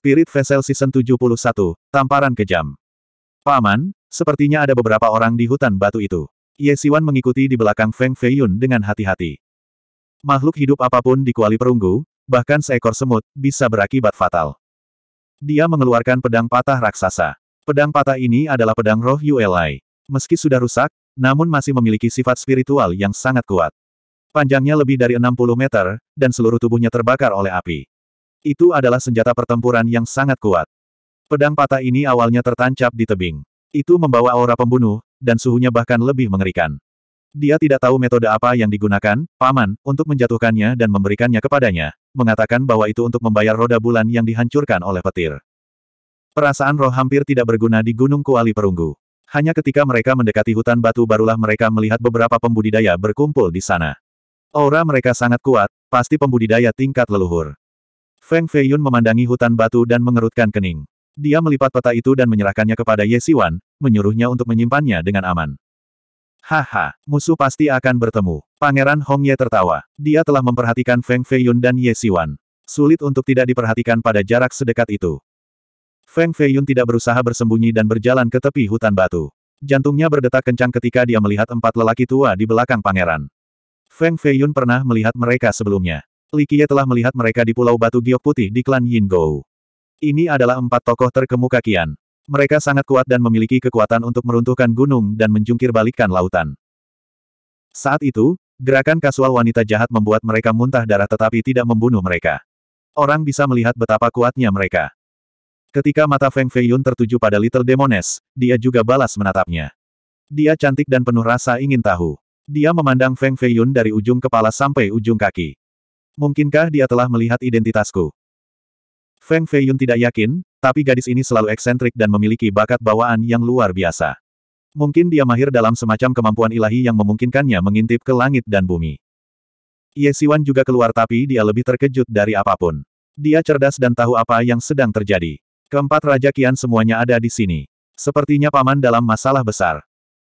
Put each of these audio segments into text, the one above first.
Spirit Vessel Season 71, Tamparan Kejam. Paman, sepertinya ada beberapa orang di hutan batu itu. Ye Siwan mengikuti di belakang Feng Feiyun dengan hati-hati. Makhluk hidup apapun di kuali perunggu, bahkan seekor semut, bisa berakibat fatal. Dia mengeluarkan pedang patah raksasa. Pedang patah ini adalah pedang roh ULI. Meski sudah rusak, namun masih memiliki sifat spiritual yang sangat kuat. Panjangnya lebih dari 60 meter, dan seluruh tubuhnya terbakar oleh api. Itu adalah senjata pertempuran yang sangat kuat. Pedang patah ini awalnya tertancap di tebing. Itu membawa aura pembunuh, dan suhunya bahkan lebih mengerikan. Dia tidak tahu metode apa yang digunakan, paman, untuk menjatuhkannya dan memberikannya kepadanya, mengatakan bahwa itu untuk membayar roda bulan yang dihancurkan oleh petir. Perasaan roh hampir tidak berguna di Gunung Kuali Perunggu. Hanya ketika mereka mendekati hutan batu barulah mereka melihat beberapa pembudidaya berkumpul di sana. Aura mereka sangat kuat, pasti pembudidaya tingkat leluhur. Feng Feiyun memandangi hutan batu dan mengerutkan kening. Dia melipat peta itu dan menyerahkannya kepada Ye Siwan, menyuruhnya untuk menyimpannya dengan aman. Haha, musuh pasti akan bertemu. Pangeran Hong Ye tertawa. Dia telah memperhatikan Feng Feiyun dan Ye Siwan. Sulit untuk tidak diperhatikan pada jarak sedekat itu. Feng Feiyun tidak berusaha bersembunyi dan berjalan ke tepi hutan batu. Jantungnya berdetak kencang ketika dia melihat empat lelaki tua di belakang pangeran. Feng Feiyun pernah melihat mereka sebelumnya. Qiye telah melihat mereka di Pulau Batu Giok Putih di klan Yin Gou. Ini adalah empat tokoh terkemuka Kian. Mereka sangat kuat dan memiliki kekuatan untuk meruntuhkan gunung dan menjungkir balikkan lautan. Saat itu, gerakan kasual wanita jahat membuat mereka muntah darah tetapi tidak membunuh mereka. Orang bisa melihat betapa kuatnya mereka. Ketika mata Feng Feiyun tertuju pada Little Demoness, dia juga balas menatapnya. Dia cantik dan penuh rasa ingin tahu. Dia memandang Feng Feiyun dari ujung kepala sampai ujung kaki. Mungkinkah dia telah melihat identitasku? Feng Feiyun tidak yakin, tapi gadis ini selalu eksentrik dan memiliki bakat bawaan yang luar biasa. Mungkin dia mahir dalam semacam kemampuan ilahi yang memungkinkannya mengintip ke langit dan bumi. Ye Siwan juga keluar tapi dia lebih terkejut dari apapun. Dia cerdas dan tahu apa yang sedang terjadi. Keempat Raja Kian semuanya ada di sini. Sepertinya paman dalam masalah besar.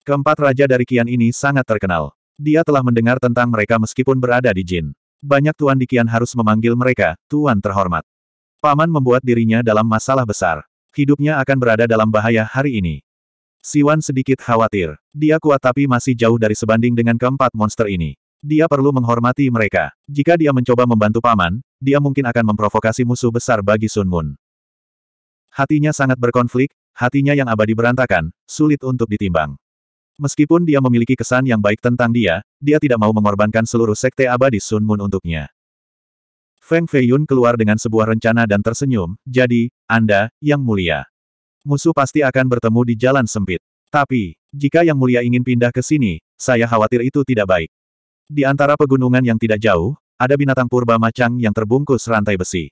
Keempat Raja dari Kian ini sangat terkenal. Dia telah mendengar tentang mereka meskipun berada di Jin. Banyak Tuan Dikian harus memanggil mereka, Tuan terhormat. Paman membuat dirinya dalam masalah besar. Hidupnya akan berada dalam bahaya hari ini. Siwan sedikit khawatir. Dia kuat tapi masih jauh dari sebanding dengan keempat monster ini. Dia perlu menghormati mereka. Jika dia mencoba membantu Paman, dia mungkin akan memprovokasi musuh besar bagi Sun Moon. Hatinya sangat berkonflik, hatinya yang abadi berantakan, sulit untuk ditimbang. Meskipun dia memiliki kesan yang baik tentang dia, dia tidak mau mengorbankan seluruh sekte abadi Sun Moon untuknya. Feng Feiyun keluar dengan sebuah rencana dan tersenyum, jadi, Anda, Yang Mulia. Musuh pasti akan bertemu di jalan sempit. Tapi, jika Yang Mulia ingin pindah ke sini, saya khawatir itu tidak baik. Di antara pegunungan yang tidak jauh, ada binatang purba macang yang terbungkus rantai besi.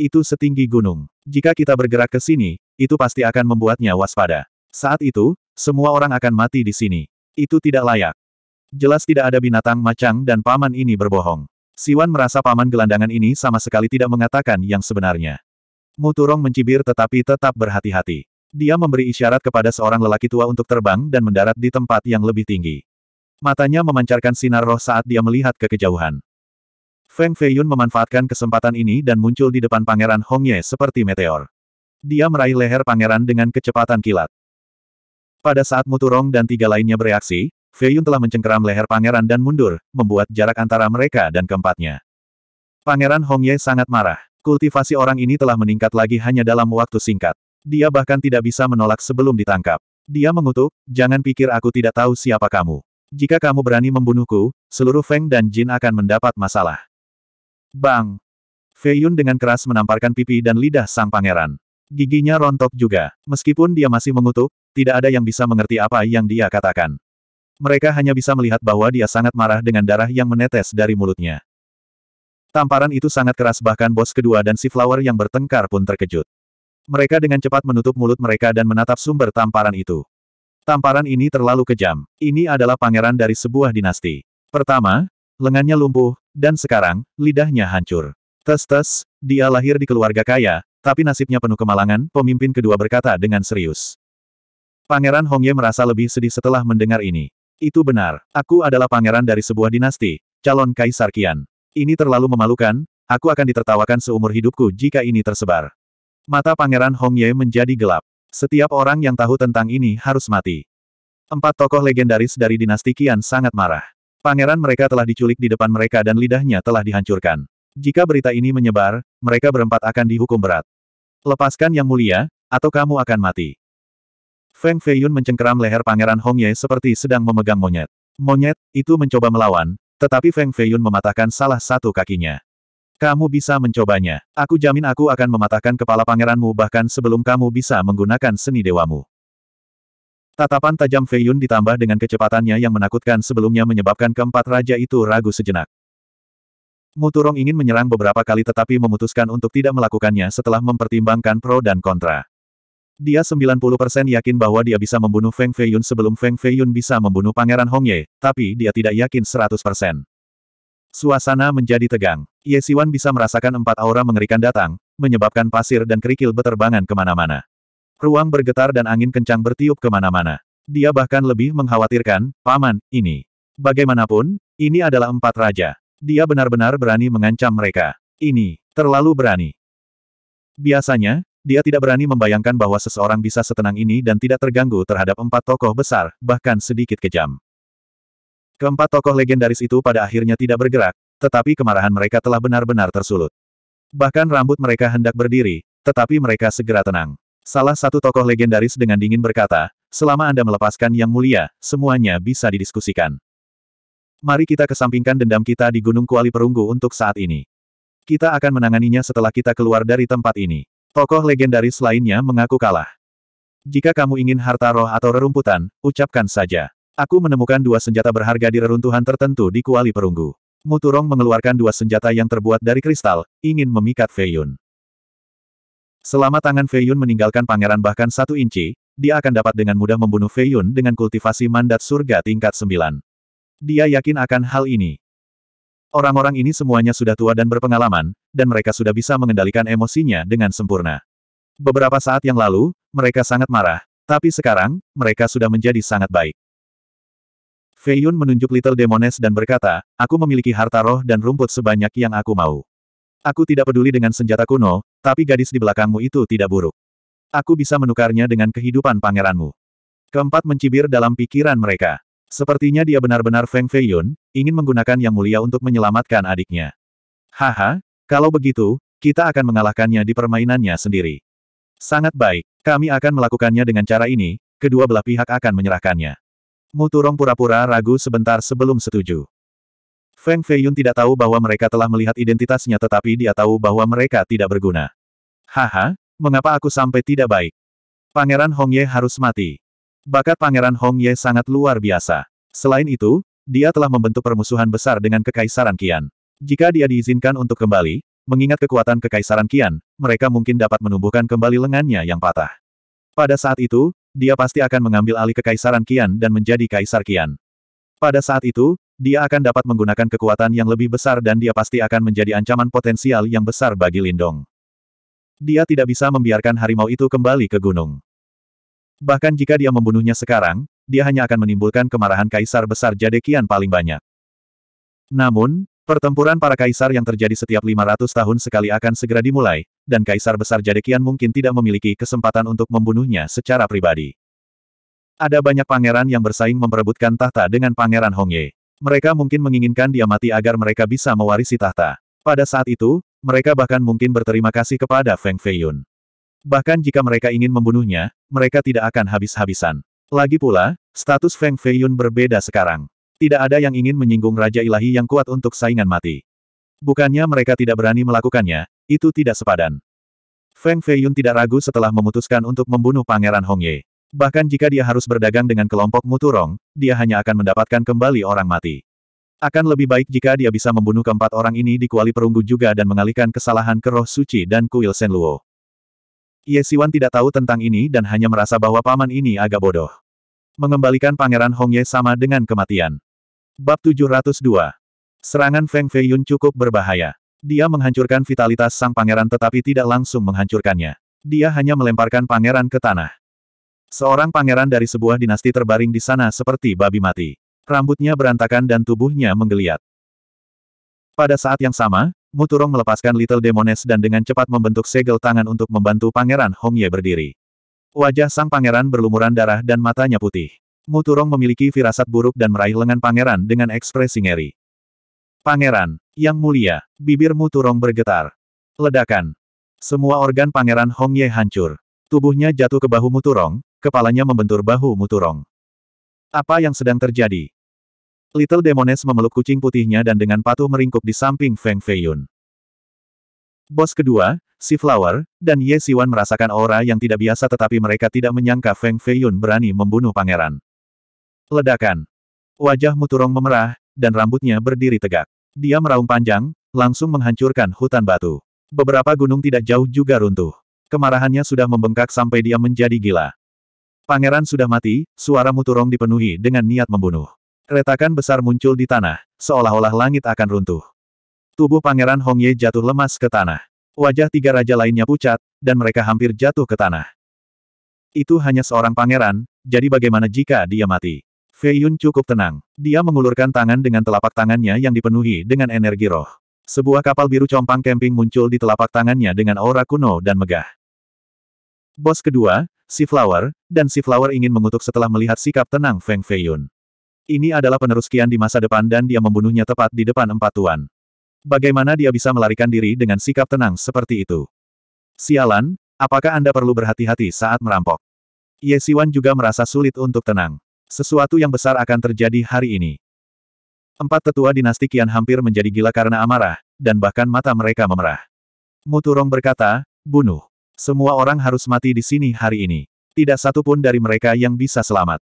Itu setinggi gunung. Jika kita bergerak ke sini, itu pasti akan membuatnya waspada. Saat itu, semua orang akan mati di sini. Itu tidak layak. Jelas tidak ada binatang macang dan paman ini berbohong. Siwan merasa paman gelandangan ini sama sekali tidak mengatakan yang sebenarnya. Muturong mencibir tetapi tetap berhati-hati. Dia memberi isyarat kepada seorang lelaki tua untuk terbang dan mendarat di tempat yang lebih tinggi. Matanya memancarkan sinar roh saat dia melihat ke kejauhan. Feng Feiyun memanfaatkan kesempatan ini dan muncul di depan Pangeran Hongye seperti meteor. Dia meraih leher pangeran dengan kecepatan kilat. Pada saat Muturong dan tiga lainnya bereaksi, Fei Yun telah mencengkeram leher pangeran dan mundur, membuat jarak antara mereka dan keempatnya. Pangeran Hongye sangat marah. Kultivasi orang ini telah meningkat lagi hanya dalam waktu singkat. Dia bahkan tidak bisa menolak sebelum ditangkap. Dia mengutuk, jangan pikir aku tidak tahu siapa kamu. Jika kamu berani membunuhku, seluruh Feng dan Jin akan mendapat masalah. Bang! Fei Yun dengan keras menamparkan pipi dan lidah sang pangeran. Giginya rontok juga. Meskipun dia masih mengutuk, tidak ada yang bisa mengerti apa yang dia katakan. Mereka hanya bisa melihat bahwa dia sangat marah dengan darah yang menetes dari mulutnya. Tamparan itu sangat keras bahkan bos kedua dan si Flower yang bertengkar pun terkejut. Mereka dengan cepat menutup mulut mereka dan menatap sumber tamparan itu. Tamparan ini terlalu kejam. Ini adalah pangeran dari sebuah dinasti. Pertama, lengannya lumpuh, dan sekarang, lidahnya hancur. Tes-tes, dia lahir di keluarga kaya, tapi nasibnya penuh kemalangan, pemimpin kedua berkata dengan serius. Pangeran Hongye merasa lebih sedih setelah mendengar ini. Itu benar, aku adalah pangeran dari sebuah dinasti, calon Kaisar Qian. Ini terlalu memalukan, aku akan ditertawakan seumur hidupku jika ini tersebar. Mata Pangeran Hongye menjadi gelap. Setiap orang yang tahu tentang ini harus mati. Empat tokoh legendaris dari dinasti Qian sangat marah. Pangeran mereka telah diculik di depan mereka dan lidahnya telah dihancurkan. Jika berita ini menyebar, mereka berempat akan dihukum berat. Lepaskan yang mulia, atau kamu akan mati. Feng Feiyun mencengkeram leher Pangeran Hongye seperti sedang memegang monyet. Monyet, itu mencoba melawan, tetapi Feng Feiyun mematahkan salah satu kakinya. Kamu bisa mencobanya. Aku jamin aku akan mematahkan kepala pangeranmu bahkan sebelum kamu bisa menggunakan seni dewamu. Tatapan tajam Feiyun ditambah dengan kecepatannya yang menakutkan sebelumnya menyebabkan keempat raja itu ragu sejenak. Muturong ingin menyerang beberapa kali tetapi memutuskan untuk tidak melakukannya setelah mempertimbangkan pro dan kontra. Dia 90% yakin bahwa dia bisa membunuh Feng Feiyun sebelum Feng Feiyun bisa membunuh Pangeran Hongye, tapi dia tidak yakin 100%. Suasana menjadi tegang. Ye Siwan bisa merasakan empat aura mengerikan datang, menyebabkan pasir dan kerikil beterbangan kemana-mana. Ruang bergetar dan angin kencang bertiup kemana-mana. Dia bahkan lebih mengkhawatirkan, paman, ini. Bagaimanapun, ini adalah empat raja. Dia benar-benar berani mengancam mereka. Ini, terlalu berani. Biasanya, dia tidak berani membayangkan bahwa seseorang bisa setenang ini dan tidak terganggu terhadap empat tokoh besar, bahkan sedikit kejam. Keempat tokoh legendaris itu pada akhirnya tidak bergerak, tetapi kemarahan mereka telah benar-benar tersulut. Bahkan rambut mereka hendak berdiri, tetapi mereka segera tenang. Salah satu tokoh legendaris dengan dingin berkata, selama Anda melepaskan Yang Mulia, semuanya bisa didiskusikan. Mari kita kesampingkan dendam kita di Gunung Kuali Perunggu untuk saat ini. Kita akan menanganinya setelah kita keluar dari tempat ini. Tokoh legendaris lainnya mengaku kalah. Jika kamu ingin harta roh atau rerumputan, ucapkan saja. Aku menemukan dua senjata berharga di reruntuhan tertentu di Kuali Perunggu. Muturong mengeluarkan dua senjata yang terbuat dari kristal, ingin memikat Feiyun. Selama tangan Feiyun meninggalkan pangeran bahkan satu inci, dia akan dapat dengan mudah membunuh Feiyun dengan kultivasi mandat surga tingkat sembilan. Dia yakin akan hal ini. Orang-orang ini semuanya sudah tua dan berpengalaman, dan mereka sudah bisa mengendalikan emosinya dengan sempurna. Beberapa saat yang lalu, mereka sangat marah, tapi sekarang, mereka sudah menjadi sangat baik. Fei Yun menunjuk Little Demones dan berkata, aku memiliki harta roh dan rumput sebanyak yang aku mau. Aku tidak peduli dengan senjata kuno, tapi gadis di belakangmu itu tidak buruk. Aku bisa menukarnya dengan kehidupan pangeranmu. Keempat mencibir dalam pikiran mereka. Sepertinya dia benar-benar Feng Feiyun, ingin menggunakan Yang Mulia untuk menyelamatkan adiknya. Haha, kalau begitu, kita akan mengalahkannya di permainannya sendiri. Sangat baik, kami akan melakukannya dengan cara ini, kedua belah pihak akan menyerahkannya. Muturong pura-pura ragu sebentar sebelum setuju. Feng Feiyun tidak tahu bahwa mereka telah melihat identitasnya tetapi dia tahu bahwa mereka tidak berguna. Haha, mengapa aku sampai tidak baik? Pangeran Hongye harus mati. Bakat Pangeran Hong Ye sangat luar biasa. Selain itu, dia telah membentuk permusuhan besar dengan Kekaisaran Qian. Jika dia diizinkan untuk kembali, mengingat kekuatan Kekaisaran Qian, mereka mungkin dapat menumbuhkan kembali lengannya yang patah. Pada saat itu, dia pasti akan mengambil alih Kekaisaran Qian dan menjadi Kaisar Qian. Pada saat itu, dia akan dapat menggunakan kekuatan yang lebih besar dan dia pasti akan menjadi ancaman potensial yang besar bagi Lindong. Dia tidak bisa membiarkan harimau itu kembali ke gunung. Bahkan jika dia membunuhnya sekarang, dia hanya akan menimbulkan kemarahan kaisar besar Jadekian paling banyak. Namun, pertempuran para kaisar yang terjadi setiap 500 tahun sekali akan segera dimulai, dan kaisar besar Jadekian mungkin tidak memiliki kesempatan untuk membunuhnya secara pribadi. Ada banyak pangeran yang bersaing memperebutkan tahta dengan pangeran Hongye. Mereka mungkin menginginkan dia mati agar mereka bisa mewarisi tahta. Pada saat itu, mereka bahkan mungkin berterima kasih kepada Feng Feiyun. Bahkan jika mereka ingin membunuhnya, mereka tidak akan habis-habisan. Lagi pula, status Feng Feiyun berbeda sekarang. Tidak ada yang ingin menyinggung Raja Ilahi yang kuat untuk saingan mati. Bukannya mereka tidak berani melakukannya, itu tidak sepadan. Feng Feiyun tidak ragu setelah memutuskan untuk membunuh Pangeran Hongye. Bahkan jika dia harus berdagang dengan kelompok Muturong, dia hanya akan mendapatkan kembali orang mati. Akan lebih baik jika dia bisa membunuh keempat orang ini di kuali perunggu juga dan mengalihkan kesalahan ke roh suci dan kuil Senluo. Ye Siwan tidak tahu tentang ini dan hanya merasa bahwa paman ini agak bodoh. Mengembalikan Pangeran Hongye sama dengan kematian. Bab 702. Serangan Feng Feiyun cukup berbahaya. Dia menghancurkan vitalitas sang pangeran tetapi tidak langsung menghancurkannya. Dia hanya melemparkan pangeran ke tanah. Seorang pangeran dari sebuah dinasti terbaring di sana seperti babi mati. Rambutnya berantakan dan tubuhnya menggeliat. Pada saat yang sama, Muturong melepaskan Little Demones dan dengan cepat membentuk segel tangan untuk membantu Pangeran Hongye berdiri. Wajah sang pangeran berlumuran darah dan matanya putih. Muturong memiliki firasat buruk dan meraih lengan pangeran dengan ekspresi ngeri. Pangeran, yang mulia, bibir Muturong bergetar. Ledakan. Semua organ pangeran Hongye hancur. Tubuhnya jatuh ke bahu Muturong, kepalanya membentur bahu Muturong. Apa yang sedang terjadi? Little Demoness memeluk kucing putihnya dan dengan patuh meringkuk di samping Feng Feiyun. Bos kedua, Si Flower, dan Ye Siwan merasakan aura yang tidak biasa tetapi mereka tidak menyangka Feng Feiyun berani membunuh pangeran. Ledakan. Wajah Muturong memerah, dan rambutnya berdiri tegak. Dia meraung panjang, langsung menghancurkan hutan batu. Beberapa gunung tidak jauh juga runtuh. Kemarahannya sudah membengkak sampai dia menjadi gila. Pangeran sudah mati, suara Muturong dipenuhi dengan niat membunuh. Retakan besar muncul di tanah, seolah-olah langit akan runtuh. Tubuh Pangeran Hongye jatuh lemas ke tanah. Wajah tiga raja lainnya pucat, dan mereka hampir jatuh ke tanah. Itu hanya seorang pangeran, jadi bagaimana jika dia mati? Fei Yun cukup tenang. Dia mengulurkan tangan dengan telapak tangannya yang dipenuhi dengan energi roh. Sebuah kapal biru compang kemping muncul di telapak tangannya dengan aura kuno dan megah. Bos kedua, Si Flower, dan Si Flower ingin mengutuk setelah melihat sikap tenang Feng Fei Yun. Ini adalah penerus Kian di masa depan dan dia membunuhnya tepat di depan empat tuan. Bagaimana dia bisa melarikan diri dengan sikap tenang seperti itu? Sialan, apakah Anda perlu berhati-hati saat merampok? Ye Siwan juga merasa sulit untuk tenang. Sesuatu yang besar akan terjadi hari ini. Empat tetua dinasti Kian hampir menjadi gila karena amarah, dan bahkan mata mereka memerah. Muturong berkata, bunuh. Semua orang harus mati di sini hari ini. Tidak satu pun dari mereka yang bisa selamat.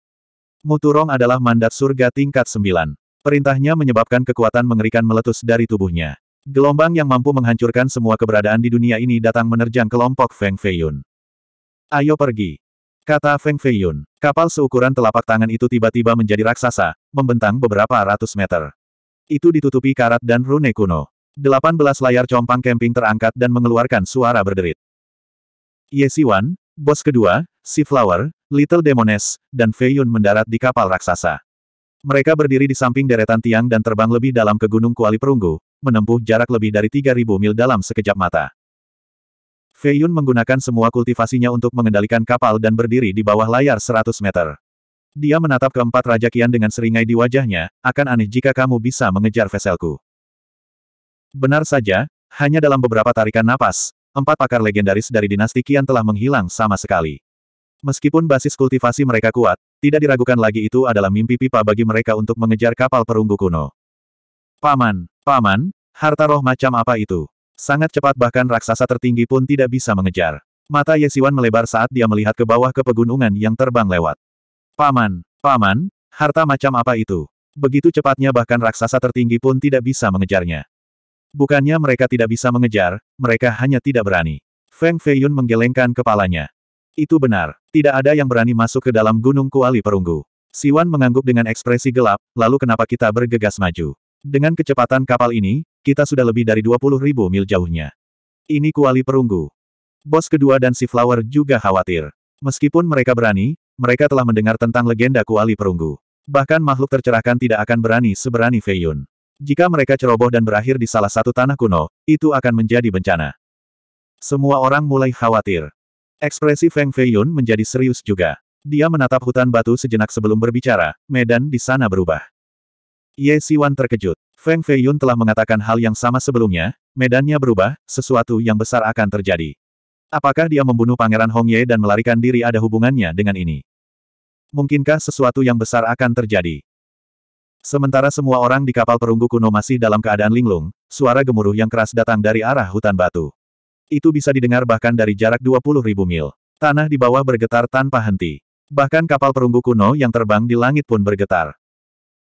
Muturong adalah mandat surga tingkat sembilan. Perintahnya menyebabkan kekuatan mengerikan meletus dari tubuhnya. Gelombang yang mampu menghancurkan semua keberadaan di dunia ini datang menerjang kelompok Feng Feiyun. Ayo pergi. Kata Feng Feiyun. Kapal seukuran telapak tangan itu tiba-tiba menjadi raksasa, membentang beberapa ratus meter. Itu ditutupi karat dan rune kuno. Delapan belas layar compang camping terangkat dan mengeluarkan suara berderit. Ye Siwan, bos kedua, Sea Flower, Little Demoness, dan Fei Yun mendarat di kapal raksasa. Mereka berdiri di samping deretan tiang dan terbang lebih dalam ke Gunung Kuali Perunggu, menempuh jarak lebih dari 3.000 mil dalam sekejap mata. Fei Yun menggunakan semua kultivasinya untuk mengendalikan kapal dan berdiri di bawah layar 100 meter. Dia menatap keempat Raja Kian dengan seringai di wajahnya, akan aneh jika kamu bisa mengejar Veselku. Benar saja, hanya dalam beberapa tarikan napas, empat pakar legendaris dari dinasti Kian telah menghilang sama sekali. Meskipun basis kultivasi mereka kuat, tidak diragukan lagi itu adalah mimpi pipa bagi mereka untuk mengejar kapal perunggu kuno. Paman, paman, harta roh macam apa itu? Sangat cepat bahkan raksasa tertinggi pun tidak bisa mengejar. Mata Yesiwan melebar saat dia melihat ke bawah ke pegunungan yang terbang lewat. Paman, paman, harta macam apa itu? Begitu cepatnya bahkan raksasa tertinggi pun tidak bisa mengejarnya. Bukannya mereka tidak bisa mengejar, mereka hanya tidak berani. Feng Feiyun menggelengkan kepalanya. Itu benar. Tidak ada yang berani masuk ke dalam gunung kuali perunggu. Siwan mengangguk dengan ekspresi gelap, lalu kenapa kita bergegas maju? Dengan kecepatan kapal ini, kita sudah lebih dari 20 ribu mil jauhnya. Ini kuali perunggu. Bos kedua dan si Flower juga khawatir. Meskipun mereka berani, mereka telah mendengar tentang legenda kuali perunggu. Bahkan makhluk tercerahkan tidak akan berani seberani Feiyun. Jika mereka ceroboh dan berakhir di salah satu tanah kuno, itu akan menjadi bencana. Semua orang mulai khawatir. Ekspresi Feng Feiyun menjadi serius juga. Dia menatap hutan batu sejenak sebelum berbicara, medan di sana berubah. Ye Siwan terkejut. Feng Feiyun telah mengatakan hal yang sama sebelumnya, medannya berubah, sesuatu yang besar akan terjadi. Apakah dia membunuh Pangeran Hong Ye dan melarikan diri ada hubungannya dengan ini? Mungkinkah sesuatu yang besar akan terjadi? Sementara semua orang di kapal perunggu kuno masih dalam keadaan linglung, suara gemuruh yang keras datang dari arah hutan batu. Itu bisa didengar bahkan dari jarak ribu mil. Tanah di bawah bergetar tanpa henti. Bahkan kapal perunggu kuno yang terbang di langit pun bergetar.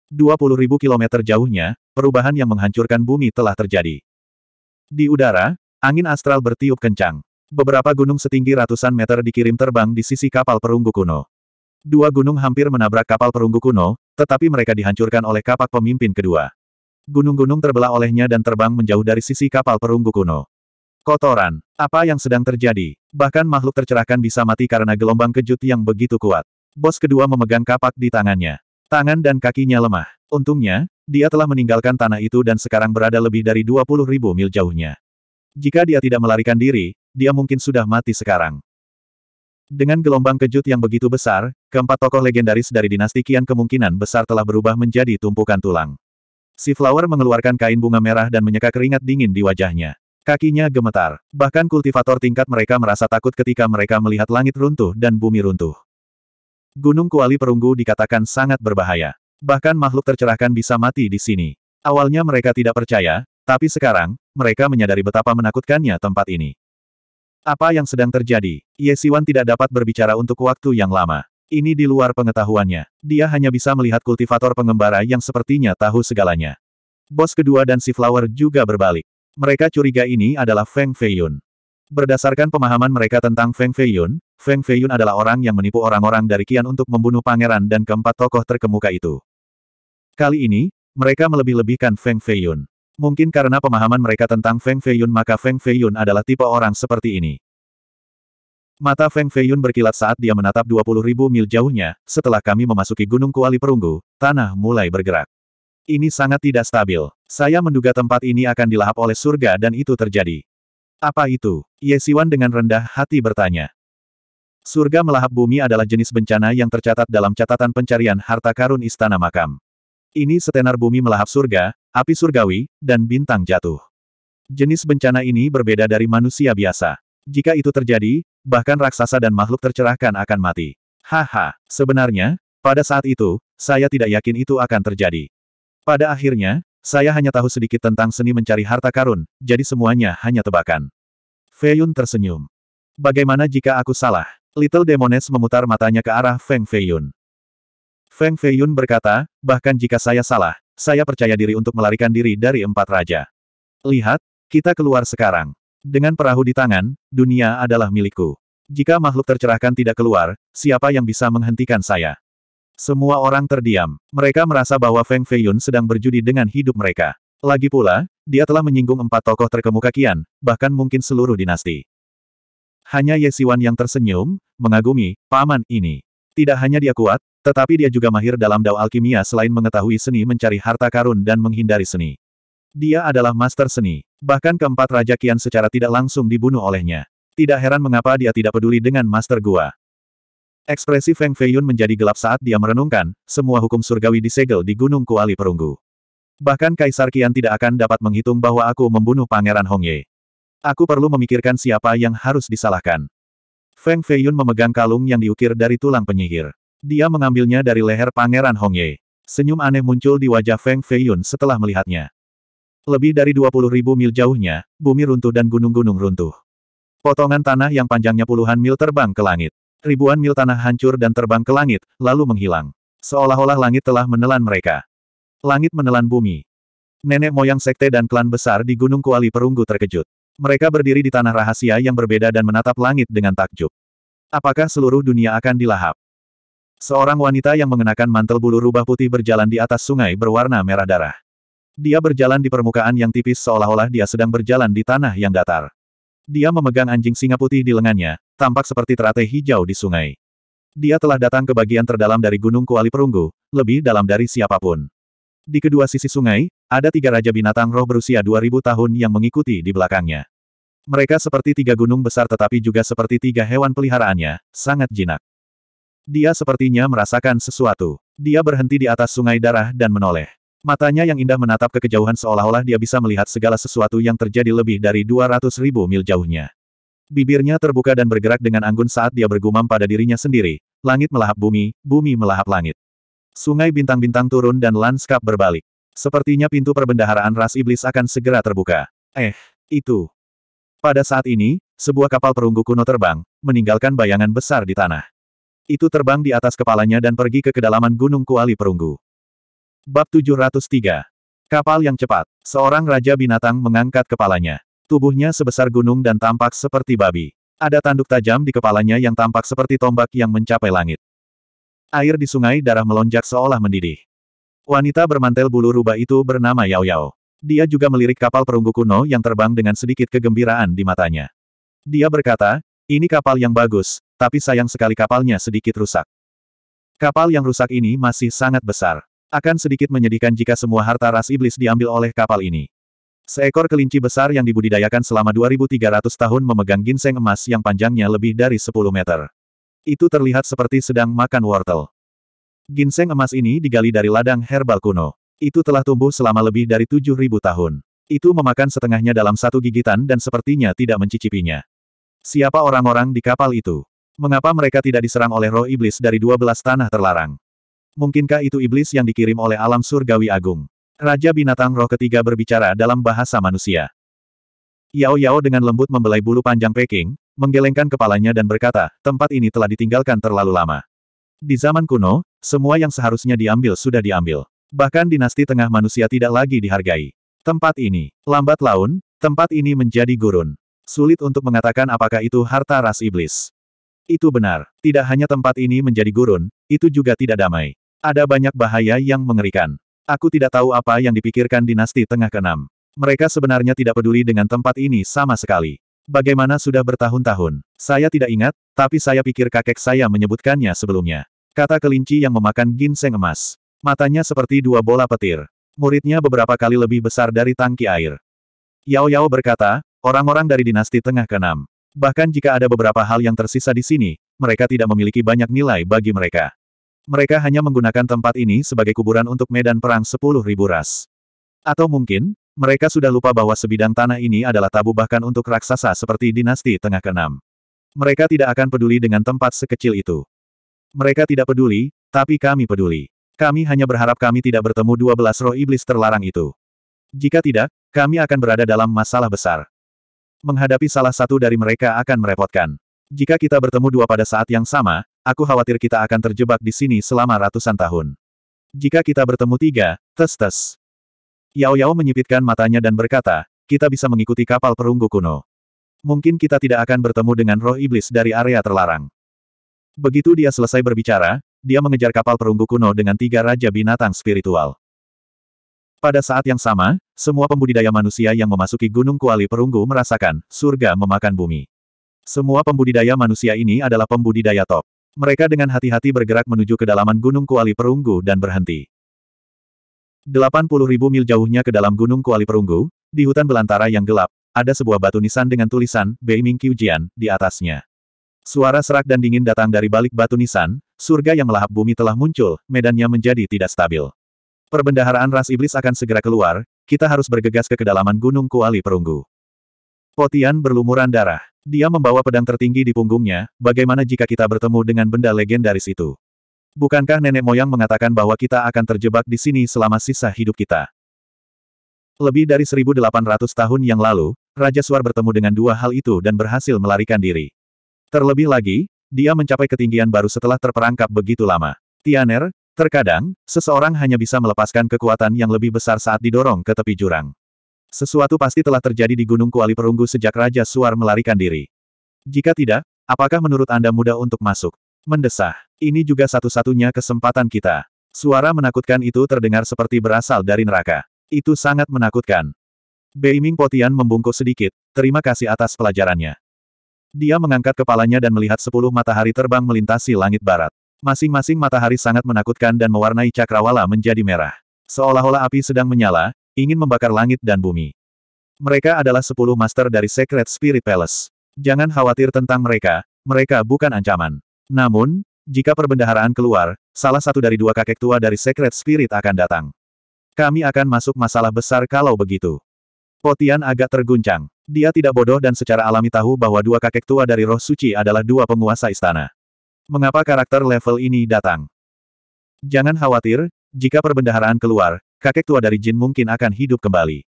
20.000 kilometer jauhnya, perubahan yang menghancurkan bumi telah terjadi. Di udara, angin astral bertiup kencang. Beberapa gunung setinggi ratusan meter dikirim terbang di sisi kapal perunggu kuno. Dua gunung hampir menabrak kapal perunggu kuno, tetapi mereka dihancurkan oleh kapak pemimpin kedua. Gunung-gunung terbelah olehnya dan terbang menjauh dari sisi kapal perunggu kuno. Kotoran. Apa yang sedang terjadi? Bahkan makhluk tercerahkan bisa mati karena gelombang kejut yang begitu kuat. Bos kedua memegang kapak di tangannya. Tangan dan kakinya lemah. Untungnya, dia telah meninggalkan tanah itu dan sekarang berada lebih dari 20 ribu mil jauhnya. Jika dia tidak melarikan diri, dia mungkin sudah mati sekarang. Dengan gelombang kejut yang begitu besar, keempat tokoh legendaris dari dinasti kian kemungkinan besar telah berubah menjadi tumpukan tulang. Si Flower mengeluarkan kain bunga merah dan menyeka keringat dingin di wajahnya. Kakinya gemetar. Bahkan kultivator tingkat mereka merasa takut ketika mereka melihat langit runtuh dan bumi runtuh. Gunung Kuali Perunggu dikatakan sangat berbahaya. Bahkan makhluk tercerahkan bisa mati di sini. Awalnya mereka tidak percaya, tapi sekarang, mereka menyadari betapa menakutkannya tempat ini. Apa yang sedang terjadi? Ye Siwan tidak dapat berbicara untuk waktu yang lama. Ini di luar pengetahuannya. Dia hanya bisa melihat kultivator pengembara yang sepertinya tahu segalanya. Bos kedua dan si Flower juga berbalik. Mereka curiga ini adalah Feng Feiyun. Berdasarkan pemahaman mereka tentang Feng Feiyun, Feng Feiyun adalah orang yang menipu orang-orang dari Qian untuk membunuh pangeran dan keempat tokoh terkemuka itu. Kali ini, mereka melebih-lebihkan Feng Feiyun. Mungkin karena pemahaman mereka tentang Feng Feiyun maka Feng Feiyun adalah tipe orang seperti ini. Mata Feng Feiyun berkilat saat dia menatap 20 ribu mil jauhnya, setelah kami memasuki Gunung Kuali Perunggu, tanah mulai bergerak. Ini sangat tidak stabil. Saya menduga tempat ini akan dilahap oleh surga dan itu terjadi. Apa itu? Ye Siwan dengan rendah hati bertanya. Surga melahap bumi adalah jenis bencana yang tercatat dalam catatan pencarian harta karun istana makam. Ini setenar bumi melahap surga, api surgawi, dan bintang jatuh. Jenis bencana ini berbeda dari manusia biasa. Jika itu terjadi, bahkan raksasa dan makhluk tercerahkan akan mati. Haha, sebenarnya, pada saat itu, saya tidak yakin itu akan terjadi. Pada akhirnya, saya hanya tahu sedikit tentang seni mencari harta karun, jadi semuanya hanya tebakan. Feiyun tersenyum. Bagaimana jika aku salah? Little Demones memutar matanya ke arah Feng Feiyun. Feng Feiyun berkata, bahkan jika saya salah, saya percaya diri untuk melarikan diri dari empat raja. Lihat, kita keluar sekarang. Dengan perahu di tangan, dunia adalah milikku. Jika makhluk tercerahkan tidak keluar, siapa yang bisa menghentikan saya? Semua orang terdiam. Mereka merasa bahwa Feng Feiyun sedang berjudi dengan hidup mereka. Lagi pula, dia telah menyinggung empat tokoh terkemuka Kian, bahkan mungkin seluruh dinasti. Hanya Ye Siwan yang tersenyum, mengagumi, paman ini. Tidak hanya dia kuat, tetapi dia juga mahir dalam dao alkimia selain mengetahui seni mencari harta karun dan menghindari seni. Dia adalah master seni. Bahkan keempat Raja Kian secara tidak langsung dibunuh olehnya. Tidak heran mengapa dia tidak peduli dengan master gua. Ekspresi Feng Feiyun menjadi gelap saat dia merenungkan, semua hukum surgawi disegel di Gunung Kuali Perunggu. Bahkan Kaisar Kian tidak akan dapat menghitung bahwa aku membunuh Pangeran Hongye. Aku perlu memikirkan siapa yang harus disalahkan. Feng Feiyun memegang kalung yang diukir dari tulang penyihir. Dia mengambilnya dari leher Pangeran Hongye. Senyum aneh muncul di wajah Feng Feiyun setelah melihatnya. Lebih dari 20 ribu mil jauhnya, bumi runtuh dan gunung-gunung runtuh. Potongan tanah yang panjangnya puluhan mil terbang ke langit. Ribuan mil tanah hancur dan terbang ke langit, lalu menghilang. Seolah-olah langit telah menelan mereka. Langit menelan bumi. Nenek moyang sekte dan klan besar di Gunung Kuali Perunggu terkejut. Mereka berdiri di tanah rahasia yang berbeda dan menatap langit dengan takjub. Apakah seluruh dunia akan dilahap? Seorang wanita yang mengenakan mantel bulu rubah putih berjalan di atas sungai berwarna merah darah. Dia berjalan di permukaan yang tipis seolah-olah dia sedang berjalan di tanah yang datar. Dia memegang anjing singa putih di lengannya, tampak seperti teratai hijau di sungai. Dia telah datang ke bagian terdalam dari Gunung Kuali Perunggu, lebih dalam dari siapapun. Di kedua sisi sungai, ada tiga raja binatang roh berusia 2000 tahun yang mengikuti di belakangnya. Mereka seperti tiga gunung besar tetapi juga seperti tiga hewan peliharaannya, sangat jinak. Dia sepertinya merasakan sesuatu. Dia berhenti di atas sungai darah dan menoleh. Matanya yang indah menatap ke kejauhan seolah-olah dia bisa melihat segala sesuatu yang terjadi lebih dari 200 ribu mil jauhnya. Bibirnya terbuka dan bergerak dengan anggun saat dia bergumam pada dirinya sendiri. Langit melahap bumi, bumi melahap langit. Sungai bintang-bintang turun dan lanskap berbalik. Sepertinya pintu perbendaharaan ras iblis akan segera terbuka. Eh, itu. Pada saat ini, sebuah kapal perunggu kuno terbang, meninggalkan bayangan besar di tanah. Itu terbang di atas kepalanya dan pergi ke kedalaman Gunung Kuali Perunggu. Bab 703. Kapal yang cepat. Seorang raja binatang mengangkat kepalanya. Tubuhnya sebesar gunung dan tampak seperti babi. Ada tanduk tajam di kepalanya yang tampak seperti tombak yang mencapai langit. Air di sungai darah melonjak seolah mendidih. Wanita bermantel bulu rubah itu bernama Yao Yao. Dia juga melirik kapal perunggu kuno yang terbang dengan sedikit kegembiraan di matanya. Dia berkata, ini kapal yang bagus, tapi sayang sekali kapalnya sedikit rusak. Kapal yang rusak ini masih sangat besar. Akan sedikit menyedihkan jika semua harta ras iblis diambil oleh kapal ini. Seekor kelinci besar yang dibudidayakan selama 2.300 tahun memegang ginseng emas yang panjangnya lebih dari 10 meter. Itu terlihat seperti sedang makan wortel. Ginseng emas ini digali dari ladang herbal kuno. Itu telah tumbuh selama lebih dari 7.000 tahun. Itu memakan setengahnya dalam satu gigitan dan sepertinya tidak mencicipinya. Siapa orang-orang di kapal itu? Mengapa mereka tidak diserang oleh roh iblis dari 12 tanah terlarang? Mungkinkah itu iblis yang dikirim oleh alam surgawi agung? Raja binatang roh ketiga berbicara dalam bahasa manusia. Yao Yao dengan lembut membelai bulu panjang Peking, menggelengkan kepalanya dan berkata, tempat ini telah ditinggalkan terlalu lama. Di zaman kuno, semua yang seharusnya diambil sudah diambil. Bahkan dinasti tengah manusia tidak lagi dihargai. Tempat ini, lambat laun, tempat ini menjadi gurun. Sulit untuk mengatakan apakah itu harta ras iblis. Itu benar, tidak hanya tempat ini menjadi gurun, itu juga tidak damai. Ada banyak bahaya yang mengerikan. Aku tidak tahu apa yang dipikirkan dinasti tengah keenam. Mereka sebenarnya tidak peduli dengan tempat ini sama sekali. Bagaimana sudah bertahun-tahun? Saya tidak ingat, tapi saya pikir kakek saya menyebutkannya sebelumnya. Kata kelinci yang memakan ginseng emas. Matanya seperti dua bola petir. Muridnya beberapa kali lebih besar dari tangki air. Yao Yao berkata, orang-orang dari dinasti tengah keenam. Bahkan jika ada beberapa hal yang tersisa di sini, mereka tidak memiliki banyak nilai bagi mereka. Mereka hanya menggunakan tempat ini sebagai kuburan untuk medan perang sepuluh ribu ras. Atau mungkin, mereka sudah lupa bahwa sebidang tanah ini adalah tabu bahkan untuk raksasa seperti dinasti tengah keenam. Mereka tidak akan peduli dengan tempat sekecil itu. Mereka tidak peduli, tapi kami peduli. Kami hanya berharap kami tidak bertemu dua belas roh iblis terlarang itu. Jika tidak, kami akan berada dalam masalah besar. Menghadapi salah satu dari mereka akan merepotkan. Jika kita bertemu dua pada saat yang sama, aku khawatir kita akan terjebak di sini selama ratusan tahun. Jika kita bertemu tiga, tes-tes. Yao Yao menyipitkan matanya dan berkata, kita bisa mengikuti kapal perunggu kuno. Mungkin kita tidak akan bertemu dengan roh iblis dari area terlarang. Begitu dia selesai berbicara, dia mengejar kapal perunggu kuno dengan tiga raja binatang spiritual. Pada saat yang sama, semua pembudidaya manusia yang memasuki Gunung Kuali Perunggu merasakan, surga memakan bumi. Semua pembudidaya manusia ini adalah pembudidaya top. Mereka dengan hati-hati bergerak menuju kedalaman Gunung Kuali Perunggu dan berhenti. 80 ribu mil jauhnya ke dalam Gunung Kuali Perunggu, di hutan belantara yang gelap, ada sebuah batu nisan dengan tulisan Beiming Jian di atasnya. Suara serak dan dingin datang dari balik batu nisan, surga yang melahap bumi telah muncul, medannya menjadi tidak stabil. Perbendaharaan ras iblis akan segera keluar, kita harus bergegas ke kedalaman Gunung Kuali Perunggu. Potian berlumuran darah. Dia membawa pedang tertinggi di punggungnya, bagaimana jika kita bertemu dengan benda legendaris itu? Bukankah nenek moyang mengatakan bahwa kita akan terjebak di sini selama sisa hidup kita? Lebih dari 1800 tahun yang lalu, Raja Suar bertemu dengan dua hal itu dan berhasil melarikan diri. Terlebih lagi, dia mencapai ketinggian baru setelah terperangkap begitu lama. Tianer, terkadang, seseorang hanya bisa melepaskan kekuatan yang lebih besar saat didorong ke tepi jurang. Sesuatu pasti telah terjadi di Gunung Kuali Perunggu sejak Raja Suar melarikan diri. Jika tidak, apakah menurut Anda mudah untuk masuk? Mendesah. Ini juga satu-satunya kesempatan kita. Suara menakutkan itu terdengar seperti berasal dari neraka. Itu sangat menakutkan. Beiming Potian membungkuk sedikit, terima kasih atas pelajarannya. Dia mengangkat kepalanya dan melihat sepuluh matahari terbang melintasi langit barat. Masing-masing matahari sangat menakutkan dan mewarnai cakrawala menjadi merah. Seolah-olah api sedang menyala, ingin membakar langit dan bumi. Mereka adalah sepuluh master dari Secret Spirit Palace. Jangan khawatir tentang mereka, mereka bukan ancaman. Namun, jika perbendaharaan keluar, salah satu dari dua kakek tua dari Secret Spirit akan datang. Kami akan masuk masalah besar kalau begitu. Potian agak terguncang. Dia tidak bodoh dan secara alami tahu bahwa dua kakek tua dari roh suci adalah dua penguasa istana. Mengapa karakter level ini datang? Jangan khawatir, jika perbendaharaan keluar, kakek tua dari jin mungkin akan hidup kembali.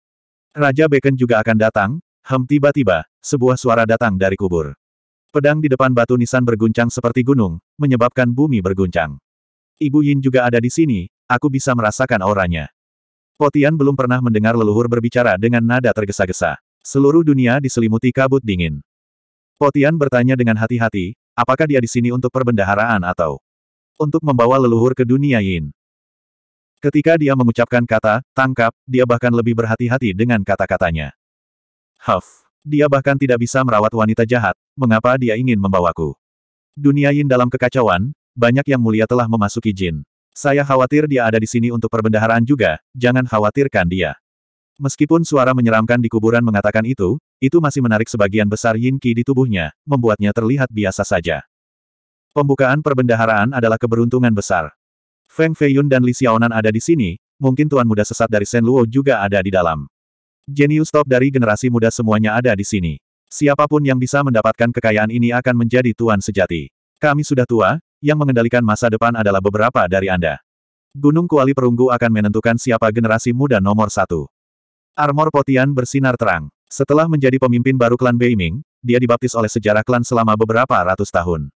Raja Beken juga akan datang, hem tiba-tiba, sebuah suara datang dari kubur. Pedang di depan batu nisan berguncang seperti gunung, menyebabkan bumi berguncang. Ibu Yin juga ada di sini, aku bisa merasakan auranya. Potian belum pernah mendengar leluhur berbicara dengan nada tergesa-gesa. Seluruh dunia diselimuti kabut dingin. Potian bertanya dengan hati-hati, apakah dia di sini untuk perbendaharaan atau untuk membawa leluhur ke dunia Yin. Ketika dia mengucapkan kata, tangkap, dia bahkan lebih berhati-hati dengan kata-katanya. Huff. Dia bahkan tidak bisa merawat wanita jahat, mengapa dia ingin membawaku. Dunia Yin dalam kekacauan, banyak yang mulia telah memasuki Jin. Saya khawatir dia ada di sini untuk perbendaharaan juga, jangan khawatirkan dia. Meskipun suara menyeramkan di kuburan mengatakan itu, itu masih menarik sebagian besar yin qi di tubuhnya, membuatnya terlihat biasa saja. Pembukaan perbendaharaan adalah keberuntungan besar. Feng Feiyun dan Li Xiaonan ada di sini, mungkin Tuan Muda Sesat dari Shen Luo juga ada di dalam. Genius top dari generasi muda semuanya ada di sini. Siapapun yang bisa mendapatkan kekayaan ini akan menjadi Tuan sejati. Kami sudah tua, yang mengendalikan masa depan adalah beberapa dari Anda. Gunung Kuali Perunggu akan menentukan siapa generasi muda nomor satu. Armor Potian bersinar terang. Setelah menjadi pemimpin baru klan Beiming, dia dibaptis oleh sejarah klan selama beberapa ratus tahun.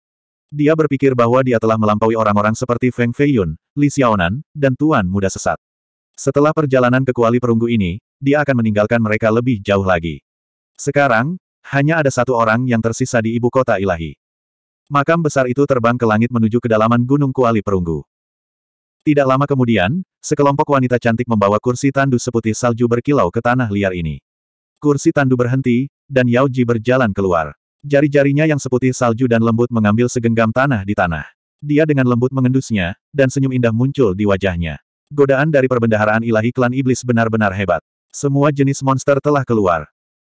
Dia berpikir bahwa dia telah melampaui orang-orang seperti Feng Feiyun, Li Xiaonan, dan Tuan Muda Sesat. Setelah perjalanan ke kuali perunggu ini, dia akan meninggalkan mereka lebih jauh lagi. Sekarang, hanya ada satu orang yang tersisa di ibu kota ilahi. Makam besar itu terbang ke langit menuju kedalaman gunung kuali perunggu. Tidak lama kemudian, sekelompok wanita cantik membawa kursi tandu seputih salju berkilau ke tanah liar ini. Kursi tandu berhenti, dan Yao Ji berjalan keluar. Jari-jarinya yang seputih salju dan lembut mengambil segenggam tanah di tanah. Dia dengan lembut mengendusnya, dan senyum indah muncul di wajahnya. Godaan dari perbendaharaan ilahi klan iblis benar-benar hebat. Semua jenis monster telah keluar.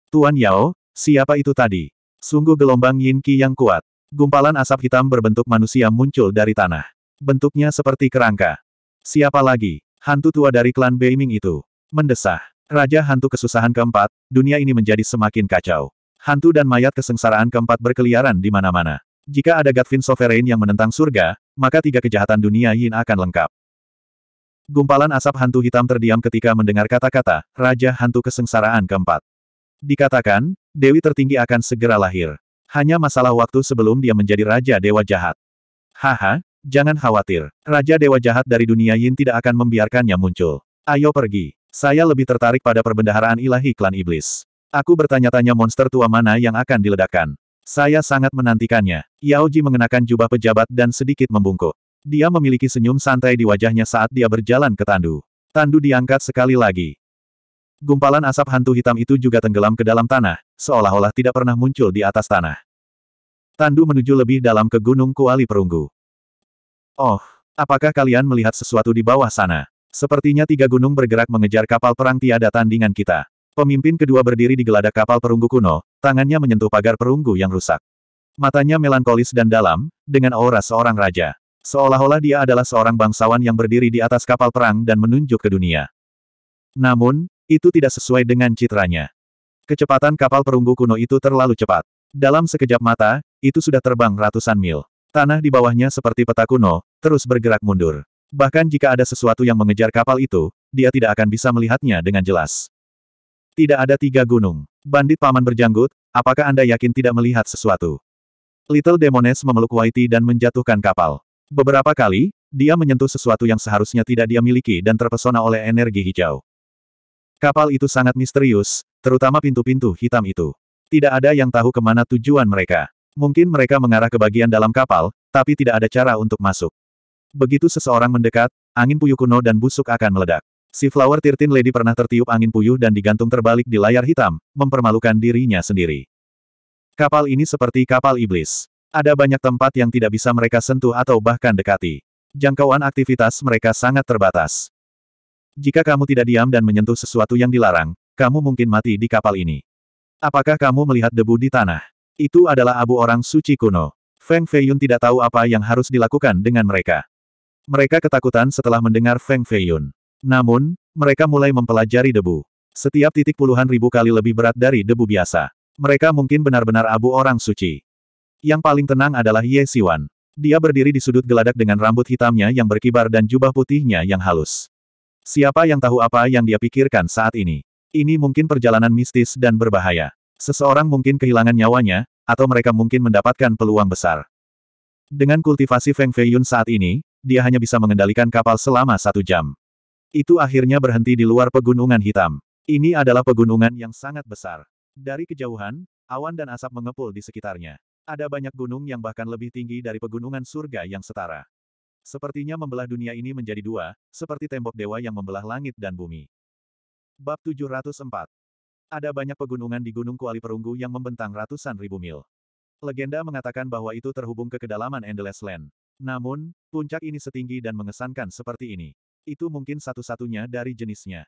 Tuan Yao, siapa itu tadi? Sungguh gelombang yin ki yang kuat. Gumpalan asap hitam berbentuk manusia muncul dari tanah. Bentuknya seperti kerangka. Siapa lagi? Hantu tua dari klan Beiming itu. Mendesah. Raja hantu kesusahan keempat, dunia ini menjadi semakin kacau. Hantu dan mayat kesengsaraan keempat berkeliaran di mana-mana. Jika ada Gatvin Sovereign yang menentang surga, maka tiga kejahatan dunia Yin akan lengkap. Gumpalan asap hantu hitam terdiam ketika mendengar kata-kata, Raja Hantu Kesengsaraan keempat. Dikatakan, Dewi tertinggi akan segera lahir. Hanya masalah waktu sebelum dia menjadi Raja Dewa Jahat. Haha, jangan khawatir. Raja Dewa Jahat dari dunia Yin tidak akan membiarkannya muncul. Ayo pergi. Saya lebih tertarik pada perbendaharaan ilahi klan iblis. Aku bertanya-tanya monster tua mana yang akan diledakkan. Saya sangat menantikannya. Yao Ji mengenakan jubah pejabat dan sedikit membungkuk. Dia memiliki senyum santai di wajahnya saat dia berjalan ke tandu. Tandu diangkat sekali lagi. Gumpalan asap hantu hitam itu juga tenggelam ke dalam tanah, seolah-olah tidak pernah muncul di atas tanah. Tandu menuju lebih dalam ke Gunung Kuali Perunggu. Oh, apakah kalian melihat sesuatu di bawah sana? Sepertinya tiga gunung bergerak mengejar kapal perang tiada tandingan kita. Pemimpin kedua berdiri di geladak kapal perunggu kuno, tangannya menyentuh pagar perunggu yang rusak. Matanya melankolis dan dalam, dengan aura seorang raja. Seolah-olah dia adalah seorang bangsawan yang berdiri di atas kapal perang dan menunjuk ke dunia. Namun, itu tidak sesuai dengan citranya. Kecepatan kapal perunggu kuno itu terlalu cepat. Dalam sekejap mata, itu sudah terbang ratusan mil. Tanah di bawahnya seperti peta kuno, terus bergerak mundur. Bahkan jika ada sesuatu yang mengejar kapal itu, dia tidak akan bisa melihatnya dengan jelas. Tidak ada tiga gunung. Bandit paman berjanggut, apakah Anda yakin tidak melihat sesuatu? Little Demones memeluk Whitey dan menjatuhkan kapal. Beberapa kali, dia menyentuh sesuatu yang seharusnya tidak dia miliki dan terpesona oleh energi hijau. Kapal itu sangat misterius, terutama pintu-pintu hitam itu. Tidak ada yang tahu kemana tujuan mereka. Mungkin mereka mengarah ke bagian dalam kapal, tapi tidak ada cara untuk masuk. Begitu seseorang mendekat, angin puyuh kuno dan busuk akan meledak. Si Flower Tirtin Lady pernah tertiup angin puyuh dan digantung terbalik di layar hitam, mempermalukan dirinya sendiri. Kapal ini seperti kapal iblis. Ada banyak tempat yang tidak bisa mereka sentuh atau bahkan dekati. Jangkauan aktivitas mereka sangat terbatas. Jika kamu tidak diam dan menyentuh sesuatu yang dilarang, kamu mungkin mati di kapal ini. Apakah kamu melihat debu di tanah? Itu adalah abu orang suci kuno. Feng Feiyun tidak tahu apa yang harus dilakukan dengan mereka. Mereka ketakutan setelah mendengar Feng Feiyun. Namun, mereka mulai mempelajari debu. Setiap titik puluhan ribu kali lebih berat dari debu biasa. Mereka mungkin benar-benar abu orang suci. Yang paling tenang adalah Ye Siwan. Dia berdiri di sudut geladak dengan rambut hitamnya yang berkibar dan jubah putihnya yang halus. Siapa yang tahu apa yang dia pikirkan saat ini? Ini mungkin perjalanan mistis dan berbahaya. Seseorang mungkin kehilangan nyawanya, atau mereka mungkin mendapatkan peluang besar. Dengan kultivasi Feng Feiyun saat ini, dia hanya bisa mengendalikan kapal selama satu jam. Itu akhirnya berhenti di luar pegunungan hitam. Ini adalah pegunungan yang sangat besar. Dari kejauhan, awan dan asap mengepul di sekitarnya. Ada banyak gunung yang bahkan lebih tinggi dari pegunungan surga yang setara. Sepertinya membelah dunia ini menjadi dua, seperti tembok dewa yang membelah langit dan bumi. Bab 704 Ada banyak pegunungan di Gunung Kuali Perunggu yang membentang ratusan ribu mil. Legenda mengatakan bahwa itu terhubung ke kedalaman Endless Land. Namun, puncak ini setinggi dan mengesankan seperti ini. Itu mungkin satu-satunya dari jenisnya.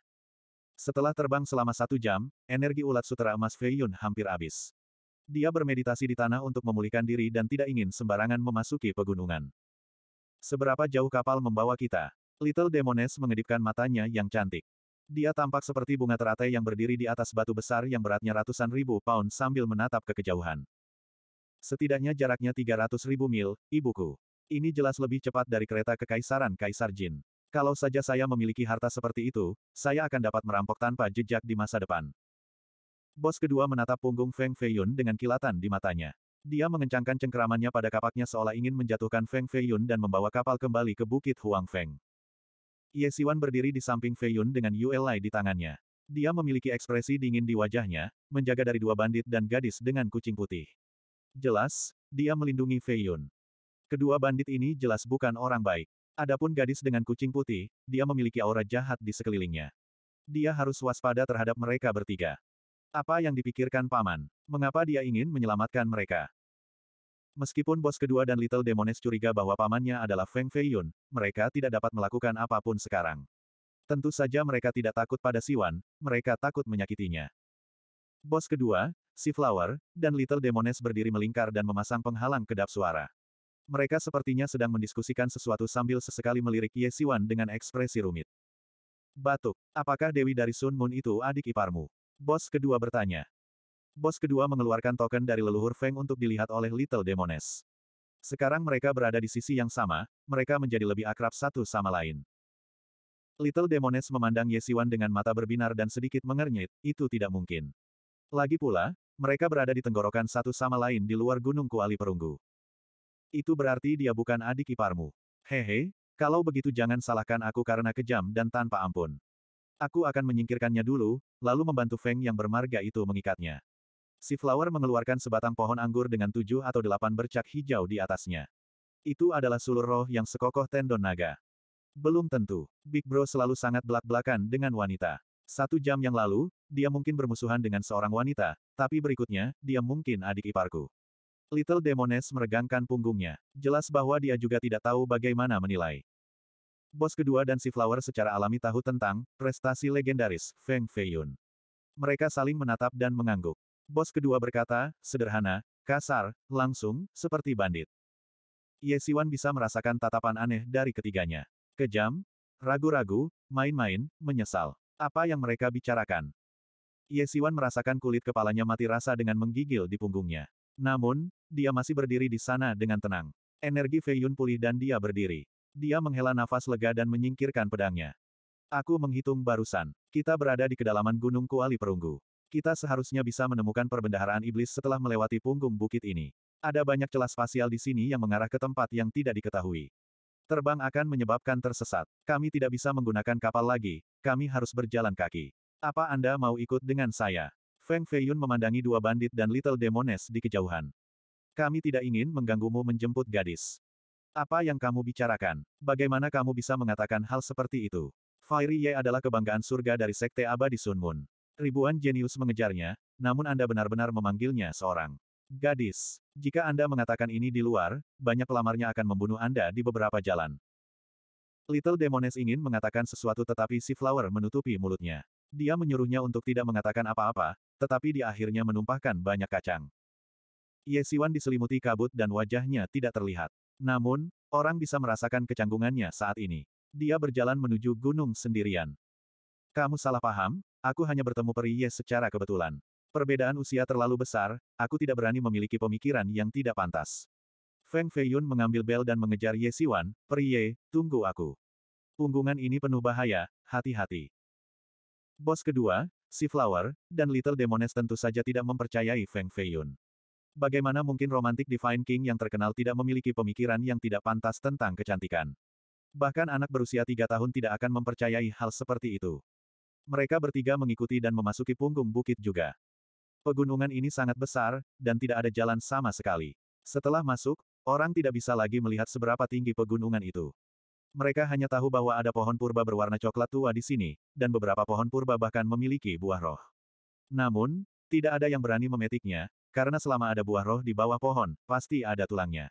Setelah terbang selama satu jam, energi ulat sutera emas Fei hampir habis. Dia bermeditasi di tanah untuk memulihkan diri dan tidak ingin sembarangan memasuki pegunungan. Seberapa jauh kapal membawa kita? Little Demones mengedipkan matanya yang cantik. Dia tampak seperti bunga teratai yang berdiri di atas batu besar yang beratnya ratusan ribu pound sambil menatap ke kejauhan. Setidaknya jaraknya 300 ribu mil, ibuku. Ini jelas lebih cepat dari kereta kekaisaran Kaisar Jin. Kalau saja saya memiliki harta seperti itu, saya akan dapat merampok tanpa jejak di masa depan. Bos kedua menatap punggung Feng Feiyun dengan kilatan di matanya. Dia mengencangkan cengkeramannya pada kapaknya seolah ingin menjatuhkan Feng Feiyun dan membawa kapal kembali ke bukit Huang Feng. Ye Siwan berdiri di samping Feiyun dengan Yue di tangannya. Dia memiliki ekspresi dingin di wajahnya, menjaga dari dua bandit dan gadis dengan kucing putih. Jelas, dia melindungi Feiyun. Kedua bandit ini jelas bukan orang baik. Adapun gadis dengan kucing putih, dia memiliki aura jahat di sekelilingnya. Dia harus waspada terhadap mereka bertiga. Apa yang dipikirkan paman? Mengapa dia ingin menyelamatkan mereka? Meskipun bos kedua dan Little Demones curiga bahwa pamannya adalah Feng Feiyun, mereka tidak dapat melakukan apapun sekarang. Tentu saja mereka tidak takut pada Si Wan, mereka takut menyakitinya. Bos kedua, Si Flower, dan Little Demones berdiri melingkar dan memasang penghalang kedap suara. Mereka sepertinya sedang mendiskusikan sesuatu sambil sesekali melirik Ye Siwan dengan ekspresi rumit. Batuk, apakah Dewi dari Sun Moon itu adik iparmu? Bos kedua bertanya. Bos kedua mengeluarkan token dari leluhur Feng untuk dilihat oleh Little Demoness. Sekarang mereka berada di sisi yang sama, mereka menjadi lebih akrab satu sama lain. Little Demoness memandang Ye Siwan dengan mata berbinar dan sedikit mengernyit, itu tidak mungkin. Lagi pula, mereka berada di tenggorokan satu sama lain di luar Gunung Kuali Perunggu. Itu berarti dia bukan adik iparmu. Hehe, kalau begitu jangan salahkan aku karena kejam dan tanpa ampun. Aku akan menyingkirkannya dulu, lalu membantu Feng yang bermarga itu mengikatnya. Si Flower mengeluarkan sebatang pohon anggur dengan tujuh atau delapan bercak hijau di atasnya. Itu adalah sulur roh yang sekokoh tendon naga. Belum tentu, Big Bro selalu sangat belak-belakan dengan wanita. Satu jam yang lalu, dia mungkin bermusuhan dengan seorang wanita, tapi berikutnya, dia mungkin adik iparku. Little Demones meregangkan punggungnya. Jelas bahwa dia juga tidak tahu bagaimana menilai. Bos kedua dan si Flower secara alami tahu tentang prestasi legendaris Feng Feiyun. Mereka saling menatap dan mengangguk. Bos kedua berkata, sederhana, kasar, langsung, seperti bandit. Ye Siwan bisa merasakan tatapan aneh dari ketiganya. Kejam, ragu-ragu, main-main, menyesal. Apa yang mereka bicarakan? Ye Siwan merasakan kulit kepalanya mati rasa dengan menggigil di punggungnya. Namun, dia masih berdiri di sana dengan tenang. Energi Fei Yun pulih dan dia berdiri. Dia menghela nafas lega dan menyingkirkan pedangnya. Aku menghitung barusan. Kita berada di kedalaman Gunung Kuali Perunggu. Kita seharusnya bisa menemukan perbendaharaan iblis setelah melewati punggung bukit ini. Ada banyak celah spasial di sini yang mengarah ke tempat yang tidak diketahui. Terbang akan menyebabkan tersesat. Kami tidak bisa menggunakan kapal lagi, kami harus berjalan kaki. Apa Anda mau ikut dengan saya? Feng Feiyun memandangi dua bandit dan Little Demones di kejauhan. Kami tidak ingin mengganggumu menjemput gadis. Apa yang kamu bicarakan? Bagaimana kamu bisa mengatakan hal seperti itu? Fairy Ye adalah kebanggaan surga dari Sekte Abadi Sun Moon. Ribuan jenius mengejarnya, namun Anda benar-benar memanggilnya seorang gadis. Jika Anda mengatakan ini di luar, banyak pelamarnya akan membunuh Anda di beberapa jalan. Little Demones ingin mengatakan sesuatu tetapi si Flower menutupi mulutnya. Dia menyuruhnya untuk tidak mengatakan apa-apa, tetapi dia akhirnya menumpahkan banyak kacang. Ye Siwan diselimuti kabut dan wajahnya tidak terlihat. Namun, orang bisa merasakan kecanggungannya saat ini. Dia berjalan menuju gunung sendirian. Kamu salah paham, aku hanya bertemu peri Ye secara kebetulan. Perbedaan usia terlalu besar, aku tidak berani memiliki pemikiran yang tidak pantas. Feng Feiyun mengambil bel dan mengejar Ye Siwan, peri Ye, tunggu aku. Punggungan ini penuh bahaya, hati-hati. Bos kedua, si Flower, dan Little Demoness tentu saja tidak mempercayai Feng Feiyun. Bagaimana mungkin romantik Divine King yang terkenal tidak memiliki pemikiran yang tidak pantas tentang kecantikan? Bahkan anak berusia tiga tahun tidak akan mempercayai hal seperti itu. Mereka bertiga mengikuti dan memasuki punggung bukit juga. Pegunungan ini sangat besar, dan tidak ada jalan sama sekali. Setelah masuk, orang tidak bisa lagi melihat seberapa tinggi pegunungan itu. Mereka hanya tahu bahwa ada pohon purba berwarna coklat tua di sini, dan beberapa pohon purba bahkan memiliki buah roh. Namun, tidak ada yang berani memetiknya, karena selama ada buah roh di bawah pohon, pasti ada tulangnya.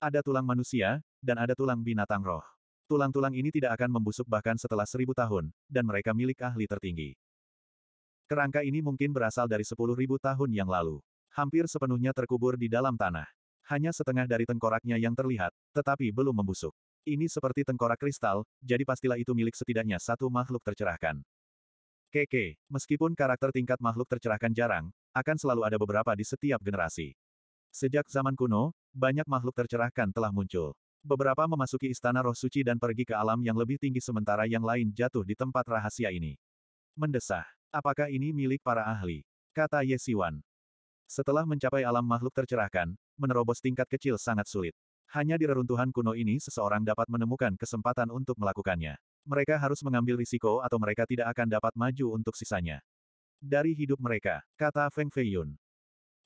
Ada tulang manusia, dan ada tulang binatang roh. Tulang-tulang ini tidak akan membusuk bahkan setelah seribu tahun, dan mereka milik ahli tertinggi. Kerangka ini mungkin berasal dari sepuluh ribu tahun yang lalu. Hampir sepenuhnya terkubur di dalam tanah. Hanya setengah dari tengkoraknya yang terlihat, tetapi belum membusuk. Ini seperti tengkorak kristal, jadi pastilah itu milik setidaknya satu makhluk tercerahkan. Keke, meskipun karakter tingkat makhluk tercerahkan jarang, akan selalu ada beberapa di setiap generasi. Sejak zaman kuno, banyak makhluk tercerahkan telah muncul. Beberapa memasuki istana roh suci dan pergi ke alam yang lebih tinggi sementara yang lain jatuh di tempat rahasia ini. Mendesah. Apakah ini milik para ahli? Kata Yesiwan. Setelah mencapai alam makhluk tercerahkan, menerobos tingkat kecil sangat sulit. Hanya di reruntuhan kuno ini seseorang dapat menemukan kesempatan untuk melakukannya. Mereka harus mengambil risiko atau mereka tidak akan dapat maju untuk sisanya. Dari hidup mereka, kata Feng Feiyun.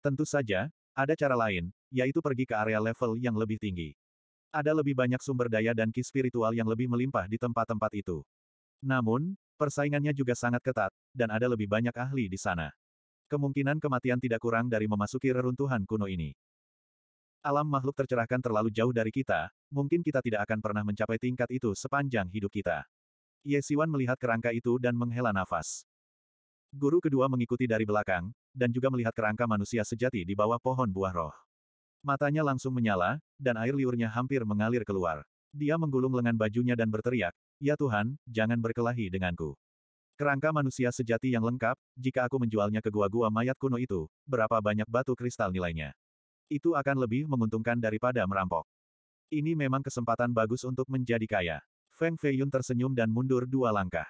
Tentu saja, ada cara lain, yaitu pergi ke area level yang lebih tinggi. Ada lebih banyak sumber daya dan ki spiritual yang lebih melimpah di tempat-tempat itu. Namun, persaingannya juga sangat ketat, dan ada lebih banyak ahli di sana. Kemungkinan kematian tidak kurang dari memasuki reruntuhan kuno ini. Alam makhluk tercerahkan terlalu jauh dari kita, mungkin kita tidak akan pernah mencapai tingkat itu sepanjang hidup kita. Ye Siwan melihat kerangka itu dan menghela nafas. Guru kedua mengikuti dari belakang, dan juga melihat kerangka manusia sejati di bawah pohon buah roh. Matanya langsung menyala, dan air liurnya hampir mengalir keluar. Dia menggulung lengan bajunya dan berteriak, Ya Tuhan, jangan berkelahi denganku. Kerangka manusia sejati yang lengkap, jika aku menjualnya ke gua-gua mayat kuno itu, berapa banyak batu kristal nilainya. Itu akan lebih menguntungkan daripada merampok. Ini memang kesempatan bagus untuk menjadi kaya. Feng Feiyun tersenyum dan mundur dua langkah.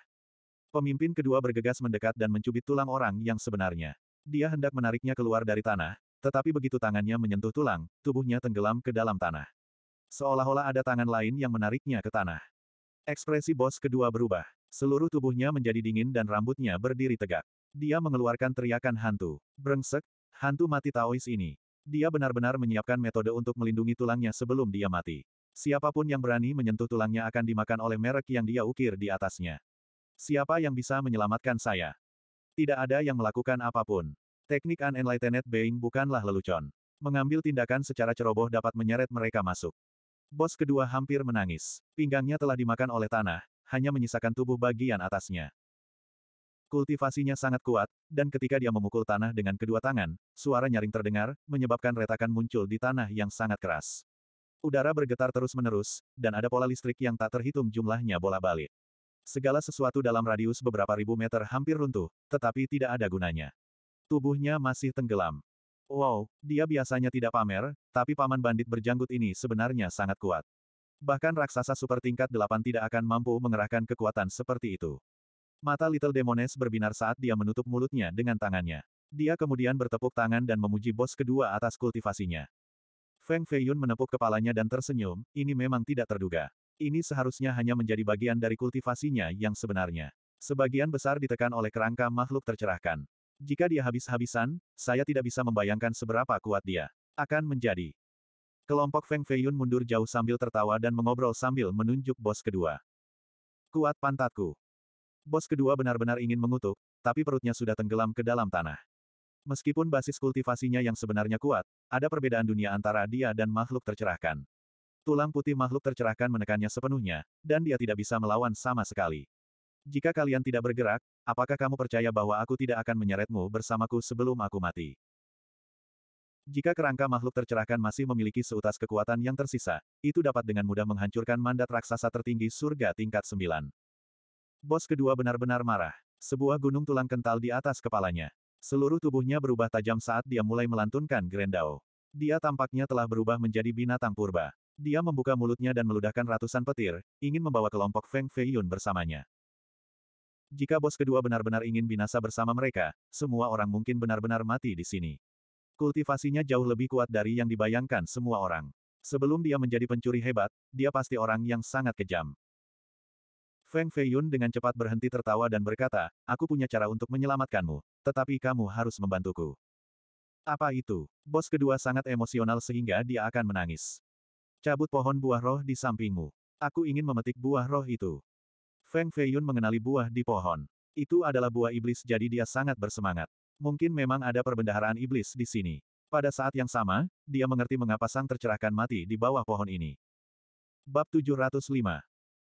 Pemimpin kedua bergegas mendekat dan mencubit tulang orang yang sebenarnya. Dia hendak menariknya keluar dari tanah, tetapi begitu tangannya menyentuh tulang, tubuhnya tenggelam ke dalam tanah. Seolah-olah ada tangan lain yang menariknya ke tanah. Ekspresi bos kedua berubah. Seluruh tubuhnya menjadi dingin dan rambutnya berdiri tegak. Dia mengeluarkan teriakan hantu. Brengsek, hantu mati Taois ini. Dia benar-benar menyiapkan metode untuk melindungi tulangnya sebelum dia mati. Siapapun yang berani menyentuh tulangnya akan dimakan oleh merek yang dia ukir di atasnya. Siapa yang bisa menyelamatkan saya? Tidak ada yang melakukan apapun. Teknik Unenlightened Being bukanlah lelucon. Mengambil tindakan secara ceroboh dapat menyeret mereka masuk. Bos kedua hampir menangis. Pinggangnya telah dimakan oleh tanah, hanya menyisakan tubuh bagian atasnya. Kultivasinya sangat kuat, dan ketika dia memukul tanah dengan kedua tangan, suara nyaring terdengar, menyebabkan retakan muncul di tanah yang sangat keras. Udara bergetar terus-menerus, dan ada pola listrik yang tak terhitung jumlahnya bola balik. Segala sesuatu dalam radius beberapa ribu meter hampir runtuh, tetapi tidak ada gunanya. Tubuhnya masih tenggelam. Wow, dia biasanya tidak pamer, tapi paman bandit berjanggut ini sebenarnya sangat kuat. Bahkan raksasa super tingkat 8 tidak akan mampu mengerahkan kekuatan seperti itu. Mata Little Demones berbinar saat dia menutup mulutnya dengan tangannya. Dia kemudian bertepuk tangan dan memuji bos kedua atas kultivasinya. Feng Feiyun menepuk kepalanya dan tersenyum, ini memang tidak terduga. Ini seharusnya hanya menjadi bagian dari kultivasinya yang sebenarnya. Sebagian besar ditekan oleh kerangka makhluk tercerahkan. Jika dia habis-habisan, saya tidak bisa membayangkan seberapa kuat dia akan menjadi. Kelompok Feng Feiyun mundur jauh sambil tertawa dan mengobrol sambil menunjuk bos kedua. Kuat pantatku. Bos kedua benar-benar ingin mengutuk, tapi perutnya sudah tenggelam ke dalam tanah. Meskipun basis kultivasinya yang sebenarnya kuat, ada perbedaan dunia antara dia dan makhluk tercerahkan. Tulang putih makhluk tercerahkan menekannya sepenuhnya, dan dia tidak bisa melawan sama sekali. Jika kalian tidak bergerak, apakah kamu percaya bahwa aku tidak akan menyeretmu bersamaku sebelum aku mati? Jika kerangka makhluk tercerahkan masih memiliki seutas kekuatan yang tersisa, itu dapat dengan mudah menghancurkan mandat raksasa tertinggi surga tingkat 9. Bos kedua benar-benar marah. Sebuah gunung tulang kental di atas kepalanya. Seluruh tubuhnya berubah tajam saat dia mulai melantunkan Grendao. Dia tampaknya telah berubah menjadi binatang purba. Dia membuka mulutnya dan meludahkan ratusan petir, ingin membawa kelompok Feng Feiyun bersamanya. Jika bos kedua benar-benar ingin binasa bersama mereka, semua orang mungkin benar-benar mati di sini. Kultivasinya jauh lebih kuat dari yang dibayangkan semua orang. Sebelum dia menjadi pencuri hebat, dia pasti orang yang sangat kejam. Feng Feiyun dengan cepat berhenti tertawa dan berkata, aku punya cara untuk menyelamatkanmu, tetapi kamu harus membantuku. Apa itu? Bos kedua sangat emosional sehingga dia akan menangis. Cabut pohon buah roh di sampingmu. Aku ingin memetik buah roh itu. Feng Feiyun mengenali buah di pohon. Itu adalah buah iblis jadi dia sangat bersemangat. Mungkin memang ada perbendaharaan iblis di sini. Pada saat yang sama, dia mengerti mengapa sang tercerahkan mati di bawah pohon ini. Bab 705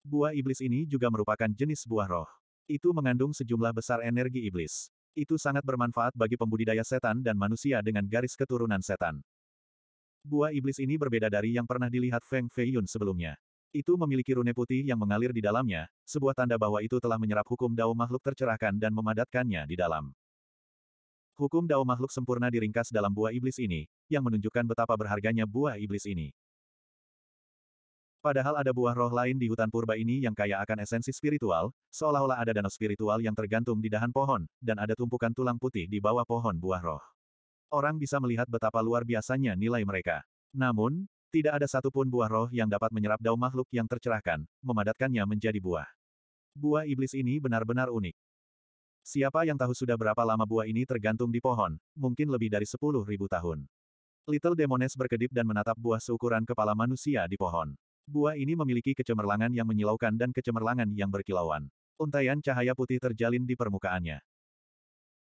Buah iblis ini juga merupakan jenis buah roh. Itu mengandung sejumlah besar energi iblis. Itu sangat bermanfaat bagi pembudidaya setan dan manusia dengan garis keturunan setan. Buah iblis ini berbeda dari yang pernah dilihat Feng Feiyun sebelumnya. Itu memiliki rune putih yang mengalir di dalamnya, sebuah tanda bahwa itu telah menyerap hukum dao makhluk tercerahkan dan memadatkannya di dalam. Hukum dao makhluk sempurna diringkas dalam buah iblis ini, yang menunjukkan betapa berharganya buah iblis ini. Padahal ada buah roh lain di hutan purba ini yang kaya akan esensi spiritual, seolah-olah ada danau spiritual yang tergantung di dahan pohon, dan ada tumpukan tulang putih di bawah pohon buah roh. Orang bisa melihat betapa luar biasanya nilai mereka. Namun, tidak ada satupun buah roh yang dapat menyerap daun makhluk yang tercerahkan, memadatkannya menjadi buah. Buah iblis ini benar-benar unik. Siapa yang tahu sudah berapa lama buah ini tergantung di pohon, mungkin lebih dari sepuluh ribu tahun. Little Demones berkedip dan menatap buah seukuran kepala manusia di pohon. Buah ini memiliki kecemerlangan yang menyilaukan dan kecemerlangan yang berkilauan. Untaian cahaya putih terjalin di permukaannya.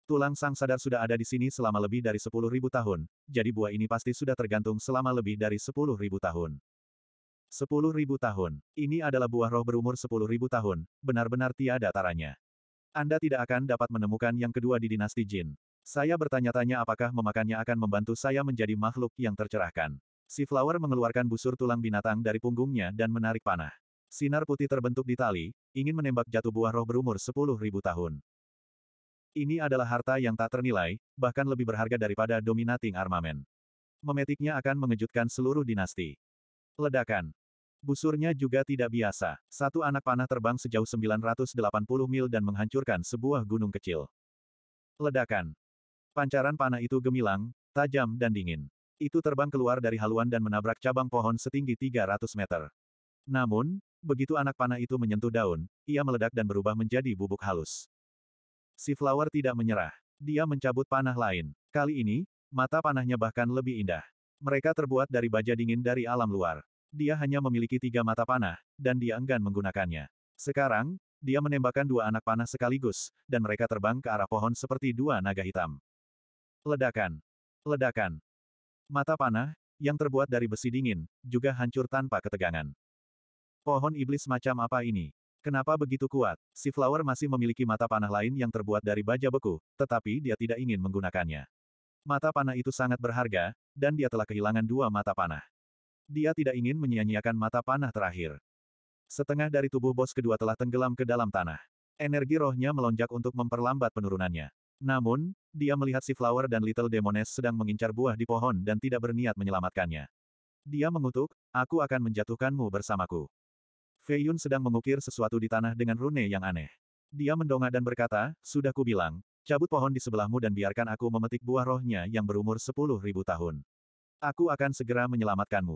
Tulang sang sadar sudah ada di sini selama lebih dari 10.000 tahun, jadi buah ini pasti sudah tergantung selama lebih dari 10.000 tahun. 10.000 tahun. Ini adalah buah roh berumur 10.000 tahun, benar-benar tiada taranya. Anda tidak akan dapat menemukan yang kedua di dinasti jin. Saya bertanya-tanya apakah memakannya akan membantu saya menjadi makhluk yang tercerahkan. Si Flower mengeluarkan busur tulang binatang dari punggungnya dan menarik panah. Sinar putih terbentuk di tali, ingin menembak jatuh buah roh berumur 10.000 tahun. Ini adalah harta yang tak ternilai, bahkan lebih berharga daripada dominating armamen. Memetiknya akan mengejutkan seluruh dinasti. Ledakan. Busurnya juga tidak biasa. Satu anak panah terbang sejauh 980 mil dan menghancurkan sebuah gunung kecil. Ledakan. Pancaran panah itu gemilang, tajam dan dingin itu terbang keluar dari haluan dan menabrak cabang pohon setinggi 300 meter. Namun, begitu anak panah itu menyentuh daun, ia meledak dan berubah menjadi bubuk halus. Si Flower tidak menyerah. Dia mencabut panah lain. Kali ini, mata panahnya bahkan lebih indah. Mereka terbuat dari baja dingin dari alam luar. Dia hanya memiliki tiga mata panah, dan dia enggan menggunakannya. Sekarang, dia menembakkan dua anak panah sekaligus, dan mereka terbang ke arah pohon seperti dua naga hitam. Ledakan. Ledakan. Mata panah, yang terbuat dari besi dingin, juga hancur tanpa ketegangan. Pohon iblis macam apa ini? Kenapa begitu kuat? Si Flower masih memiliki mata panah lain yang terbuat dari baja beku, tetapi dia tidak ingin menggunakannya. Mata panah itu sangat berharga, dan dia telah kehilangan dua mata panah. Dia tidak ingin menyia-nyiakan mata panah terakhir. Setengah dari tubuh bos kedua telah tenggelam ke dalam tanah. Energi rohnya melonjak untuk memperlambat penurunannya. Namun, dia melihat si Flower dan Little Demoness sedang mengincar buah di pohon dan tidak berniat menyelamatkannya. Dia mengutuk, aku akan menjatuhkanmu bersamaku. Fei Yun sedang mengukir sesuatu di tanah dengan rune yang aneh. Dia mendongak dan berkata, sudah kubilang, cabut pohon di sebelahmu dan biarkan aku memetik buah rohnya yang berumur sepuluh ribu tahun. Aku akan segera menyelamatkanmu.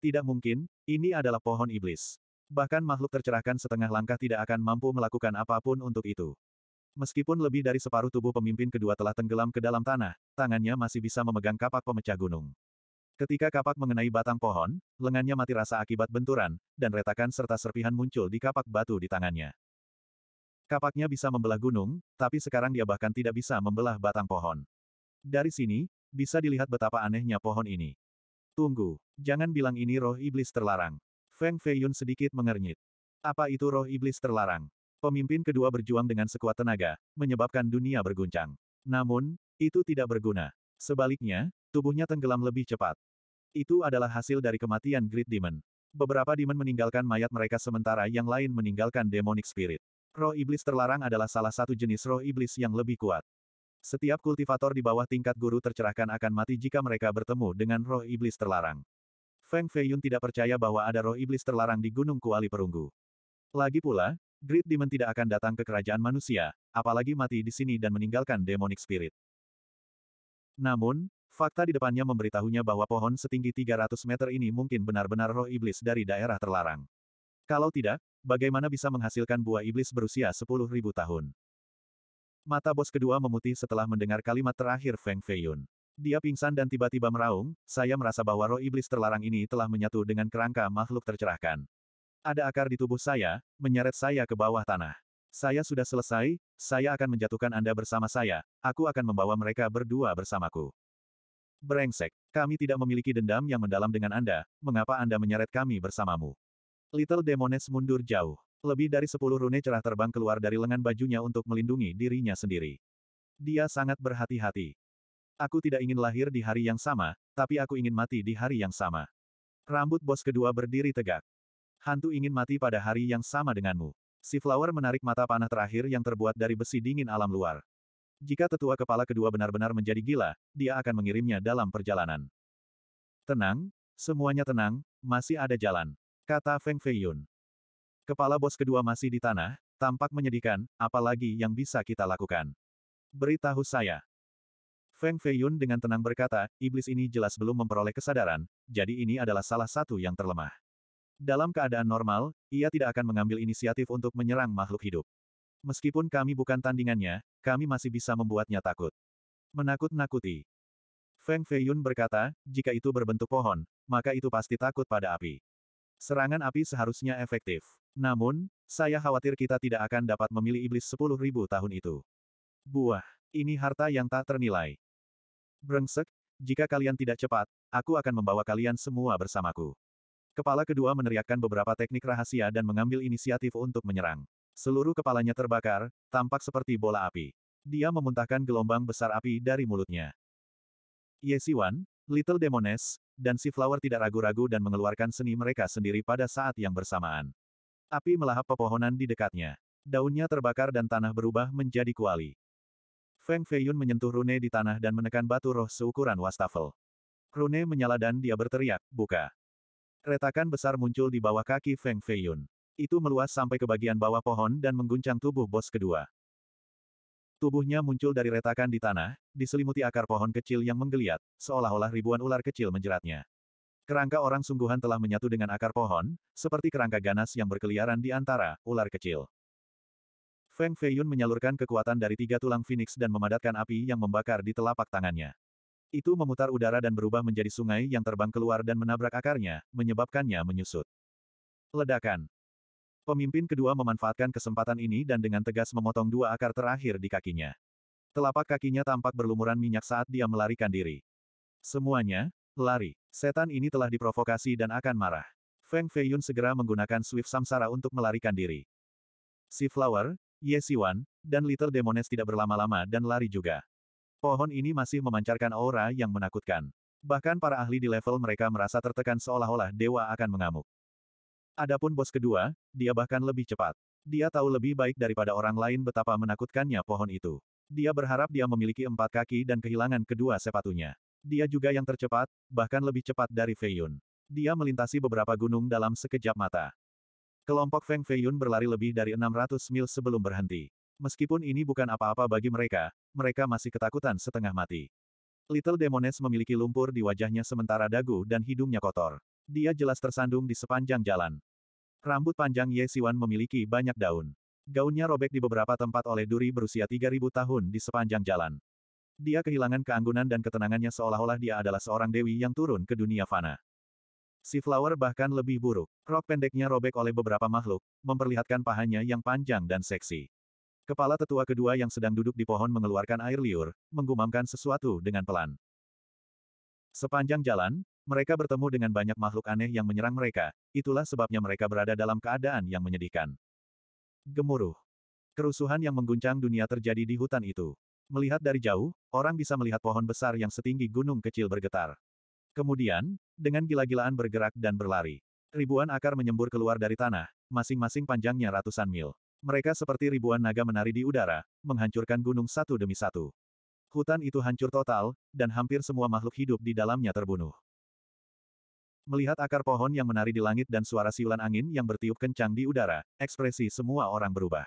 Tidak mungkin, ini adalah pohon iblis. Bahkan makhluk tercerahkan setengah langkah tidak akan mampu melakukan apapun untuk itu. Meskipun lebih dari separuh tubuh pemimpin kedua telah tenggelam ke dalam tanah, tangannya masih bisa memegang kapak pemecah gunung. Ketika kapak mengenai batang pohon, lengannya mati rasa akibat benturan, dan retakan serta serpihan muncul di kapak batu di tangannya. Kapaknya bisa membelah gunung, tapi sekarang dia bahkan tidak bisa membelah batang pohon. Dari sini, bisa dilihat betapa anehnya pohon ini. Tunggu, jangan bilang ini roh iblis terlarang. Feng Feiyun sedikit mengernyit. Apa itu roh iblis terlarang? Pemimpin kedua berjuang dengan sekuat tenaga, menyebabkan dunia berguncang. Namun, itu tidak berguna. Sebaliknya, tubuhnya tenggelam lebih cepat. Itu adalah hasil dari kematian Great Demon. Beberapa demon meninggalkan mayat mereka sementara yang lain meninggalkan demonic spirit. Roh iblis terlarang adalah salah satu jenis roh iblis yang lebih kuat. Setiap kultivator di bawah tingkat guru tercerahkan akan mati jika mereka bertemu dengan roh iblis terlarang. Feng Feiyun tidak percaya bahwa ada roh iblis terlarang di Gunung Kuali Perunggu. Lagi pula, Great Demon tidak akan datang ke kerajaan manusia, apalagi mati di sini dan meninggalkan demonic spirit. Namun, fakta di depannya memberitahunya bahwa pohon setinggi 300 meter ini mungkin benar-benar roh iblis dari daerah terlarang. Kalau tidak, bagaimana bisa menghasilkan buah iblis berusia 10.000 tahun? Mata bos kedua memutih setelah mendengar kalimat terakhir Feng Feiyun. Dia pingsan dan tiba-tiba meraung, saya merasa bahwa roh iblis terlarang ini telah menyatu dengan kerangka makhluk tercerahkan. Ada akar di tubuh saya, menyeret saya ke bawah tanah. Saya sudah selesai, saya akan menjatuhkan Anda bersama saya, aku akan membawa mereka berdua bersamaku. Brengsek, kami tidak memiliki dendam yang mendalam dengan Anda, mengapa Anda menyeret kami bersamamu? Little Demones mundur jauh. Lebih dari sepuluh rune cerah terbang keluar dari lengan bajunya untuk melindungi dirinya sendiri. Dia sangat berhati-hati. Aku tidak ingin lahir di hari yang sama, tapi aku ingin mati di hari yang sama. Rambut bos kedua berdiri tegak. Hantu ingin mati pada hari yang sama denganmu. Si Flower menarik mata panah terakhir yang terbuat dari besi dingin alam luar. Jika tetua kepala kedua benar-benar menjadi gila, dia akan mengirimnya dalam perjalanan. Tenang, semuanya tenang, masih ada jalan. Kata Feng Feiyun. Kepala bos kedua masih di tanah, tampak menyedihkan, apalagi yang bisa kita lakukan. Beritahu saya. Feng Feiyun dengan tenang berkata, iblis ini jelas belum memperoleh kesadaran, jadi ini adalah salah satu yang terlemah. Dalam keadaan normal, ia tidak akan mengambil inisiatif untuk menyerang makhluk hidup. Meskipun kami bukan tandingannya, kami masih bisa membuatnya takut. Menakut-nakuti. Feng Feiyun berkata, jika itu berbentuk pohon, maka itu pasti takut pada api. Serangan api seharusnya efektif. Namun, saya khawatir kita tidak akan dapat memilih iblis 10.000 tahun itu. Buah, ini harta yang tak ternilai. Brengsek, jika kalian tidak cepat, aku akan membawa kalian semua bersamaku. Kepala kedua meneriakkan beberapa teknik rahasia dan mengambil inisiatif untuk menyerang. Seluruh kepalanya terbakar, tampak seperti bola api. Dia memuntahkan gelombang besar api dari mulutnya. Ye Siwan, Little Demoness, dan si Flower tidak ragu-ragu dan mengeluarkan seni mereka sendiri pada saat yang bersamaan. Api melahap pepohonan di dekatnya. Daunnya terbakar dan tanah berubah menjadi kuali. Feng Feiyun menyentuh rune di tanah dan menekan batu roh seukuran wastafel. Rune menyala dan dia berteriak, buka. Retakan besar muncul di bawah kaki Feng Feiyun. Itu meluas sampai ke bagian bawah pohon dan mengguncang tubuh bos kedua. Tubuhnya muncul dari retakan di tanah, diselimuti akar pohon kecil yang menggeliat, seolah-olah ribuan ular kecil menjeratnya. Kerangka orang sungguhan telah menyatu dengan akar pohon, seperti kerangka ganas yang berkeliaran di antara ular kecil. Feng Feiyun menyalurkan kekuatan dari tiga tulang phoenix dan memadatkan api yang membakar di telapak tangannya. Itu memutar udara dan berubah menjadi sungai yang terbang keluar dan menabrak akarnya, menyebabkannya menyusut. Ledakan. Pemimpin kedua memanfaatkan kesempatan ini dan dengan tegas memotong dua akar terakhir di kakinya. Telapak kakinya tampak berlumuran minyak saat dia melarikan diri. Semuanya, lari. Setan ini telah diprovokasi dan akan marah. Feng Feiyun segera menggunakan Swift Samsara untuk melarikan diri. Si Flower, Ye Siwan, dan Little Demones tidak berlama-lama dan lari juga. Pohon ini masih memancarkan aura yang menakutkan. Bahkan para ahli di level mereka merasa tertekan seolah-olah dewa akan mengamuk. Adapun bos kedua, dia bahkan lebih cepat. Dia tahu lebih baik daripada orang lain betapa menakutkannya pohon itu. Dia berharap dia memiliki empat kaki dan kehilangan kedua sepatunya. Dia juga yang tercepat, bahkan lebih cepat dari Feiyun. Dia melintasi beberapa gunung dalam sekejap mata. Kelompok Feng Feiyun berlari lebih dari 600 mil sebelum berhenti. Meskipun ini bukan apa-apa bagi mereka, mereka masih ketakutan setengah mati. Little Demones memiliki lumpur di wajahnya sementara dagu dan hidungnya kotor. Dia jelas tersandung di sepanjang jalan. Rambut panjang Ye Siwan memiliki banyak daun. Gaunnya robek di beberapa tempat oleh duri berusia 3000 tahun di sepanjang jalan. Dia kehilangan keanggunan dan ketenangannya seolah-olah dia adalah seorang dewi yang turun ke dunia fana. Si Flower bahkan lebih buruk. Rok pendeknya robek oleh beberapa makhluk, memperlihatkan pahanya yang panjang dan seksi. Kepala tetua kedua yang sedang duduk di pohon mengeluarkan air liur, menggumamkan sesuatu dengan pelan. Sepanjang jalan, mereka bertemu dengan banyak makhluk aneh yang menyerang mereka, itulah sebabnya mereka berada dalam keadaan yang menyedihkan. Gemuruh. Kerusuhan yang mengguncang dunia terjadi di hutan itu. Melihat dari jauh, orang bisa melihat pohon besar yang setinggi gunung kecil bergetar. Kemudian, dengan gila-gilaan bergerak dan berlari. Ribuan akar menyembur keluar dari tanah, masing-masing panjangnya ratusan mil. Mereka seperti ribuan naga menari di udara, menghancurkan gunung satu demi satu. Hutan itu hancur total, dan hampir semua makhluk hidup di dalamnya terbunuh. Melihat akar pohon yang menari di langit dan suara siulan angin yang bertiup kencang di udara, ekspresi semua orang berubah.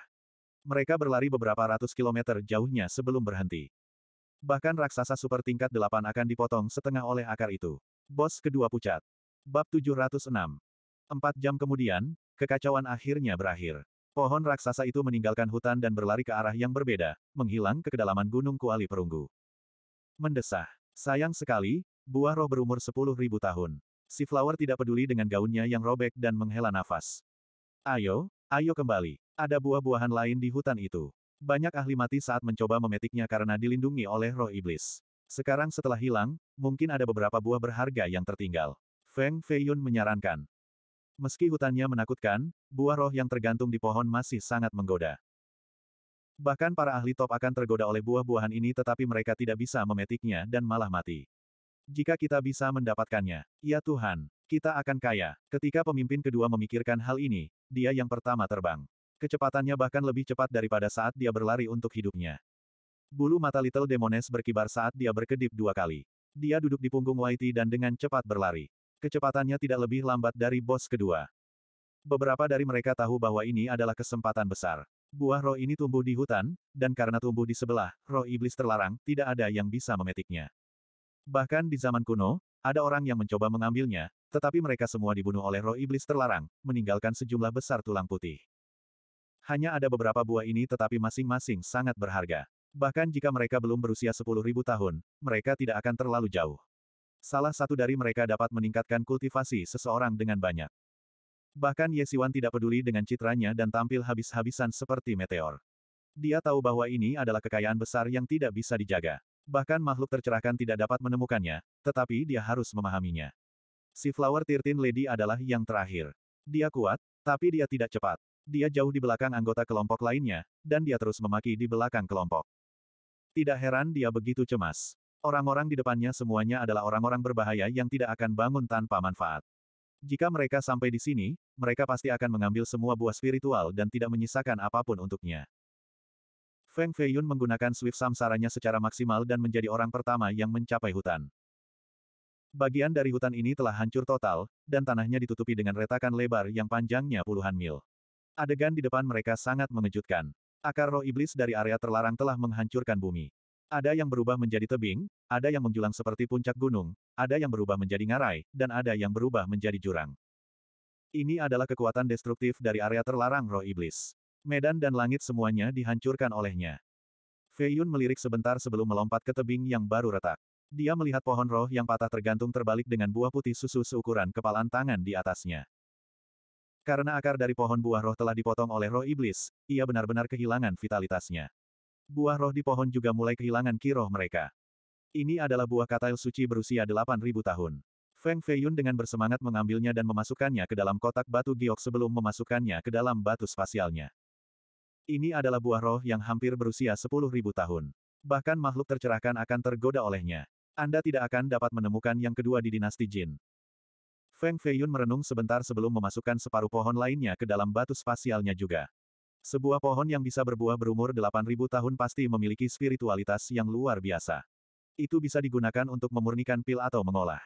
Mereka berlari beberapa ratus kilometer jauhnya sebelum berhenti. Bahkan raksasa super tingkat delapan akan dipotong setengah oleh akar itu. Bos kedua pucat. Bab 706. Empat jam kemudian, kekacauan akhirnya berakhir. Pohon raksasa itu meninggalkan hutan dan berlari ke arah yang berbeda, menghilang ke kedalaman gunung kuali perunggu. Mendesah. Sayang sekali, buah roh berumur 10.000 tahun. Si Flower tidak peduli dengan gaunnya yang robek dan menghela nafas. Ayo, ayo kembali. Ada buah-buahan lain di hutan itu. Banyak ahli mati saat mencoba memetiknya karena dilindungi oleh roh iblis. Sekarang setelah hilang, mungkin ada beberapa buah berharga yang tertinggal. Feng Feiyun menyarankan, Meski hutannya menakutkan, buah roh yang tergantung di pohon masih sangat menggoda. Bahkan para ahli top akan tergoda oleh buah-buahan ini tetapi mereka tidak bisa memetiknya dan malah mati. Jika kita bisa mendapatkannya, ya Tuhan, kita akan kaya. Ketika pemimpin kedua memikirkan hal ini, dia yang pertama terbang. Kecepatannya bahkan lebih cepat daripada saat dia berlari untuk hidupnya. Bulu mata Little Demones berkibar saat dia berkedip dua kali. Dia duduk di punggung Whitey dan dengan cepat berlari. Kecepatannya tidak lebih lambat dari bos kedua. Beberapa dari mereka tahu bahwa ini adalah kesempatan besar. Buah roh ini tumbuh di hutan, dan karena tumbuh di sebelah, roh iblis terlarang, tidak ada yang bisa memetiknya. Bahkan di zaman kuno, ada orang yang mencoba mengambilnya, tetapi mereka semua dibunuh oleh roh iblis terlarang, meninggalkan sejumlah besar tulang putih. Hanya ada beberapa buah ini tetapi masing-masing sangat berharga. Bahkan jika mereka belum berusia 10.000 tahun, mereka tidak akan terlalu jauh. Salah satu dari mereka dapat meningkatkan kultivasi seseorang dengan banyak. Bahkan Ye Siwan tidak peduli dengan citranya dan tampil habis-habisan seperti meteor. Dia tahu bahwa ini adalah kekayaan besar yang tidak bisa dijaga. Bahkan makhluk tercerahkan tidak dapat menemukannya, tetapi dia harus memahaminya. Si Flower Tirtin Lady adalah yang terakhir. Dia kuat, tapi dia tidak cepat. Dia jauh di belakang anggota kelompok lainnya, dan dia terus memaki di belakang kelompok. Tidak heran dia begitu cemas. Orang-orang di depannya semuanya adalah orang-orang berbahaya yang tidak akan bangun tanpa manfaat. Jika mereka sampai di sini, mereka pasti akan mengambil semua buah spiritual dan tidak menyisakan apapun untuknya. Feng Feiyun menggunakan swift samsaranya secara maksimal dan menjadi orang pertama yang mencapai hutan. Bagian dari hutan ini telah hancur total, dan tanahnya ditutupi dengan retakan lebar yang panjangnya puluhan mil. Adegan di depan mereka sangat mengejutkan. Akar roh iblis dari area terlarang telah menghancurkan bumi. Ada yang berubah menjadi tebing, ada yang menjulang seperti puncak gunung, ada yang berubah menjadi ngarai, dan ada yang berubah menjadi jurang. Ini adalah kekuatan destruktif dari area terlarang roh iblis. Medan dan langit semuanya dihancurkan olehnya. Fei Yun melirik sebentar sebelum melompat ke tebing yang baru retak. Dia melihat pohon roh yang patah tergantung terbalik dengan buah putih susu seukuran kepalan tangan di atasnya. Karena akar dari pohon buah roh telah dipotong oleh roh iblis, ia benar-benar kehilangan vitalitasnya buah roh di pohon juga mulai kehilangan kiroh mereka. Ini adalah buah katail suci berusia 8.000 tahun. Feng Feiyun dengan bersemangat mengambilnya dan memasukkannya ke dalam kotak batu giok sebelum memasukkannya ke dalam batu spasialnya. Ini adalah buah roh yang hampir berusia 10.000 tahun. Bahkan makhluk tercerahkan akan tergoda olehnya. Anda tidak akan dapat menemukan yang kedua di dinasti Jin. Feng Feiyun merenung sebentar sebelum memasukkan separuh pohon lainnya ke dalam batu spasialnya juga. Sebuah pohon yang bisa berbuah berumur 8.000 tahun pasti memiliki spiritualitas yang luar biasa. Itu bisa digunakan untuk memurnikan pil atau mengolah.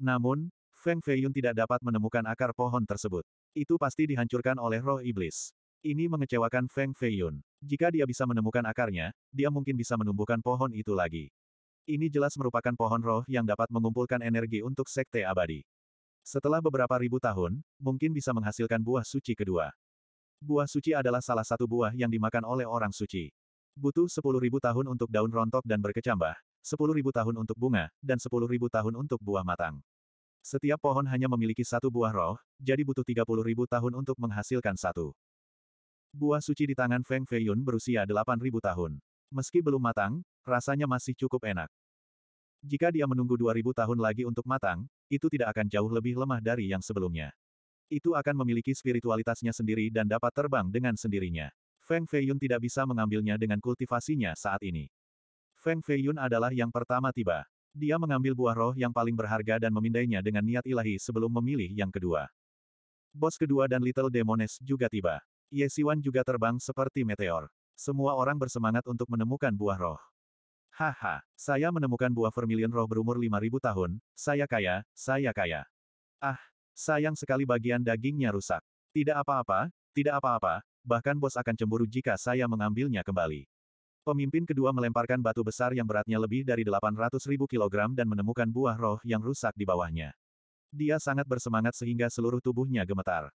Namun, Feng Feiyun tidak dapat menemukan akar pohon tersebut. Itu pasti dihancurkan oleh roh iblis. Ini mengecewakan Feng Feiyun. Jika dia bisa menemukan akarnya, dia mungkin bisa menumbuhkan pohon itu lagi. Ini jelas merupakan pohon roh yang dapat mengumpulkan energi untuk sekte abadi. Setelah beberapa ribu tahun, mungkin bisa menghasilkan buah suci kedua. Buah suci adalah salah satu buah yang dimakan oleh orang suci. Butuh 10.000 tahun untuk daun rontok dan berkecambah, 10.000 tahun untuk bunga, dan 10.000 tahun untuk buah matang. Setiap pohon hanya memiliki satu buah roh, jadi butuh 30.000 tahun untuk menghasilkan satu. Buah suci di tangan Feng Feiyun berusia 8.000 tahun. Meski belum matang, rasanya masih cukup enak. Jika dia menunggu 2.000 tahun lagi untuk matang, itu tidak akan jauh lebih lemah dari yang sebelumnya itu akan memiliki spiritualitasnya sendiri dan dapat terbang dengan sendirinya. Feng Feiyun tidak bisa mengambilnya dengan kultivasinya saat ini. Feng Feiyun adalah yang pertama tiba. Dia mengambil buah roh yang paling berharga dan memindainya dengan niat ilahi sebelum memilih yang kedua. Bos kedua dan Little Demones juga tiba. Ye Siwan juga terbang seperti meteor. Semua orang bersemangat untuk menemukan buah roh. Haha, saya menemukan buah vermilion roh berumur 5000 tahun, saya kaya, saya kaya. Ah, Sayang sekali bagian dagingnya rusak. Tidak apa-apa, tidak apa-apa, bahkan bos akan cemburu jika saya mengambilnya kembali. Pemimpin kedua melemparkan batu besar yang beratnya lebih dari 800 ribu kilogram dan menemukan buah roh yang rusak di bawahnya. Dia sangat bersemangat sehingga seluruh tubuhnya gemetar.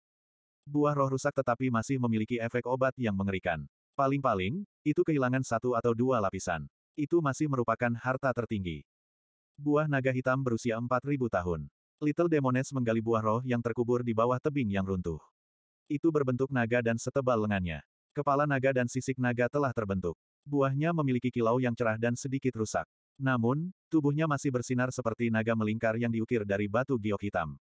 Buah roh rusak tetapi masih memiliki efek obat yang mengerikan. Paling-paling, itu kehilangan satu atau dua lapisan. Itu masih merupakan harta tertinggi. Buah naga hitam berusia 4.000 tahun. Little Demones menggali buah roh yang terkubur di bawah tebing yang runtuh. Itu berbentuk naga dan setebal lengannya. Kepala naga dan sisik naga telah terbentuk. Buahnya memiliki kilau yang cerah dan sedikit rusak. Namun, tubuhnya masih bersinar seperti naga melingkar yang diukir dari batu giok hitam.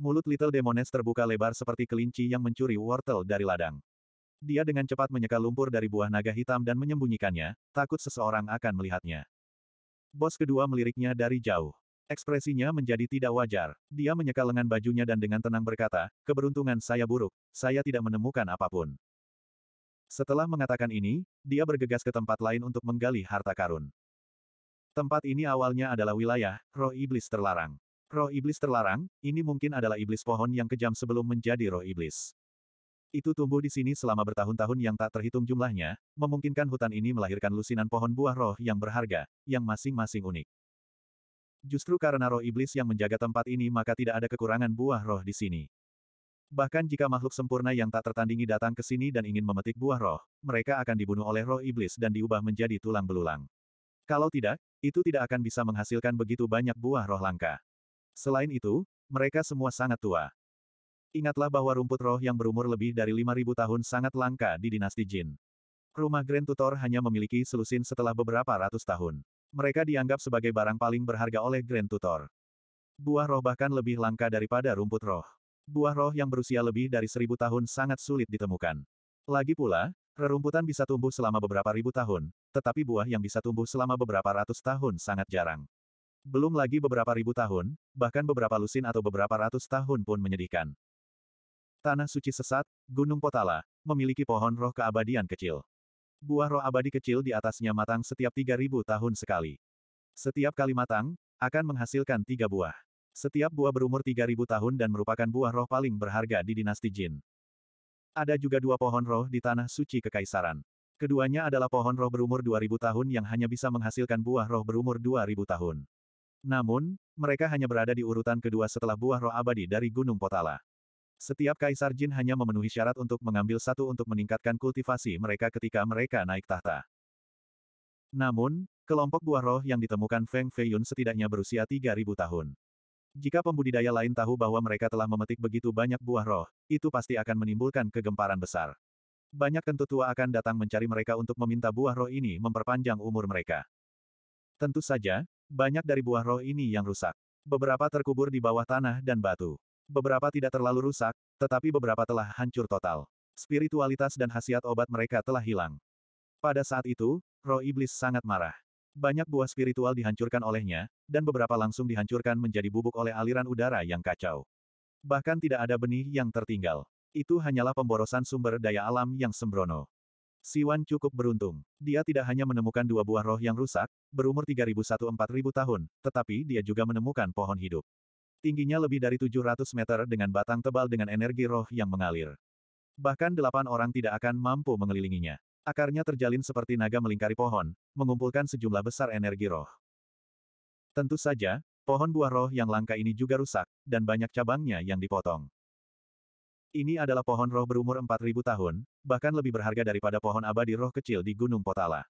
Mulut Little Demones terbuka lebar seperti kelinci yang mencuri wortel dari ladang. Dia dengan cepat menyeka lumpur dari buah naga hitam dan menyembunyikannya, takut seseorang akan melihatnya. Bos kedua meliriknya dari jauh. Ekspresinya menjadi tidak wajar. Dia menyeka lengan bajunya dan dengan tenang berkata, keberuntungan saya buruk, saya tidak menemukan apapun. Setelah mengatakan ini, dia bergegas ke tempat lain untuk menggali harta karun. Tempat ini awalnya adalah wilayah, roh iblis terlarang. Roh iblis terlarang, ini mungkin adalah iblis pohon yang kejam sebelum menjadi roh iblis. Itu tumbuh di sini selama bertahun-tahun yang tak terhitung jumlahnya, memungkinkan hutan ini melahirkan lusinan pohon buah roh yang berharga, yang masing-masing unik. Justru karena roh iblis yang menjaga tempat ini maka tidak ada kekurangan buah roh di sini. Bahkan jika makhluk sempurna yang tak tertandingi datang ke sini dan ingin memetik buah roh, mereka akan dibunuh oleh roh iblis dan diubah menjadi tulang belulang. Kalau tidak, itu tidak akan bisa menghasilkan begitu banyak buah roh langka. Selain itu, mereka semua sangat tua. Ingatlah bahwa rumput roh yang berumur lebih dari 5.000 tahun sangat langka di dinasti Jin. Rumah Grand Tutor hanya memiliki selusin setelah beberapa ratus tahun. Mereka dianggap sebagai barang paling berharga oleh Grand Tutor. Buah roh bahkan lebih langka daripada rumput roh. Buah roh yang berusia lebih dari seribu tahun sangat sulit ditemukan. Lagi pula, rerumputan bisa tumbuh selama beberapa ribu tahun, tetapi buah yang bisa tumbuh selama beberapa ratus tahun sangat jarang. Belum lagi beberapa ribu tahun, bahkan beberapa lusin atau beberapa ratus tahun pun menyedihkan. Tanah suci sesat, Gunung Potala, memiliki pohon roh keabadian kecil. Buah roh abadi kecil di atasnya matang setiap 3000 tahun sekali. Setiap kali matang, akan menghasilkan tiga buah. Setiap buah berumur 3000 tahun dan merupakan buah roh paling berharga di dinasti Jin. Ada juga dua pohon roh di tanah suci kekaisaran. Keduanya adalah pohon roh berumur 2000 tahun yang hanya bisa menghasilkan buah roh berumur 2000 tahun. Namun, mereka hanya berada di urutan kedua setelah buah roh abadi dari Gunung Potala. Setiap kaisar jin hanya memenuhi syarat untuk mengambil satu untuk meningkatkan kultivasi mereka ketika mereka naik tahta. Namun, kelompok buah roh yang ditemukan Feng Feiyun setidaknya berusia 3.000 tahun. Jika pembudidaya lain tahu bahwa mereka telah memetik begitu banyak buah roh, itu pasti akan menimbulkan kegemparan besar. Banyak tentu tua akan datang mencari mereka untuk meminta buah roh ini memperpanjang umur mereka. Tentu saja, banyak dari buah roh ini yang rusak. Beberapa terkubur di bawah tanah dan batu. Beberapa tidak terlalu rusak, tetapi beberapa telah hancur total. Spiritualitas dan khasiat obat mereka telah hilang. Pada saat itu, roh iblis sangat marah. Banyak buah spiritual dihancurkan olehnya, dan beberapa langsung dihancurkan menjadi bubuk oleh aliran udara yang kacau. Bahkan tidak ada benih yang tertinggal. Itu hanyalah pemborosan sumber daya alam yang sembrono. Siwan cukup beruntung. Dia tidak hanya menemukan dua buah roh yang rusak, berumur 3001-4000 tahun, tetapi dia juga menemukan pohon hidup. Tingginya lebih dari 700 meter dengan batang tebal dengan energi roh yang mengalir. Bahkan delapan orang tidak akan mampu mengelilinginya. Akarnya terjalin seperti naga melingkari pohon, mengumpulkan sejumlah besar energi roh. Tentu saja, pohon buah roh yang langka ini juga rusak, dan banyak cabangnya yang dipotong. Ini adalah pohon roh berumur 4000 tahun, bahkan lebih berharga daripada pohon abadi roh kecil di Gunung Potala.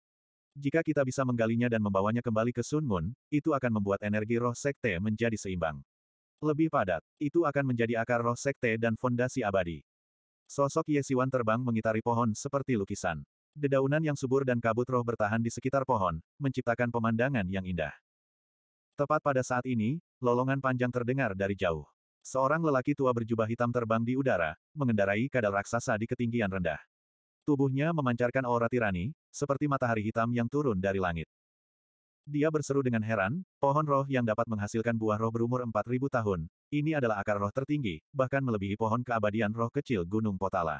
Jika kita bisa menggalinya dan membawanya kembali ke Sun Moon, itu akan membuat energi roh sekte menjadi seimbang. Lebih padat, itu akan menjadi akar roh sekte dan fondasi abadi. Sosok Yesiwan terbang mengitari pohon seperti lukisan. Dedaunan yang subur dan kabut roh bertahan di sekitar pohon, menciptakan pemandangan yang indah. Tepat pada saat ini, lolongan panjang terdengar dari jauh. Seorang lelaki tua berjubah hitam terbang di udara, mengendarai kadal raksasa di ketinggian rendah. Tubuhnya memancarkan aura tirani, seperti matahari hitam yang turun dari langit. Dia berseru dengan heran, pohon roh yang dapat menghasilkan buah roh berumur 4000 tahun, ini adalah akar roh tertinggi, bahkan melebihi pohon keabadian roh kecil Gunung Potala.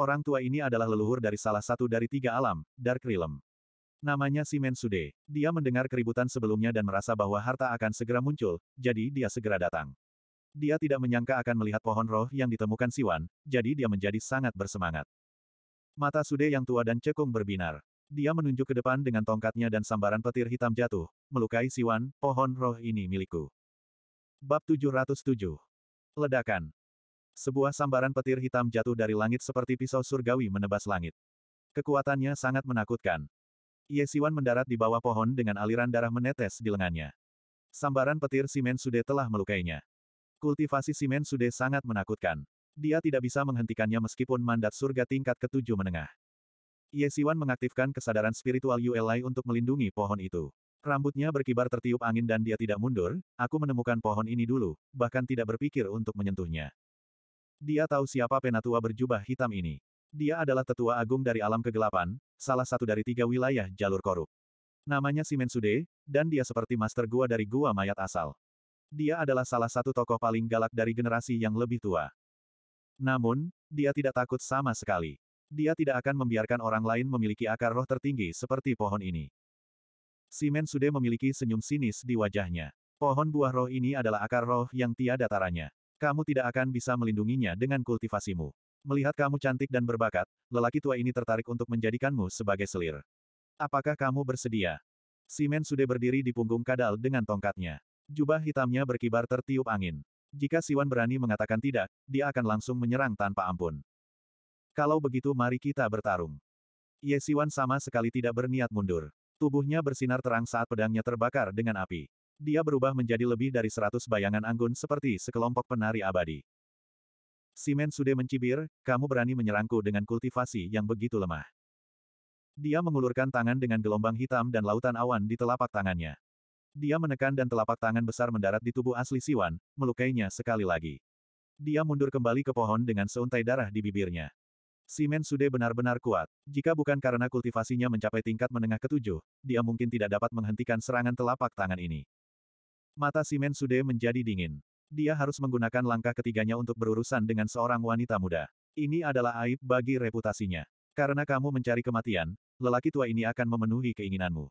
Orang tua ini adalah leluhur dari salah satu dari tiga alam, Dark Realm. Namanya Simen Sude. Dia mendengar keributan sebelumnya dan merasa bahwa harta akan segera muncul, jadi dia segera datang. Dia tidak menyangka akan melihat pohon roh yang ditemukan Siwan, jadi dia menjadi sangat bersemangat. Mata Sude yang tua dan cekung berbinar. Dia menunjuk ke depan dengan tongkatnya dan sambaran petir hitam jatuh, melukai Siwan, pohon roh ini milikku. Bab 707. Ledakan. Sebuah sambaran petir hitam jatuh dari langit seperti pisau surgawi menebas langit. Kekuatannya sangat menakutkan. Ye Siwan mendarat di bawah pohon dengan aliran darah menetes di lengannya. Sambaran petir Simen Sude telah melukainya. Kultivasi Simen Sude sangat menakutkan. Dia tidak bisa menghentikannya meskipun mandat surga tingkat ketujuh menengah. Ye Siwan mengaktifkan kesadaran spiritual Yue Lai untuk melindungi pohon itu. Rambutnya berkibar tertiup angin dan dia tidak mundur, aku menemukan pohon ini dulu, bahkan tidak berpikir untuk menyentuhnya. Dia tahu siapa penatua berjubah hitam ini. Dia adalah tetua agung dari alam kegelapan, salah satu dari tiga wilayah jalur korup. Namanya Simensude, dan dia seperti master gua dari gua mayat asal. Dia adalah salah satu tokoh paling galak dari generasi yang lebih tua. Namun, dia tidak takut sama sekali. Dia tidak akan membiarkan orang lain memiliki akar roh tertinggi seperti pohon ini. Simen Sude memiliki senyum sinis di wajahnya. Pohon buah roh ini adalah akar roh yang tiada taranya. Kamu tidak akan bisa melindunginya dengan kultivasimu. Melihat kamu cantik dan berbakat, lelaki tua ini tertarik untuk menjadikanmu sebagai selir. Apakah kamu bersedia? Simen Sude berdiri di punggung kadal dengan tongkatnya. Jubah hitamnya berkibar tertiup angin. Jika Siwan berani mengatakan tidak, dia akan langsung menyerang tanpa ampun. Kalau begitu mari kita bertarung. Ye Siwan sama sekali tidak berniat mundur. Tubuhnya bersinar terang saat pedangnya terbakar dengan api. Dia berubah menjadi lebih dari seratus bayangan anggun seperti sekelompok penari abadi. Simen Sude mencibir, kamu berani menyerangku dengan kultivasi yang begitu lemah. Dia mengulurkan tangan dengan gelombang hitam dan lautan awan di telapak tangannya. Dia menekan dan telapak tangan besar mendarat di tubuh asli Siwan, melukainya sekali lagi. Dia mundur kembali ke pohon dengan seuntai darah di bibirnya. Simen Sude benar-benar kuat. Jika bukan karena kultivasinya mencapai tingkat menengah ketujuh, dia mungkin tidak dapat menghentikan serangan telapak tangan ini. Mata Simen Sude menjadi dingin. Dia harus menggunakan langkah ketiganya untuk berurusan dengan seorang wanita muda. Ini adalah aib bagi reputasinya. Karena kamu mencari kematian, lelaki tua ini akan memenuhi keinginanmu.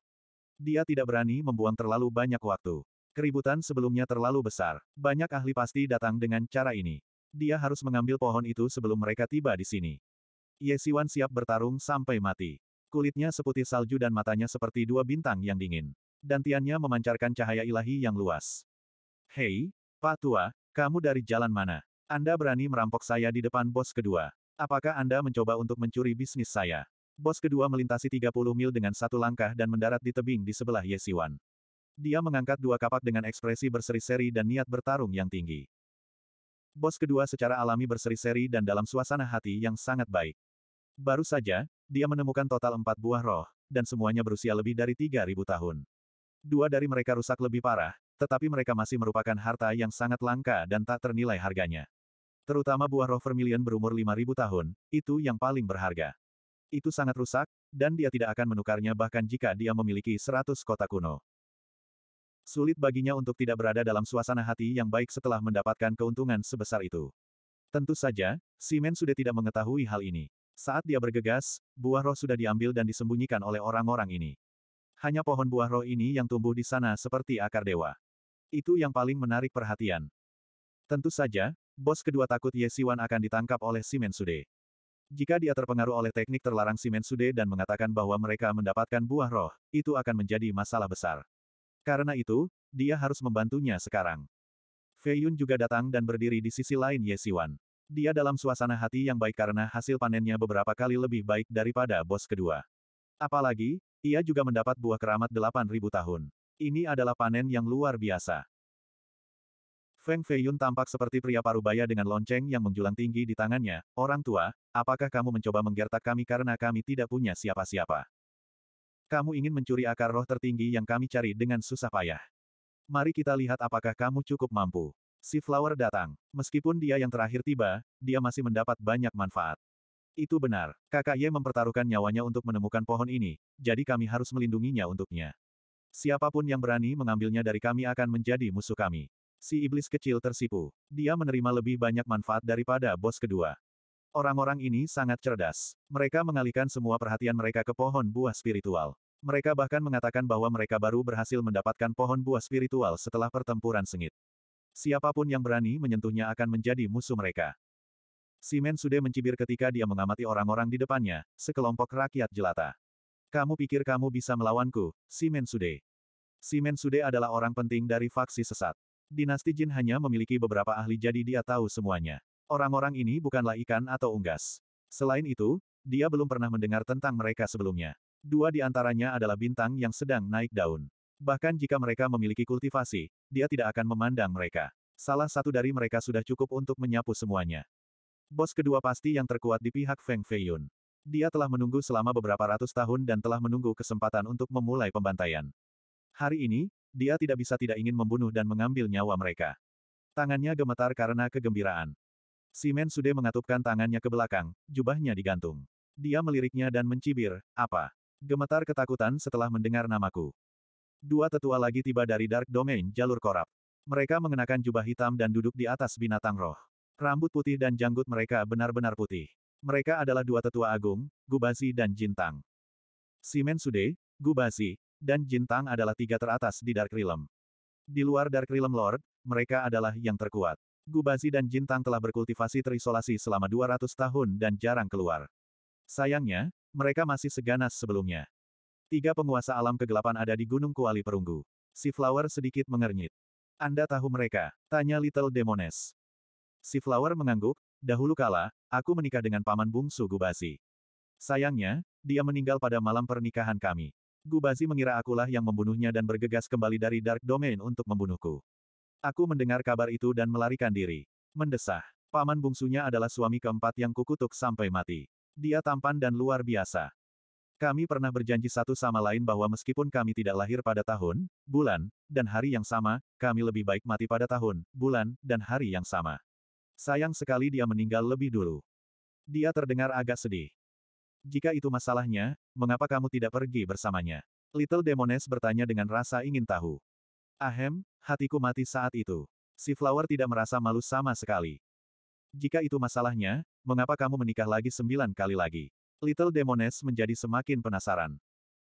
Dia tidak berani membuang terlalu banyak waktu. Keributan sebelumnya terlalu besar. Banyak ahli pasti datang dengan cara ini. Dia harus mengambil pohon itu sebelum mereka tiba di sini. Ye Siwan siap bertarung sampai mati. Kulitnya seputih salju dan matanya seperti dua bintang yang dingin. Dantiannya memancarkan cahaya ilahi yang luas. Hei, Pak Tua, kamu dari jalan mana? Anda berani merampok saya di depan bos kedua. Apakah Anda mencoba untuk mencuri bisnis saya? Bos kedua melintasi 30 mil dengan satu langkah dan mendarat di tebing di sebelah Ye Siwan. Dia mengangkat dua kapak dengan ekspresi berseri-seri dan niat bertarung yang tinggi. Bos kedua secara alami berseri-seri dan dalam suasana hati yang sangat baik. Baru saja, dia menemukan total empat buah roh, dan semuanya berusia lebih dari tiga ribu tahun. Dua dari mereka rusak lebih parah, tetapi mereka masih merupakan harta yang sangat langka dan tak ternilai harganya. Terutama buah roh vermilion berumur lima ribu tahun, itu yang paling berharga. Itu sangat rusak, dan dia tidak akan menukarnya bahkan jika dia memiliki seratus kota kuno. Sulit baginya untuk tidak berada dalam suasana hati yang baik setelah mendapatkan keuntungan sebesar itu. Tentu saja, Simen sudah tidak mengetahui hal ini. Saat dia bergegas, buah roh sudah diambil dan disembunyikan oleh orang-orang ini. Hanya pohon buah roh ini yang tumbuh di sana seperti akar dewa. Itu yang paling menarik perhatian. Tentu saja, bos kedua takut Ye Siwan akan ditangkap oleh Simen Sude. Jika dia terpengaruh oleh teknik terlarang Simen Sude dan mengatakan bahwa mereka mendapatkan buah roh, itu akan menjadi masalah besar. Karena itu, dia harus membantunya sekarang. Fei Yun juga datang dan berdiri di sisi lain Ye Siwan. Dia dalam suasana hati yang baik karena hasil panennya beberapa kali lebih baik daripada bos kedua. Apalagi, ia juga mendapat buah keramat 8.000 tahun. Ini adalah panen yang luar biasa. Feng Feiyun tampak seperti pria parubaya dengan lonceng yang menjulang tinggi di tangannya. Orang tua, apakah kamu mencoba menggertak kami karena kami tidak punya siapa-siapa? Kamu ingin mencuri akar roh tertinggi yang kami cari dengan susah payah. Mari kita lihat apakah kamu cukup mampu. Si Flower datang. Meskipun dia yang terakhir tiba, dia masih mendapat banyak manfaat. Itu benar. Kakak Ye mempertaruhkan nyawanya untuk menemukan pohon ini, jadi kami harus melindunginya untuknya. Siapapun yang berani mengambilnya dari kami akan menjadi musuh kami. Si iblis kecil tersipu. Dia menerima lebih banyak manfaat daripada bos kedua. Orang-orang ini sangat cerdas. Mereka mengalihkan semua perhatian mereka ke pohon buah spiritual. Mereka bahkan mengatakan bahwa mereka baru berhasil mendapatkan pohon buah spiritual setelah pertempuran sengit. Siapapun yang berani menyentuhnya akan menjadi musuh mereka. Simen Sude mencibir ketika dia mengamati orang-orang di depannya, sekelompok rakyat jelata. Kamu pikir kamu bisa melawanku, Simen Sude? Simen Sude adalah orang penting dari faksi sesat. Dinasti Jin hanya memiliki beberapa ahli jadi dia tahu semuanya. Orang-orang ini bukanlah ikan atau unggas. Selain itu, dia belum pernah mendengar tentang mereka sebelumnya. Dua di antaranya adalah bintang yang sedang naik daun. Bahkan jika mereka memiliki kultivasi, dia tidak akan memandang mereka. Salah satu dari mereka sudah cukup untuk menyapu semuanya. Bos kedua pasti yang terkuat di pihak Feng Feiyun. Dia telah menunggu selama beberapa ratus tahun dan telah menunggu kesempatan untuk memulai pembantaian. Hari ini, dia tidak bisa tidak ingin membunuh dan mengambil nyawa mereka. Tangannya gemetar karena kegembiraan. Simen Sude mengatupkan tangannya ke belakang, jubahnya digantung. Dia meliriknya dan mencibir, apa? Gemetar ketakutan setelah mendengar namaku. Dua tetua lagi tiba dari Dark Domain jalur korap. Mereka mengenakan jubah hitam dan duduk di atas binatang roh. Rambut putih dan janggut mereka benar-benar putih. Mereka adalah dua tetua agung, Gubasi dan Jintang. Simen Sude, Gubasi, dan Jintang adalah tiga teratas di Dark Realm. Di luar Dark Realm Lord, mereka adalah yang terkuat. Gubasi dan Jintang telah berkultivasi terisolasi selama 200 tahun dan jarang keluar. Sayangnya, mereka masih seganas sebelumnya. Tiga penguasa alam kegelapan ada di Gunung Kuali Perunggu. Si Flower sedikit mengernyit. Anda tahu mereka? Tanya Little Demones. Si Flower mengangguk, dahulu kala, aku menikah dengan paman bungsu Gubasi. Sayangnya, dia meninggal pada malam pernikahan kami. Gubasi mengira akulah yang membunuhnya dan bergegas kembali dari Dark Domain untuk membunuhku. Aku mendengar kabar itu dan melarikan diri. Mendesah. Paman bungsunya adalah suami keempat yang kukutuk sampai mati. Dia tampan dan luar biasa. Kami pernah berjanji satu sama lain bahwa meskipun kami tidak lahir pada tahun, bulan, dan hari yang sama, kami lebih baik mati pada tahun, bulan, dan hari yang sama. Sayang sekali dia meninggal lebih dulu. Dia terdengar agak sedih. Jika itu masalahnya, mengapa kamu tidak pergi bersamanya? Little Demones bertanya dengan rasa ingin tahu. Ahem, hatiku mati saat itu. Si Flower tidak merasa malu sama sekali. Jika itu masalahnya, mengapa kamu menikah lagi sembilan kali lagi? Little Demoness menjadi semakin penasaran.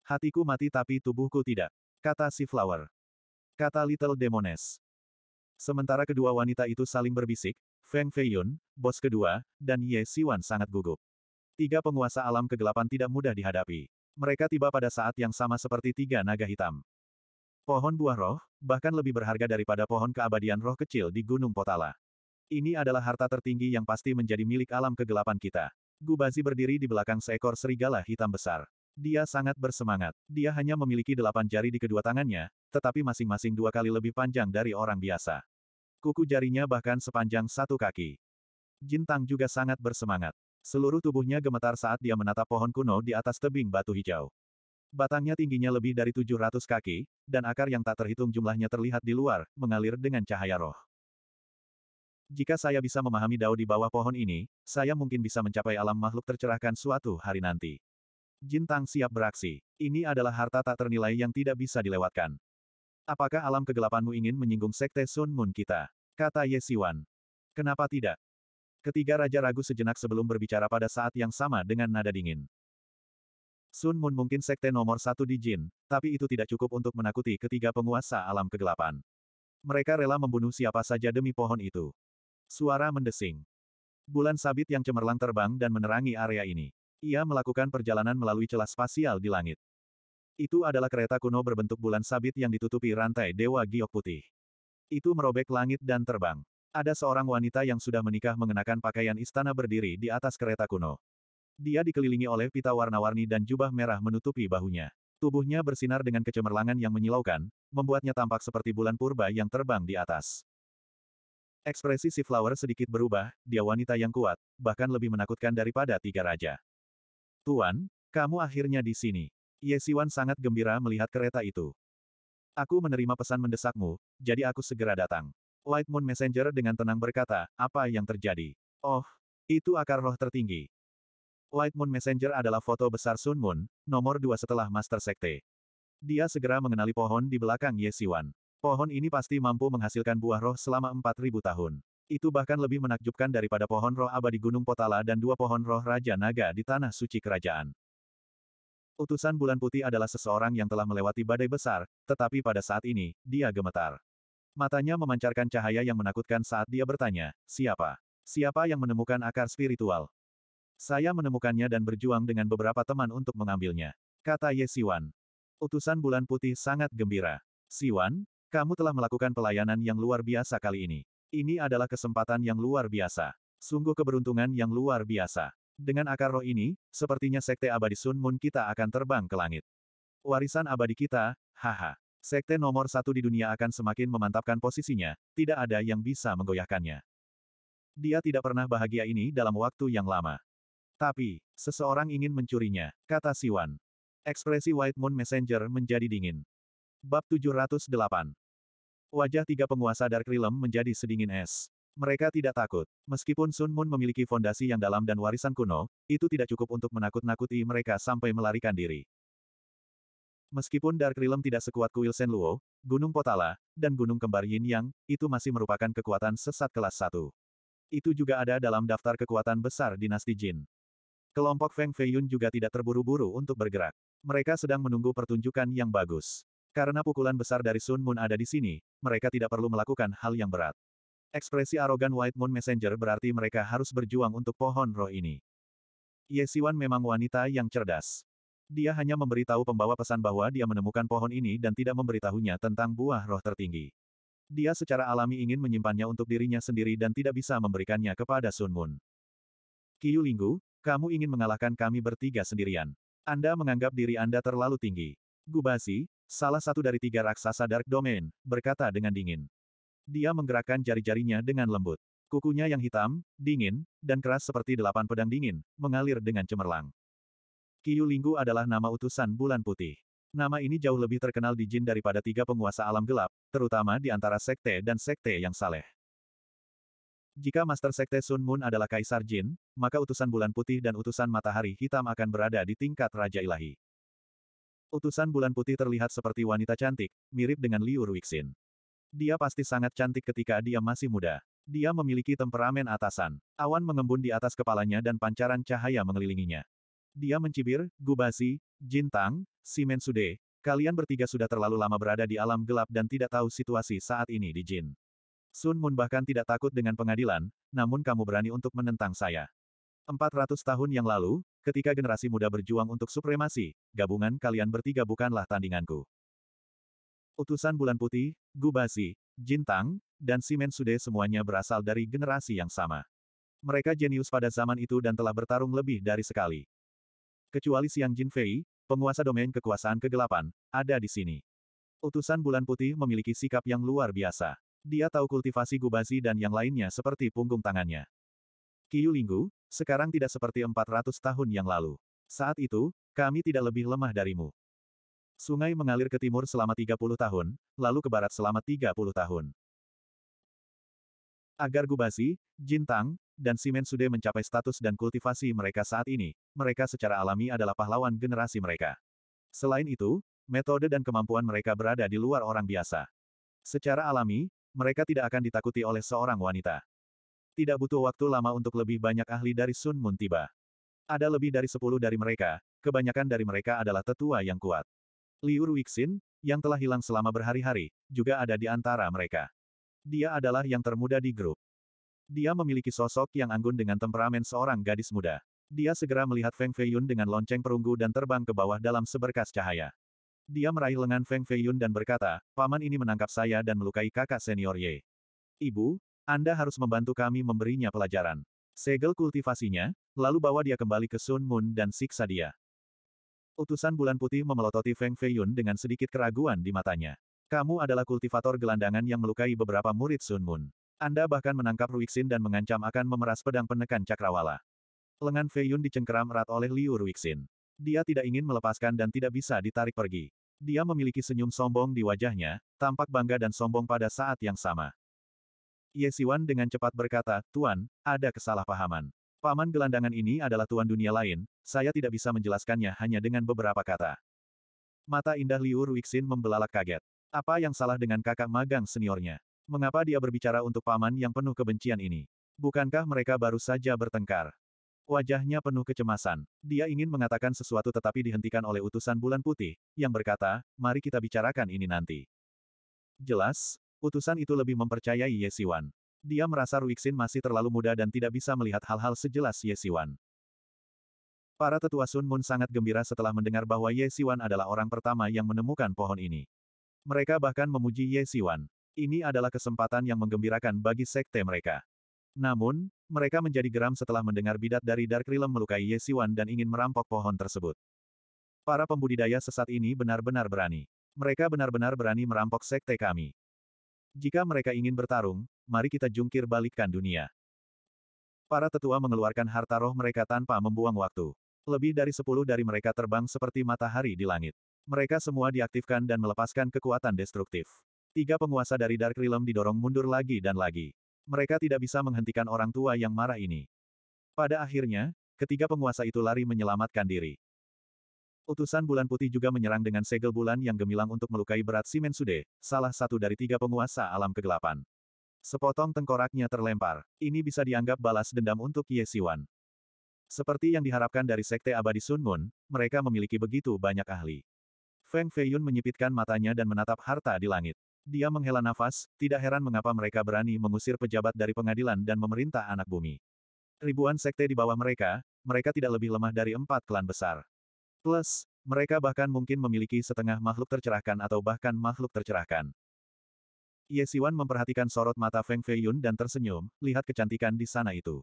Hatiku mati tapi tubuhku tidak, kata si Flower. Kata Little Demoness. Sementara kedua wanita itu saling berbisik, Feng Feiyun, bos kedua, dan Ye Siwan sangat gugup. Tiga penguasa alam kegelapan tidak mudah dihadapi. Mereka tiba pada saat yang sama seperti tiga naga hitam. Pohon buah roh, bahkan lebih berharga daripada pohon keabadian roh kecil di Gunung Potala. Ini adalah harta tertinggi yang pasti menjadi milik alam kegelapan kita. Gubazi berdiri di belakang seekor serigala hitam besar. Dia sangat bersemangat. Dia hanya memiliki delapan jari di kedua tangannya, tetapi masing-masing dua kali lebih panjang dari orang biasa. Kuku jarinya bahkan sepanjang satu kaki. Jintang juga sangat bersemangat. Seluruh tubuhnya gemetar saat dia menatap pohon kuno di atas tebing batu hijau. Batangnya tingginya lebih dari 700 kaki, dan akar yang tak terhitung jumlahnya terlihat di luar, mengalir dengan cahaya roh. Jika saya bisa memahami Dao di bawah pohon ini, saya mungkin bisa mencapai alam makhluk tercerahkan suatu hari nanti. Jintang siap beraksi. Ini adalah harta tak ternilai yang tidak bisa dilewatkan. Apakah alam kegelapanmu ingin menyinggung sekte Sun Moon kita? Kata Ye Siwan. Kenapa tidak? Ketiga raja ragu sejenak sebelum berbicara pada saat yang sama dengan nada dingin. Sun Moon mungkin sekte nomor satu di Jin, tapi itu tidak cukup untuk menakuti ketiga penguasa alam kegelapan. Mereka rela membunuh siapa saja demi pohon itu. Suara mendesing. Bulan sabit yang cemerlang terbang dan menerangi area ini. Ia melakukan perjalanan melalui celah spasial di langit. Itu adalah kereta kuno berbentuk bulan sabit yang ditutupi rantai Dewa Giok Putih. Itu merobek langit dan terbang. Ada seorang wanita yang sudah menikah mengenakan pakaian istana berdiri di atas kereta kuno. Dia dikelilingi oleh pita warna-warni dan jubah merah menutupi bahunya. Tubuhnya bersinar dengan kecemerlangan yang menyilaukan, membuatnya tampak seperti bulan purba yang terbang di atas. Ekspresi si Flower sedikit berubah, dia wanita yang kuat, bahkan lebih menakutkan daripada tiga raja. Tuan, kamu akhirnya di sini. Ye Siwan sangat gembira melihat kereta itu. Aku menerima pesan mendesakmu, jadi aku segera datang. White Moon Messenger dengan tenang berkata, apa yang terjadi? Oh, itu akar roh tertinggi. White Moon Messenger adalah foto besar Sun Moon, nomor dua setelah Master Sekte. Dia segera mengenali pohon di belakang Ye Siwan. Pohon ini pasti mampu menghasilkan buah roh selama 4.000 tahun. Itu bahkan lebih menakjubkan daripada pohon roh abadi Gunung Potala dan dua pohon roh Raja Naga di Tanah Suci Kerajaan. Utusan Bulan Putih adalah seseorang yang telah melewati badai besar, tetapi pada saat ini, dia gemetar. Matanya memancarkan cahaya yang menakutkan saat dia bertanya, siapa? Siapa yang menemukan akar spiritual? Saya menemukannya dan berjuang dengan beberapa teman untuk mengambilnya. Kata Ye Siwan. Utusan Bulan Putih sangat gembira. Siwan, kamu telah melakukan pelayanan yang luar biasa kali ini. Ini adalah kesempatan yang luar biasa. Sungguh keberuntungan yang luar biasa. Dengan akar roh ini, sepertinya Sekte Abadi Sun Moon kita akan terbang ke langit. Warisan abadi kita, haha. Sekte nomor satu di dunia akan semakin memantapkan posisinya, tidak ada yang bisa menggoyahkannya. Dia tidak pernah bahagia ini dalam waktu yang lama. Tapi, seseorang ingin mencurinya, kata Siwan. Ekspresi White Moon Messenger menjadi dingin. Bab 708 Wajah tiga penguasa Dark Realm menjadi sedingin es. Mereka tidak takut. Meskipun Sun Moon memiliki fondasi yang dalam dan warisan kuno, itu tidak cukup untuk menakut-nakuti mereka sampai melarikan diri. Meskipun Dark Realm tidak sekuat Kuil Luo, Gunung Potala, dan Gunung Kembar Yin Yang, itu masih merupakan kekuatan sesat kelas 1. Itu juga ada dalam daftar kekuatan besar dinasti Jin. Kelompok Feng Feiyun juga tidak terburu-buru untuk bergerak. Mereka sedang menunggu pertunjukan yang bagus. Karena pukulan besar dari Sun Moon ada di sini, mereka tidak perlu melakukan hal yang berat. Ekspresi arogan White Moon Messenger berarti mereka harus berjuang untuk pohon roh ini. Ye Siwan memang wanita yang cerdas. Dia hanya memberitahu pembawa pesan bahwa dia menemukan pohon ini dan tidak memberitahunya tentang buah roh tertinggi. Dia secara alami ingin menyimpannya untuk dirinya sendiri dan tidak bisa memberikannya kepada Sun Moon. Kiyu Linggu, kamu ingin mengalahkan kami bertiga sendirian. Anda menganggap diri Anda terlalu tinggi. Gubasi, Salah satu dari tiga raksasa Dark Domain, berkata dengan dingin. Dia menggerakkan jari-jarinya dengan lembut. Kukunya yang hitam, dingin, dan keras seperti delapan pedang dingin, mengalir dengan cemerlang. Kiyu Linggu adalah nama utusan Bulan Putih. Nama ini jauh lebih terkenal di Jin daripada tiga penguasa alam gelap, terutama di antara sekte dan sekte yang saleh. Jika Master Sekte Sun Moon adalah Kaisar Jin, maka utusan Bulan Putih dan utusan Matahari Hitam akan berada di tingkat Raja Ilahi. Utusan bulan putih terlihat seperti wanita cantik, mirip dengan Liu Ruixin. Dia pasti sangat cantik ketika dia masih muda. Dia memiliki temperamen atasan. Awan mengembun di atas kepalanya dan pancaran cahaya mengelilinginya. Dia mencibir, Gubasi, Jintang, Simen Sude, kalian bertiga sudah terlalu lama berada di alam gelap dan tidak tahu situasi saat ini di Jin. Sun Moon bahkan tidak takut dengan pengadilan, namun kamu berani untuk menentang saya. 400 tahun yang lalu, ketika generasi muda berjuang untuk supremasi, gabungan kalian bertiga bukanlah tandinganku. Utusan Bulan Putih, Gubasi, Jintang, dan Simen Sude semuanya berasal dari generasi yang sama. Mereka jenius pada zaman itu dan telah bertarung lebih dari sekali. Kecuali Siang Jin Fei, penguasa domain kekuasaan kegelapan, ada di sini. Utusan Bulan Putih memiliki sikap yang luar biasa. Dia tahu kultivasi Gubasi dan yang lainnya seperti punggung tangannya. Kiyu Linggu, sekarang tidak seperti 400 tahun yang lalu. Saat itu, kami tidak lebih lemah darimu. Sungai mengalir ke timur selama 30 tahun, lalu ke barat selama 30 tahun. Agar Gubasi, Jintang, dan Simen Sude mencapai status dan kultivasi mereka saat ini, mereka secara alami adalah pahlawan generasi mereka. Selain itu, metode dan kemampuan mereka berada di luar orang biasa. Secara alami, mereka tidak akan ditakuti oleh seorang wanita. Tidak butuh waktu lama untuk lebih banyak ahli dari Sun Mun tiba. Ada lebih dari sepuluh dari mereka, kebanyakan dari mereka adalah tetua yang kuat. Liu Wixin, yang telah hilang selama berhari-hari, juga ada di antara mereka. Dia adalah yang termuda di grup. Dia memiliki sosok yang anggun dengan temperamen seorang gadis muda. Dia segera melihat Feng Feiyun dengan lonceng perunggu dan terbang ke bawah dalam seberkas cahaya. Dia meraih lengan Feng Feiyun dan berkata, Paman ini menangkap saya dan melukai kakak senior Ye. Ibu, anda harus membantu kami memberinya pelajaran. Segel kultivasinya, lalu bawa dia kembali ke Sun Moon dan siksa dia. Utusan bulan putih memelototi Feng Feiyun dengan sedikit keraguan di matanya. Kamu adalah kultivator gelandangan yang melukai beberapa murid Sun Moon. Anda bahkan menangkap Ruixin dan mengancam akan memeras pedang penekan cakrawala. Lengan Feiyun dicengkeram erat oleh Liu Ruixin. Dia tidak ingin melepaskan dan tidak bisa ditarik pergi. Dia memiliki senyum sombong di wajahnya, tampak bangga dan sombong pada saat yang sama. Ye Siwan dengan cepat berkata, Tuan, ada kesalahpahaman. Paman gelandangan ini adalah tuan dunia lain, saya tidak bisa menjelaskannya hanya dengan beberapa kata. Mata indah Liu Ruixin membelalak kaget. Apa yang salah dengan kakak magang seniornya? Mengapa dia berbicara untuk paman yang penuh kebencian ini? Bukankah mereka baru saja bertengkar? Wajahnya penuh kecemasan. Dia ingin mengatakan sesuatu tetapi dihentikan oleh utusan bulan putih, yang berkata, mari kita bicarakan ini nanti. Jelas, Utusan itu lebih mempercayai Ye Siwan. Dia merasa Ruixin masih terlalu muda dan tidak bisa melihat hal-hal sejelas Ye Siwan. Para tetua Sun Moon sangat gembira setelah mendengar bahwa Ye Siwan adalah orang pertama yang menemukan pohon ini. Mereka bahkan memuji Ye Siwan. Ini adalah kesempatan yang menggembirakan bagi sekte mereka. Namun, mereka menjadi geram setelah mendengar bidat dari Dark Realm melukai Ye Siwan dan ingin merampok pohon tersebut. Para pembudidaya sesat ini benar-benar berani. Mereka benar-benar berani merampok sekte kami. Jika mereka ingin bertarung, mari kita jungkir balikkan dunia. Para tetua mengeluarkan harta roh mereka tanpa membuang waktu. Lebih dari sepuluh dari mereka terbang seperti matahari di langit. Mereka semua diaktifkan dan melepaskan kekuatan destruktif. Tiga penguasa dari Dark Realm didorong mundur lagi dan lagi. Mereka tidak bisa menghentikan orang tua yang marah ini. Pada akhirnya, ketiga penguasa itu lari menyelamatkan diri. Utusan bulan putih juga menyerang dengan segel bulan yang gemilang untuk melukai berat Simensude, salah satu dari tiga penguasa alam kegelapan. Sepotong tengkoraknya terlempar. Ini bisa dianggap balas dendam untuk Ye Siwan. Seperti yang diharapkan dari Sekte Abadi Sun Moon, mereka memiliki begitu banyak ahli. Feng Feiyun menyipitkan matanya dan menatap harta di langit. Dia menghela nafas, tidak heran mengapa mereka berani mengusir pejabat dari pengadilan dan memerintah anak bumi. Ribuan sekte di bawah mereka, mereka tidak lebih lemah dari empat klan besar. Plus, mereka bahkan mungkin memiliki setengah makhluk tercerahkan atau bahkan makhluk tercerahkan. Ye Siwan memperhatikan sorot mata Feng Feiyun dan tersenyum, lihat kecantikan di sana itu.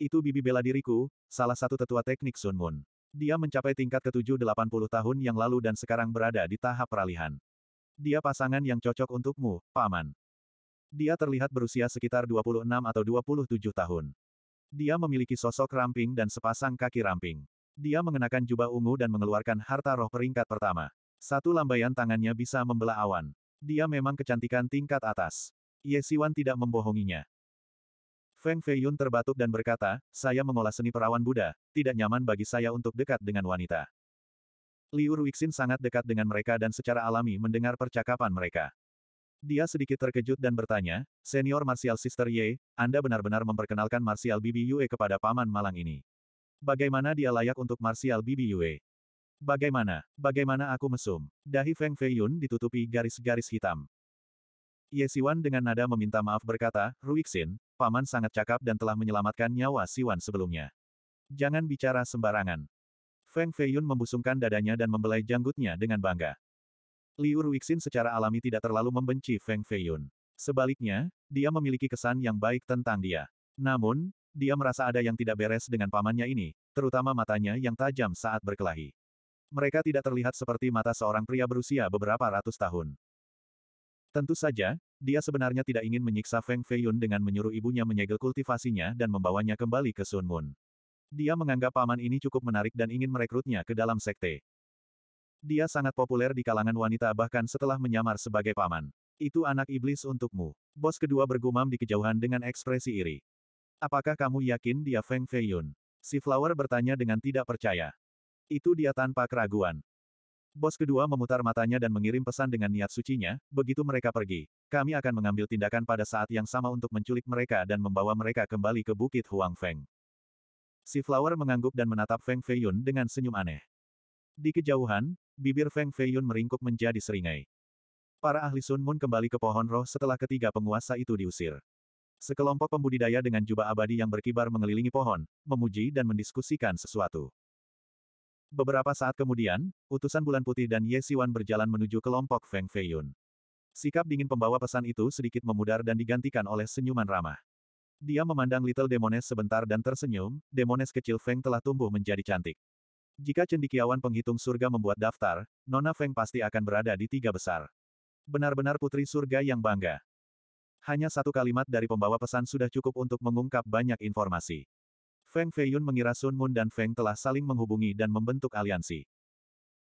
Itu bibi bela diriku, salah satu tetua teknik Sun Moon. Dia mencapai tingkat ketujuh 80 tahun yang lalu dan sekarang berada di tahap peralihan. Dia pasangan yang cocok untukmu, paman. Dia terlihat berusia sekitar 26 atau 27 tahun. Dia memiliki sosok ramping dan sepasang kaki ramping. Dia mengenakan jubah ungu dan mengeluarkan harta roh peringkat pertama. Satu lambaian tangannya bisa membelah awan. Dia memang kecantikan tingkat atas. Ye Siwan tidak membohonginya. Feng Feiyun terbatuk dan berkata, saya mengolah seni perawan Buddha, tidak nyaman bagi saya untuk dekat dengan wanita. Liu Ruixin sangat dekat dengan mereka dan secara alami mendengar percakapan mereka. Dia sedikit terkejut dan bertanya, Senior Martial Sister Ye, Anda benar-benar memperkenalkan Martial Bibi Yue kepada Paman Malang ini. Bagaimana dia layak untuk Martial Bibi Yue? Bagaimana, bagaimana aku mesum? Dahi Feng Feiyun ditutupi garis-garis hitam. Ye Siwan dengan nada meminta maaf berkata, Ruixin, paman sangat cakap dan telah menyelamatkan nyawa Siwan sebelumnya. Jangan bicara sembarangan. Feng Feiyun membusungkan dadanya dan membelai janggutnya dengan bangga. Liu Ruixin secara alami tidak terlalu membenci Feng Feiyun. Sebaliknya, dia memiliki kesan yang baik tentang dia. Namun, dia merasa ada yang tidak beres dengan pamannya ini, terutama matanya yang tajam saat berkelahi. Mereka tidak terlihat seperti mata seorang pria berusia beberapa ratus tahun. Tentu saja, dia sebenarnya tidak ingin menyiksa Feng Feiyun dengan menyuruh ibunya menyegel kultivasinya dan membawanya kembali ke Sun Moon. Dia menganggap paman ini cukup menarik dan ingin merekrutnya ke dalam sekte. Dia sangat populer di kalangan wanita bahkan setelah menyamar sebagai paman. Itu anak iblis untukmu. Bos kedua bergumam di kejauhan dengan ekspresi iri. Apakah kamu yakin dia Feng Feiyun? Si Flower bertanya dengan tidak percaya. Itu dia tanpa keraguan. Bos kedua memutar matanya dan mengirim pesan dengan niat sucinya, begitu mereka pergi. Kami akan mengambil tindakan pada saat yang sama untuk menculik mereka dan membawa mereka kembali ke Bukit Huang Feng. Si Flower mengangguk dan menatap Feng Feiyun dengan senyum aneh. Di kejauhan, bibir Feng Feiyun meringkuk menjadi seringai. Para ahli Sun Moon kembali ke pohon roh setelah ketiga penguasa itu diusir. Sekelompok pembudidaya dengan jubah abadi yang berkibar mengelilingi pohon, memuji dan mendiskusikan sesuatu. Beberapa saat kemudian, utusan bulan putih dan Ye Siwan berjalan menuju kelompok Feng Feiyun. Sikap dingin pembawa pesan itu sedikit memudar dan digantikan oleh senyuman ramah. Dia memandang Little Demones sebentar dan tersenyum, Demones kecil Feng telah tumbuh menjadi cantik. Jika cendikiawan penghitung surga membuat daftar, Nona Feng pasti akan berada di tiga besar. Benar-benar putri surga yang bangga. Hanya satu kalimat dari pembawa pesan sudah cukup untuk mengungkap banyak informasi. Feng Feiyun mengira Sun Moon dan Feng telah saling menghubungi dan membentuk aliansi.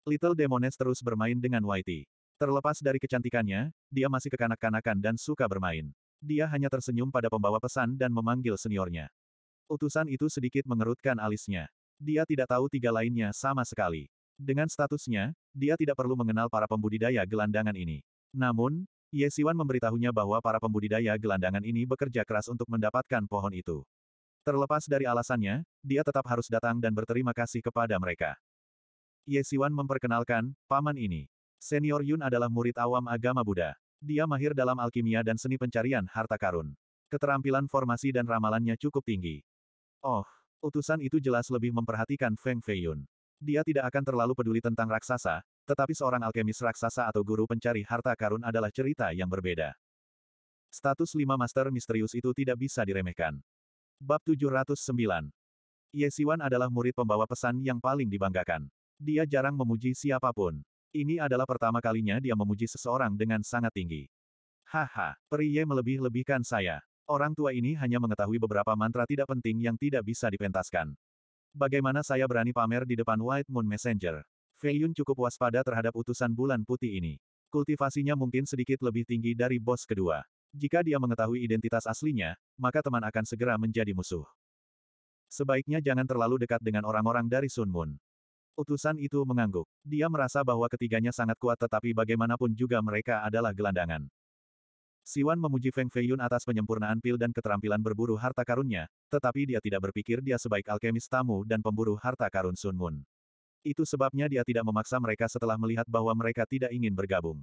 Little Demoness terus bermain dengan Whitey. Terlepas dari kecantikannya, dia masih kekanak-kanakan dan suka bermain. Dia hanya tersenyum pada pembawa pesan dan memanggil seniornya. Utusan itu sedikit mengerutkan alisnya. Dia tidak tahu tiga lainnya sama sekali. Dengan statusnya, dia tidak perlu mengenal para pembudidaya gelandangan ini. Namun, Ye Siwan memberitahunya bahwa para pembudidaya gelandangan ini bekerja keras untuk mendapatkan pohon itu. Terlepas dari alasannya, dia tetap harus datang dan berterima kasih kepada mereka. Ye Siwan memperkenalkan, paman ini. Senior Yun adalah murid awam agama Buddha. Dia mahir dalam alkimia dan seni pencarian harta karun. Keterampilan formasi dan ramalannya cukup tinggi. Oh, utusan itu jelas lebih memperhatikan Feng Feiyun. Dia tidak akan terlalu peduli tentang raksasa, tetapi seorang alkemis raksasa atau guru pencari harta karun adalah cerita yang berbeda. Status lima Master Misterius itu tidak bisa diremehkan. Bab 709 Yesiwan adalah murid pembawa pesan yang paling dibanggakan. Dia jarang memuji siapapun. Ini adalah pertama kalinya dia memuji seseorang dengan sangat tinggi. Haha, Priye melebih-lebihkan saya. Orang tua ini hanya mengetahui beberapa mantra tidak penting yang tidak bisa dipentaskan. Bagaimana saya berani pamer di depan White Moon Messenger? Fei Yun cukup waspada terhadap utusan bulan putih ini. Kultivasinya mungkin sedikit lebih tinggi dari bos kedua. Jika dia mengetahui identitas aslinya, maka teman akan segera menjadi musuh. Sebaiknya jangan terlalu dekat dengan orang-orang dari Sun Moon. Utusan itu mengangguk. Dia merasa bahwa ketiganya sangat kuat tetapi bagaimanapun juga mereka adalah gelandangan. Siwan memuji Feng Feiyun atas penyempurnaan pil dan keterampilan berburu harta karunnya, tetapi dia tidak berpikir dia sebaik alkemis tamu dan pemburu harta karun Sun Moon. Itu sebabnya dia tidak memaksa mereka setelah melihat bahwa mereka tidak ingin bergabung.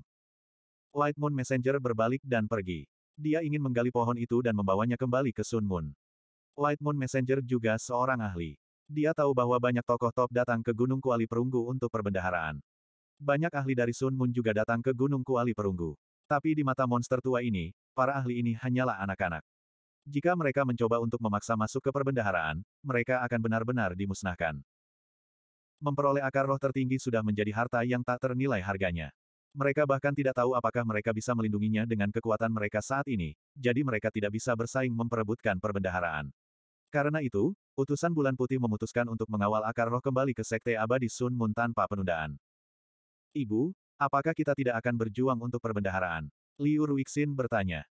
White Moon Messenger berbalik dan pergi. Dia ingin menggali pohon itu dan membawanya kembali ke Sun Moon. White Moon Messenger juga seorang ahli. Dia tahu bahwa banyak tokoh top datang ke Gunung Kuali Perunggu untuk perbendaharaan. Banyak ahli dari Sun Moon juga datang ke Gunung Kuali Perunggu. Tapi di mata monster tua ini, para ahli ini hanyalah anak-anak. Jika mereka mencoba untuk memaksa masuk ke perbendaharaan, mereka akan benar-benar dimusnahkan. Memperoleh akar roh tertinggi sudah menjadi harta yang tak ternilai harganya. Mereka bahkan tidak tahu apakah mereka bisa melindunginya dengan kekuatan mereka saat ini, jadi mereka tidak bisa bersaing memperebutkan perbendaharaan. Karena itu, utusan Bulan Putih memutuskan untuk mengawal akar roh kembali ke Sekte Abadi Sun Moon tanpa penundaan. Ibu, Apakah kita tidak akan berjuang untuk perbendaharaan? Liu Ruixin bertanya.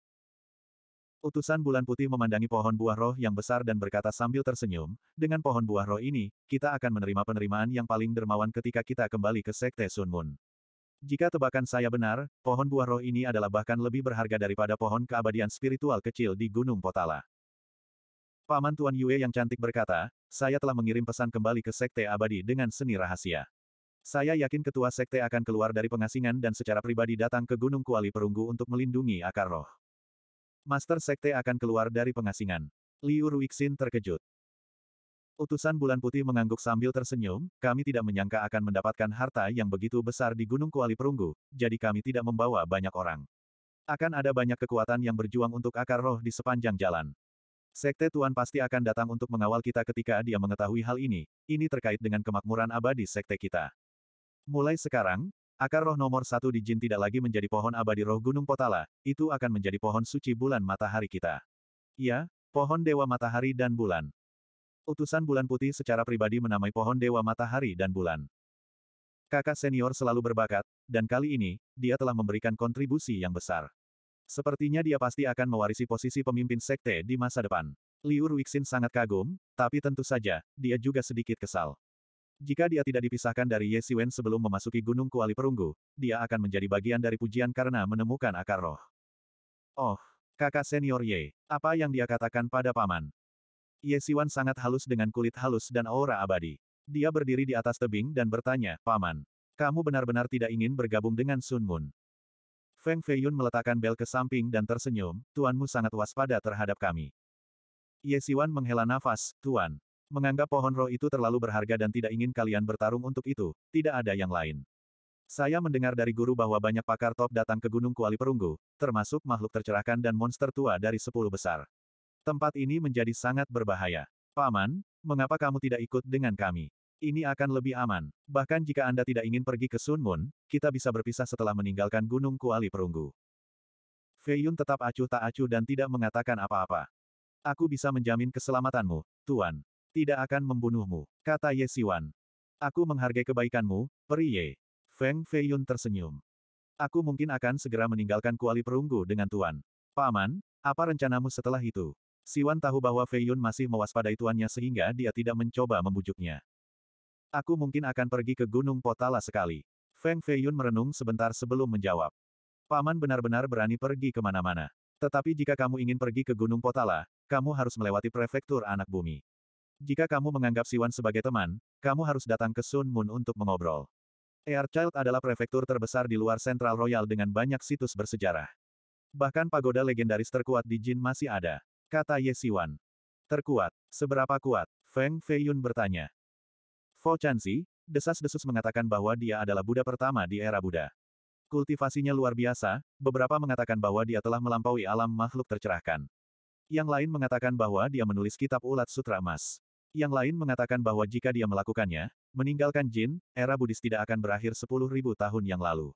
Utusan bulan putih memandangi pohon buah roh yang besar dan berkata sambil tersenyum, dengan pohon buah roh ini, kita akan menerima penerimaan yang paling dermawan ketika kita kembali ke Sekte Sun Moon. Jika tebakan saya benar, pohon buah roh ini adalah bahkan lebih berharga daripada pohon keabadian spiritual kecil di Gunung Potala. Paman Tuan Yue yang cantik berkata, saya telah mengirim pesan kembali ke Sekte Abadi dengan seni rahasia. Saya yakin ketua sekte akan keluar dari pengasingan dan secara pribadi datang ke Gunung Kuali Perunggu untuk melindungi akar roh. Master sekte akan keluar dari pengasingan. Liu Ruixin terkejut. Utusan Bulan Putih mengangguk sambil tersenyum, kami tidak menyangka akan mendapatkan harta yang begitu besar di Gunung Kuali Perunggu, jadi kami tidak membawa banyak orang. Akan ada banyak kekuatan yang berjuang untuk akar roh di sepanjang jalan. Sekte Tuan pasti akan datang untuk mengawal kita ketika dia mengetahui hal ini. Ini terkait dengan kemakmuran abadi sekte kita. Mulai sekarang, akar roh nomor satu di jin tidak lagi menjadi pohon abadi roh Gunung Potala, itu akan menjadi pohon suci bulan matahari kita. Ya, pohon dewa matahari dan bulan. Utusan bulan putih secara pribadi menamai pohon dewa matahari dan bulan. Kakak senior selalu berbakat, dan kali ini, dia telah memberikan kontribusi yang besar. Sepertinya dia pasti akan mewarisi posisi pemimpin sekte di masa depan. Liu Ruixin sangat kagum, tapi tentu saja, dia juga sedikit kesal. Jika dia tidak dipisahkan dari Ye Siwen sebelum memasuki Gunung Kuali Perunggu, dia akan menjadi bagian dari pujian karena menemukan akar roh. Oh, kakak senior Ye, apa yang dia katakan pada paman? Ye Siwan sangat halus dengan kulit halus dan aura abadi. Dia berdiri di atas tebing dan bertanya, Paman, kamu benar-benar tidak ingin bergabung dengan Sun Moon. Feng Feiyun meletakkan bel ke samping dan tersenyum, Tuanmu sangat waspada terhadap kami. Ye Siwan menghela nafas, Tuan, menganggap pohon roh itu terlalu berharga dan tidak ingin kalian bertarung untuk itu, tidak ada yang lain. Saya mendengar dari guru bahwa banyak pakar top datang ke Gunung Kuali Perunggu, termasuk makhluk tercerahkan dan monster tua dari sepuluh besar. Tempat ini menjadi sangat berbahaya. Paman, mengapa kamu tidak ikut dengan kami? Ini akan lebih aman. Bahkan jika Anda tidak ingin pergi ke Sun Sunmun, kita bisa berpisah setelah meninggalkan Gunung Kuali Perunggu. Fei Yun tetap acuh tak acuh dan tidak mengatakan apa-apa. Aku bisa menjamin keselamatanmu, Tuan tidak akan membunuhmu, kata Ye Siwan. Aku menghargai kebaikanmu, peri Ye. Feng Feiyun tersenyum. Aku mungkin akan segera meninggalkan kuali perunggu dengan Tuan. Paman, apa rencanamu setelah itu? Siwan tahu bahwa Feiyun masih mewaspadai tuannya sehingga dia tidak mencoba membujuknya. Aku mungkin akan pergi ke Gunung Potala sekali. Feng Feiyun merenung sebentar sebelum menjawab. Paman benar-benar berani pergi kemana-mana. Tetapi jika kamu ingin pergi ke Gunung Potala, kamu harus melewati prefektur anak bumi. Jika kamu menganggap Siwan sebagai teman, kamu harus datang ke Sun Moon untuk mengobrol. Air Child adalah prefektur terbesar di luar Central Royal dengan banyak situs bersejarah. Bahkan pagoda legendaris terkuat di Jin masih ada. Kata Ye Siwan. Terkuat. Seberapa kuat? Feng Feiyun bertanya. Fo Chansi, desas-desus mengatakan bahwa dia adalah Buddha pertama di era Buddha. Kultivasinya luar biasa, beberapa mengatakan bahwa dia telah melampaui alam makhluk tercerahkan. Yang lain mengatakan bahwa dia menulis kitab ulat sutra emas. Yang lain mengatakan bahwa jika dia melakukannya, meninggalkan jin, era Buddhis tidak akan berakhir 10.000 tahun yang lalu.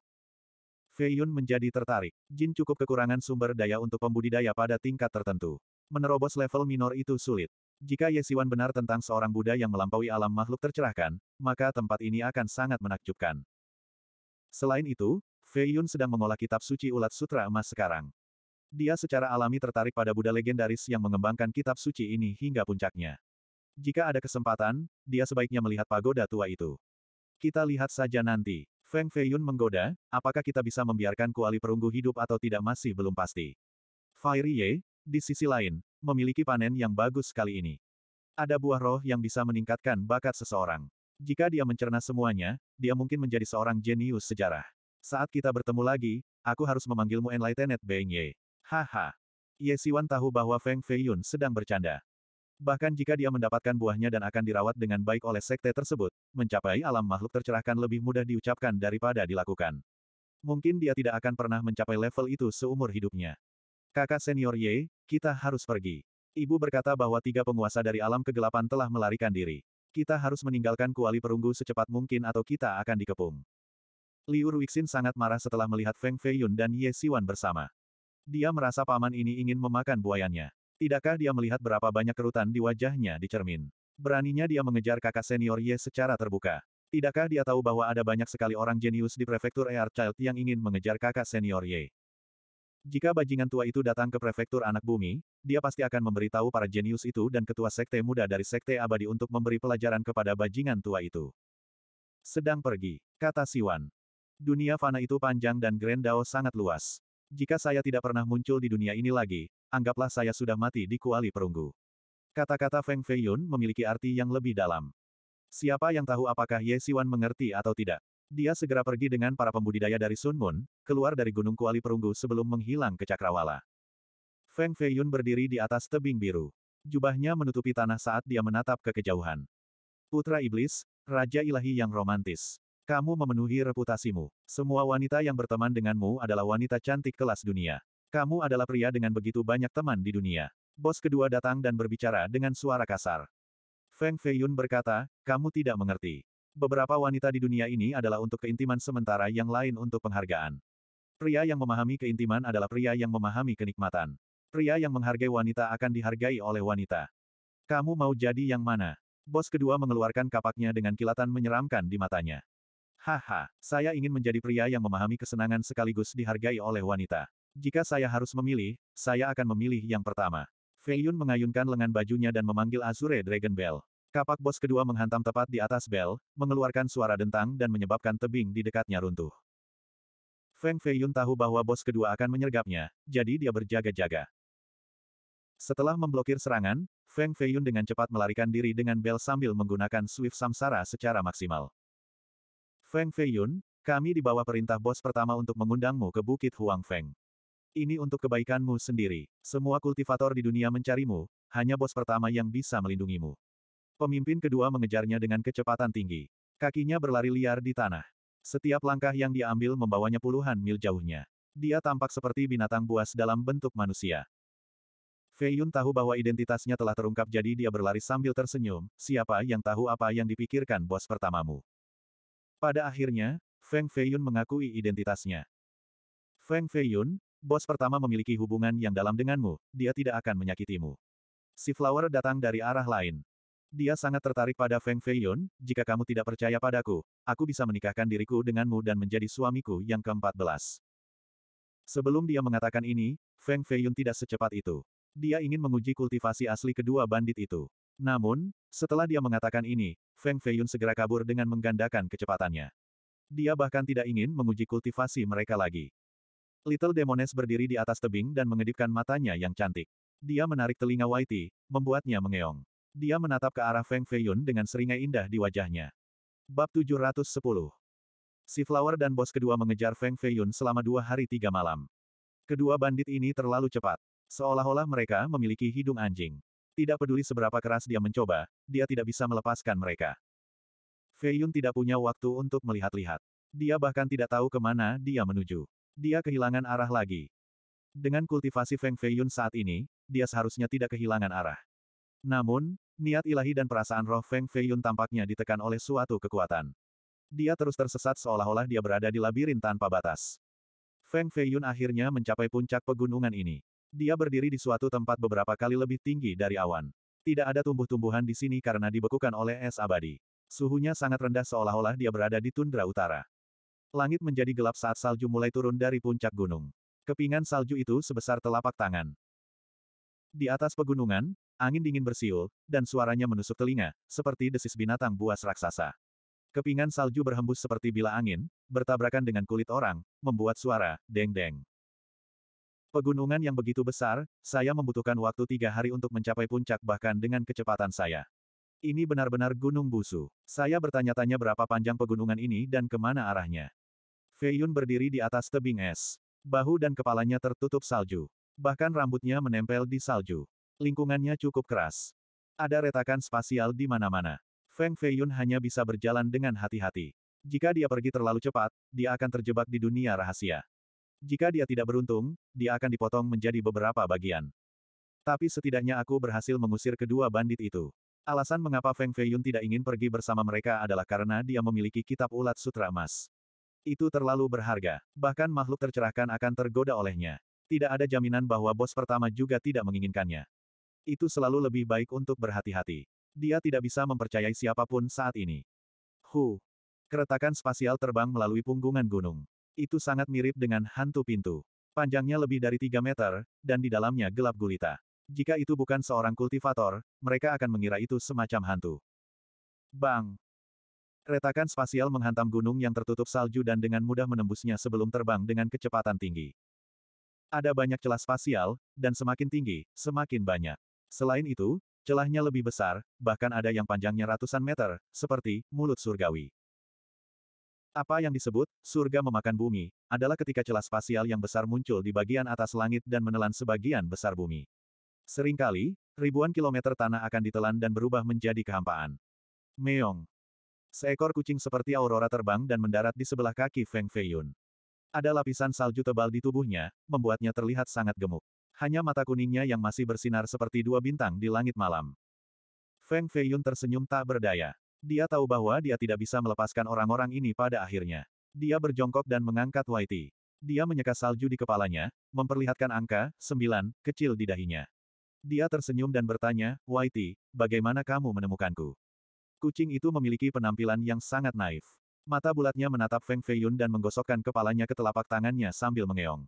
Fei Yun menjadi tertarik. Jin cukup kekurangan sumber daya untuk pembudidaya pada tingkat tertentu. Menerobos level minor itu sulit. Jika Ye Siwan benar tentang seorang Buddha yang melampaui alam makhluk tercerahkan, maka tempat ini akan sangat menakjubkan. Selain itu, Fei Yun sedang mengolah kitab suci ulat sutra emas sekarang. Dia secara alami tertarik pada Buddha legendaris yang mengembangkan kitab suci ini hingga puncaknya. Jika ada kesempatan, dia sebaiknya melihat pagoda tua itu. Kita lihat saja nanti. Feng Feiyun menggoda, apakah kita bisa membiarkan kuali perunggu hidup atau tidak masih belum pasti. Fire Ye, di sisi lain, memiliki panen yang bagus kali ini. Ada buah roh yang bisa meningkatkan bakat seseorang. Jika dia mencerna semuanya, dia mungkin menjadi seorang jenius sejarah. Saat kita bertemu lagi, aku harus memanggilmu Enlightened Beng Ye. Haha. Ye Siwan tahu bahwa Feng Feiyun sedang bercanda. Bahkan jika dia mendapatkan buahnya dan akan dirawat dengan baik oleh sekte tersebut, mencapai alam makhluk tercerahkan lebih mudah diucapkan daripada dilakukan. Mungkin dia tidak akan pernah mencapai level itu seumur hidupnya. Kakak senior Ye, kita harus pergi. Ibu berkata bahwa tiga penguasa dari alam kegelapan telah melarikan diri. Kita harus meninggalkan kuali perunggu secepat mungkin atau kita akan dikepung. Liu Ruixin sangat marah setelah melihat Feng Feiyun dan Ye Siwan bersama. Dia merasa paman ini ingin memakan buayannya. Tidakkah dia melihat berapa banyak kerutan di wajahnya di cermin? Beraninya dia mengejar kakak senior Ye secara terbuka. Tidakkah dia tahu bahwa ada banyak sekali orang jenius di prefektur Child yang ingin mengejar kakak senior Ye? Jika bajingan tua itu datang ke prefektur anak bumi, dia pasti akan memberitahu para jenius itu dan ketua sekte muda dari sekte abadi untuk memberi pelajaran kepada bajingan tua itu. Sedang pergi, kata Siwan. Dunia fana itu panjang dan Grendao sangat luas. Jika saya tidak pernah muncul di dunia ini lagi, anggaplah saya sudah mati di kuali perunggu. Kata-kata Feng Feiyun memiliki arti yang lebih dalam. Siapa yang tahu apakah Ye Siwan mengerti atau tidak? Dia segera pergi dengan para pembudidaya dari Sun Moon, keluar dari Gunung Kuali Perunggu sebelum menghilang ke Cakrawala. Feng Feiyun berdiri di atas tebing biru. Jubahnya menutupi tanah saat dia menatap ke kejauhan. Putra Iblis, Raja Ilahi yang romantis. Kamu memenuhi reputasimu. Semua wanita yang berteman denganmu adalah wanita cantik kelas dunia. Kamu adalah pria dengan begitu banyak teman di dunia. Bos kedua datang dan berbicara dengan suara kasar. Feng Feiyun berkata, kamu tidak mengerti. Beberapa wanita di dunia ini adalah untuk keintiman sementara yang lain untuk penghargaan. Pria yang memahami keintiman adalah pria yang memahami kenikmatan. Pria yang menghargai wanita akan dihargai oleh wanita. Kamu mau jadi yang mana? Bos kedua mengeluarkan kapaknya dengan kilatan menyeramkan di matanya. Haha, saya ingin menjadi pria yang memahami kesenangan sekaligus dihargai oleh wanita. Jika saya harus memilih, saya akan memilih yang pertama. Fei Yun mengayunkan lengan bajunya dan memanggil Azure Dragon Bell. Kapak bos kedua menghantam tepat di atas bel, mengeluarkan suara dentang dan menyebabkan tebing di dekatnya runtuh. Feng Feiyun tahu bahwa bos kedua akan menyergapnya, jadi dia berjaga-jaga. Setelah memblokir serangan, Feng Feiyun dengan cepat melarikan diri dengan bel sambil menggunakan Swift Samsara secara maksimal. Feng Feiyun, kami di bawah perintah bos pertama untuk mengundangmu ke Bukit Huang Feng. Ini untuk kebaikanmu sendiri. Semua kultivator di dunia mencarimu, hanya bos pertama yang bisa melindungimu. Pemimpin kedua mengejarnya dengan kecepatan tinggi. Kakinya berlari liar di tanah. Setiap langkah yang diambil membawanya puluhan mil jauhnya. Dia tampak seperti binatang buas dalam bentuk manusia. Fei Yun tahu bahwa identitasnya telah terungkap jadi dia berlari sambil tersenyum, siapa yang tahu apa yang dipikirkan bos pertamamu. Pada akhirnya, Feng Fei Yun mengakui identitasnya. Feng Fei Yun. Bos pertama memiliki hubungan yang dalam denganmu, dia tidak akan menyakitimu. Si Flower datang dari arah lain. Dia sangat tertarik pada Feng Feiyun, jika kamu tidak percaya padaku, aku bisa menikahkan diriku denganmu dan menjadi suamiku yang ke-14. Sebelum dia mengatakan ini, Feng Feiyun tidak secepat itu. Dia ingin menguji kultivasi asli kedua bandit itu. Namun, setelah dia mengatakan ini, Feng Feiyun segera kabur dengan menggandakan kecepatannya. Dia bahkan tidak ingin menguji kultivasi mereka lagi. Little Demones berdiri di atas tebing dan mengedipkan matanya yang cantik. Dia menarik telinga Whitey, membuatnya mengeong. Dia menatap ke arah Feng Feiyun dengan seringai indah di wajahnya. Bab 710 Si Flower dan bos kedua mengejar Feng Feiyun selama dua hari tiga malam. Kedua bandit ini terlalu cepat. Seolah-olah mereka memiliki hidung anjing. Tidak peduli seberapa keras dia mencoba, dia tidak bisa melepaskan mereka. Feiyun tidak punya waktu untuk melihat-lihat. Dia bahkan tidak tahu kemana dia menuju. Dia kehilangan arah lagi. Dengan kultivasi Feng Feiyun saat ini, dia seharusnya tidak kehilangan arah. Namun, niat ilahi dan perasaan roh Feng Feiyun tampaknya ditekan oleh suatu kekuatan. Dia terus tersesat seolah-olah dia berada di labirin tanpa batas. Feng Feiyun akhirnya mencapai puncak pegunungan ini. Dia berdiri di suatu tempat beberapa kali lebih tinggi dari awan. Tidak ada tumbuh-tumbuhan di sini karena dibekukan oleh es abadi. Suhunya sangat rendah seolah-olah dia berada di tundra utara. Langit menjadi gelap saat salju mulai turun dari puncak gunung. Kepingan salju itu sebesar telapak tangan. Di atas pegunungan, angin dingin bersiul, dan suaranya menusuk telinga, seperti desis binatang buas raksasa. Kepingan salju berhembus seperti bila angin, bertabrakan dengan kulit orang, membuat suara, deng-deng. Pegunungan yang begitu besar, saya membutuhkan waktu tiga hari untuk mencapai puncak bahkan dengan kecepatan saya. Ini benar-benar gunung busu. Saya bertanya-tanya berapa panjang pegunungan ini dan kemana arahnya. Feiyun berdiri di atas tebing es. Bahu dan kepalanya tertutup salju. Bahkan rambutnya menempel di salju. Lingkungannya cukup keras. Ada retakan spasial di mana-mana. Feng Feiyun hanya bisa berjalan dengan hati-hati. Jika dia pergi terlalu cepat, dia akan terjebak di dunia rahasia. Jika dia tidak beruntung, dia akan dipotong menjadi beberapa bagian. Tapi setidaknya aku berhasil mengusir kedua bandit itu. Alasan mengapa Feng Feiyun tidak ingin pergi bersama mereka adalah karena dia memiliki kitab ulat sutra emas. Itu terlalu berharga, bahkan makhluk tercerahkan akan tergoda olehnya. Tidak ada jaminan bahwa bos pertama juga tidak menginginkannya. Itu selalu lebih baik untuk berhati-hati. Dia tidak bisa mempercayai siapapun saat ini. Hu. Keretakan spasial terbang melalui punggungan gunung. Itu sangat mirip dengan hantu pintu. Panjangnya lebih dari 3 meter, dan di dalamnya gelap gulita. Jika itu bukan seorang kultivator, mereka akan mengira itu semacam hantu. Bang! Retakan spasial menghantam gunung yang tertutup salju dan dengan mudah menembusnya sebelum terbang dengan kecepatan tinggi. Ada banyak celah spasial, dan semakin tinggi, semakin banyak. Selain itu, celahnya lebih besar, bahkan ada yang panjangnya ratusan meter, seperti mulut surgawi. Apa yang disebut surga memakan bumi adalah ketika celah spasial yang besar muncul di bagian atas langit dan menelan sebagian besar bumi. Seringkali, ribuan kilometer tanah akan ditelan dan berubah menjadi kehampaan. Meong. Seekor kucing seperti aurora terbang dan mendarat di sebelah kaki Feng Feiyun. Ada lapisan salju tebal di tubuhnya, membuatnya terlihat sangat gemuk. Hanya mata kuningnya yang masih bersinar seperti dua bintang di langit malam. Feng Feiyun tersenyum tak berdaya. Dia tahu bahwa dia tidak bisa melepaskan orang-orang ini pada akhirnya. Dia berjongkok dan mengangkat Whitey. Dia menyeka salju di kepalanya, memperlihatkan angka, sembilan, kecil di dahinya. Dia tersenyum dan bertanya, Whitey, bagaimana kamu menemukanku? Kucing itu memiliki penampilan yang sangat naif. Mata bulatnya menatap Feng Feiyun dan menggosokkan kepalanya ke telapak tangannya sambil mengeong.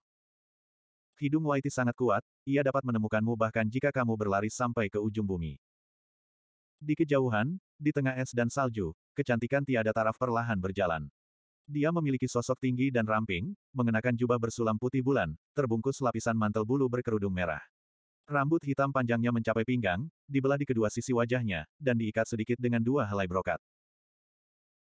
Hidung Waiti sangat kuat, ia dapat menemukanmu bahkan jika kamu berlari sampai ke ujung bumi. Di kejauhan, di tengah es dan salju, kecantikan tiada taraf perlahan berjalan. Dia memiliki sosok tinggi dan ramping, mengenakan jubah bersulam putih bulan, terbungkus lapisan mantel bulu berkerudung merah. Rambut hitam panjangnya mencapai pinggang, dibelah di kedua sisi wajahnya, dan diikat sedikit dengan dua helai brokat.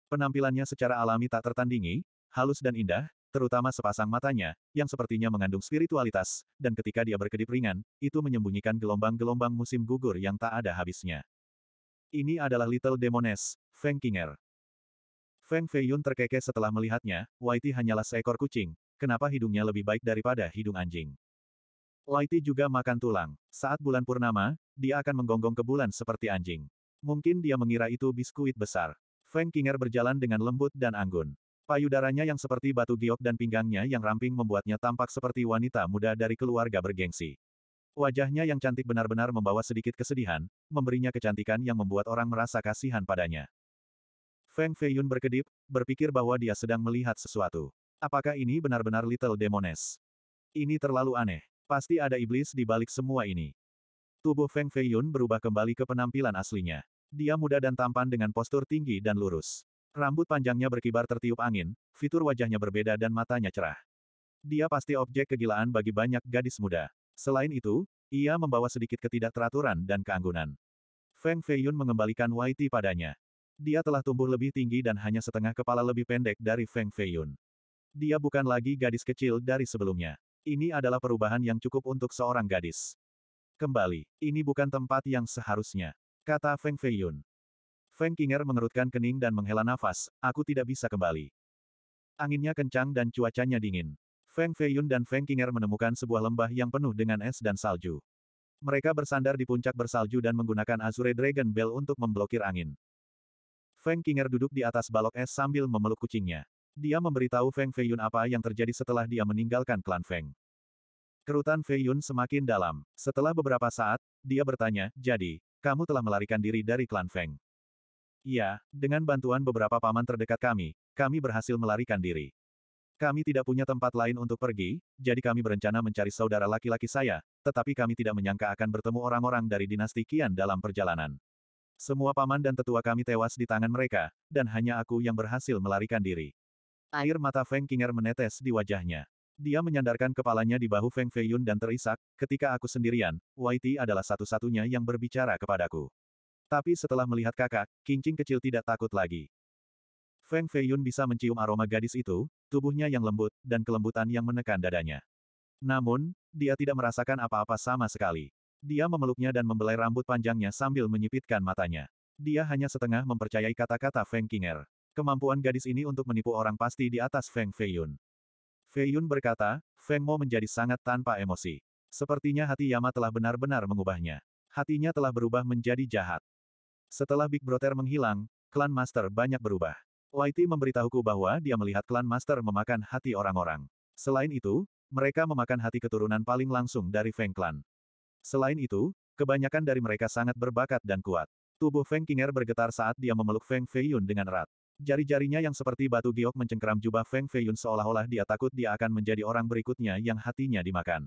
Penampilannya secara alami tak tertandingi, halus dan indah, terutama sepasang matanya, yang sepertinya mengandung spiritualitas, dan ketika dia berkedip ringan, itu menyembunyikan gelombang-gelombang musim gugur yang tak ada habisnya. Ini adalah Little Demoness, Feng Qinger. Feng Feiyun terkekeh setelah melihatnya, Whitey hanyalah seekor kucing, kenapa hidungnya lebih baik daripada hidung anjing. Loiti juga makan tulang. Saat bulan purnama, dia akan menggonggong ke bulan seperti anjing. Mungkin dia mengira itu biskuit besar. Feng Qinger berjalan dengan lembut dan anggun. Payudaranya yang seperti batu giok dan pinggangnya yang ramping membuatnya tampak seperti wanita muda dari keluarga bergengsi. Wajahnya yang cantik benar-benar membawa sedikit kesedihan, memberinya kecantikan yang membuat orang merasa kasihan padanya. Feng Feiyun berkedip, berpikir bahwa dia sedang melihat sesuatu. Apakah ini benar-benar Little Demoness? Ini terlalu aneh. Pasti ada iblis di balik semua ini. Tubuh Feng Feiyun berubah kembali ke penampilan aslinya. Dia muda dan tampan dengan postur tinggi dan lurus. Rambut panjangnya berkibar tertiup angin, fitur wajahnya berbeda dan matanya cerah. Dia pasti objek kegilaan bagi banyak gadis muda. Selain itu, ia membawa sedikit ketidakteraturan dan keanggunan. Feng Feiyun mengembalikan Y.T. padanya. Dia telah tumbuh lebih tinggi dan hanya setengah kepala lebih pendek dari Feng Feiyun. Dia bukan lagi gadis kecil dari sebelumnya. Ini adalah perubahan yang cukup untuk seorang gadis. Kembali, ini bukan tempat yang seharusnya. Kata Feng Feiyun. Feng Qinger mengerutkan kening dan menghela nafas, aku tidak bisa kembali. Anginnya kencang dan cuacanya dingin. Feng Feiyun dan Feng Qinger menemukan sebuah lembah yang penuh dengan es dan salju. Mereka bersandar di puncak bersalju dan menggunakan Azure Dragon Bell untuk memblokir angin. Feng Qinger duduk di atas balok es sambil memeluk kucingnya. Dia memberitahu Feng Feiyun apa yang terjadi setelah dia meninggalkan klan Feng. Kerutan Feiyun semakin dalam. Setelah beberapa saat, dia bertanya, jadi, kamu telah melarikan diri dari klan Feng. Iya, dengan bantuan beberapa paman terdekat kami, kami berhasil melarikan diri. Kami tidak punya tempat lain untuk pergi, jadi kami berencana mencari saudara laki-laki saya, tetapi kami tidak menyangka akan bertemu orang-orang dari dinasti Qian dalam perjalanan. Semua paman dan tetua kami tewas di tangan mereka, dan hanya aku yang berhasil melarikan diri. Air mata Feng Qinger menetes di wajahnya. Dia menyandarkan kepalanya di bahu Feng Feiyun dan terisak, ketika aku sendirian, Waiti adalah satu-satunya yang berbicara kepadaku. Tapi setelah melihat kakak, kincing kecil tidak takut lagi. Feng Feiyun bisa mencium aroma gadis itu, tubuhnya yang lembut, dan kelembutan yang menekan dadanya. Namun, dia tidak merasakan apa-apa sama sekali. Dia memeluknya dan membelai rambut panjangnya sambil menyipitkan matanya. Dia hanya setengah mempercayai kata-kata Feng Qinger. Kemampuan gadis ini untuk menipu orang pasti di atas Feng Feiyun. Feiyun berkata, Feng Mo menjadi sangat tanpa emosi. Sepertinya hati Yama telah benar-benar mengubahnya. Hatinya telah berubah menjadi jahat. Setelah Big Brother menghilang, klan Master banyak berubah. Whitey memberitahuku bahwa dia melihat klan Master memakan hati orang-orang. Selain itu, mereka memakan hati keturunan paling langsung dari Feng Clan. Selain itu, kebanyakan dari mereka sangat berbakat dan kuat. Tubuh Feng Kinger bergetar saat dia memeluk Feng Feiyun dengan erat. Jari-jarinya yang seperti batu giok mencengkeram jubah Feng Feiyun seolah-olah dia takut dia akan menjadi orang berikutnya yang hatinya dimakan.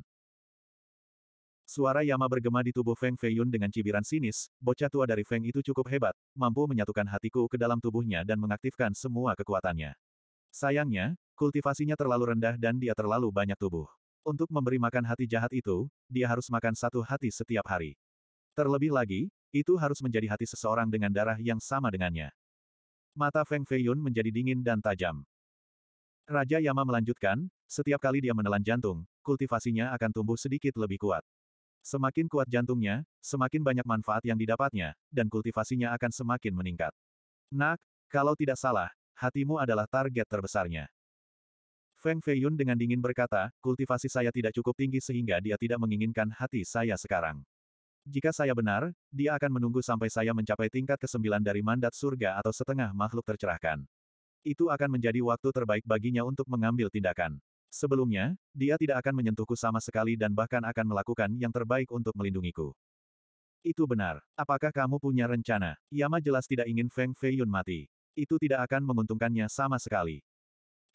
Suara Yama bergema di tubuh Feng Feiyun dengan cibiran sinis, bocah tua dari Feng itu cukup hebat, mampu menyatukan hatiku ke dalam tubuhnya dan mengaktifkan semua kekuatannya. Sayangnya, kultivasinya terlalu rendah dan dia terlalu banyak tubuh. Untuk memberi makan hati jahat itu, dia harus makan satu hati setiap hari. Terlebih lagi, itu harus menjadi hati seseorang dengan darah yang sama dengannya. Mata Feng Feiyun menjadi dingin dan tajam. Raja Yama melanjutkan, setiap kali dia menelan jantung, kultivasinya akan tumbuh sedikit lebih kuat. Semakin kuat jantungnya, semakin banyak manfaat yang didapatnya, dan kultivasinya akan semakin meningkat. Nak, kalau tidak salah, hatimu adalah target terbesarnya. Feng Feiyun dengan dingin berkata, kultivasi saya tidak cukup tinggi sehingga dia tidak menginginkan hati saya sekarang. Jika saya benar, dia akan menunggu sampai saya mencapai tingkat kesembilan dari mandat surga atau setengah makhluk tercerahkan. Itu akan menjadi waktu terbaik baginya untuk mengambil tindakan. Sebelumnya, dia tidak akan menyentuhku sama sekali dan bahkan akan melakukan yang terbaik untuk melindungiku. Itu benar. Apakah kamu punya rencana? Yama jelas tidak ingin Feng Fei Yun mati. Itu tidak akan menguntungkannya sama sekali.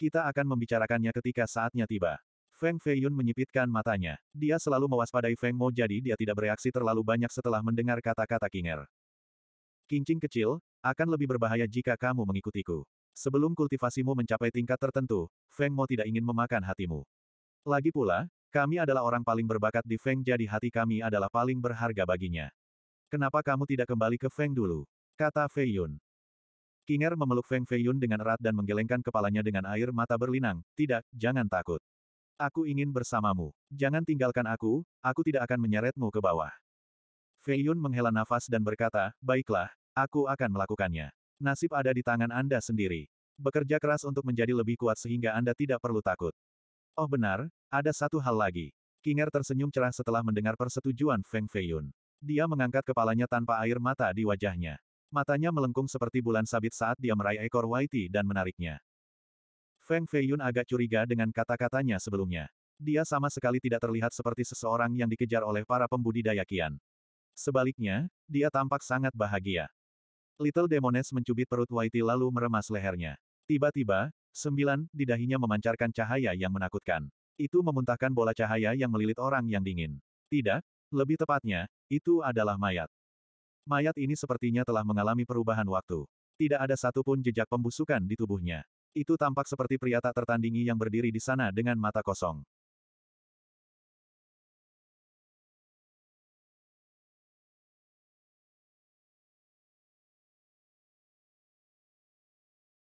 Kita akan membicarakannya ketika saatnya tiba. Feng Feiyun menyipitkan matanya. Dia selalu mewaspadai Feng Mo jadi dia tidak bereaksi terlalu banyak setelah mendengar kata-kata Kinger. Kincing kecil, akan lebih berbahaya jika kamu mengikutiku. Sebelum kultivasimu mencapai tingkat tertentu, Feng Mo tidak ingin memakan hatimu. Lagi pula, kami adalah orang paling berbakat di Feng jadi hati kami adalah paling berharga baginya. Kenapa kamu tidak kembali ke Feng dulu? Kata Feiyun. Kinger memeluk Feng Feiyun dengan erat dan menggelengkan kepalanya dengan air mata berlinang. Tidak, jangan takut. Aku ingin bersamamu. Jangan tinggalkan aku, aku tidak akan menyeretmu ke bawah. Fei Yun menghela nafas dan berkata, baiklah, aku akan melakukannya. Nasib ada di tangan Anda sendiri. Bekerja keras untuk menjadi lebih kuat sehingga Anda tidak perlu takut. Oh benar, ada satu hal lagi. Kinger tersenyum cerah setelah mendengar persetujuan Feng Feiyun. Dia mengangkat kepalanya tanpa air mata di wajahnya. Matanya melengkung seperti bulan sabit saat dia meraih ekor Whitey dan menariknya. Feng Feiyun agak curiga dengan kata-katanya sebelumnya. Dia sama sekali tidak terlihat seperti seseorang yang dikejar oleh para pembudidaya kian. Sebaliknya, dia tampak sangat bahagia. Little Demones mencubit perut Whitey lalu meremas lehernya. Tiba-tiba, sembilan, di dahinya memancarkan cahaya yang menakutkan. Itu memuntahkan bola cahaya yang melilit orang yang dingin. Tidak, lebih tepatnya, itu adalah mayat. Mayat ini sepertinya telah mengalami perubahan waktu. Tidak ada satupun jejak pembusukan di tubuhnya. Itu tampak seperti pria tak tertandingi yang berdiri di sana dengan mata kosong.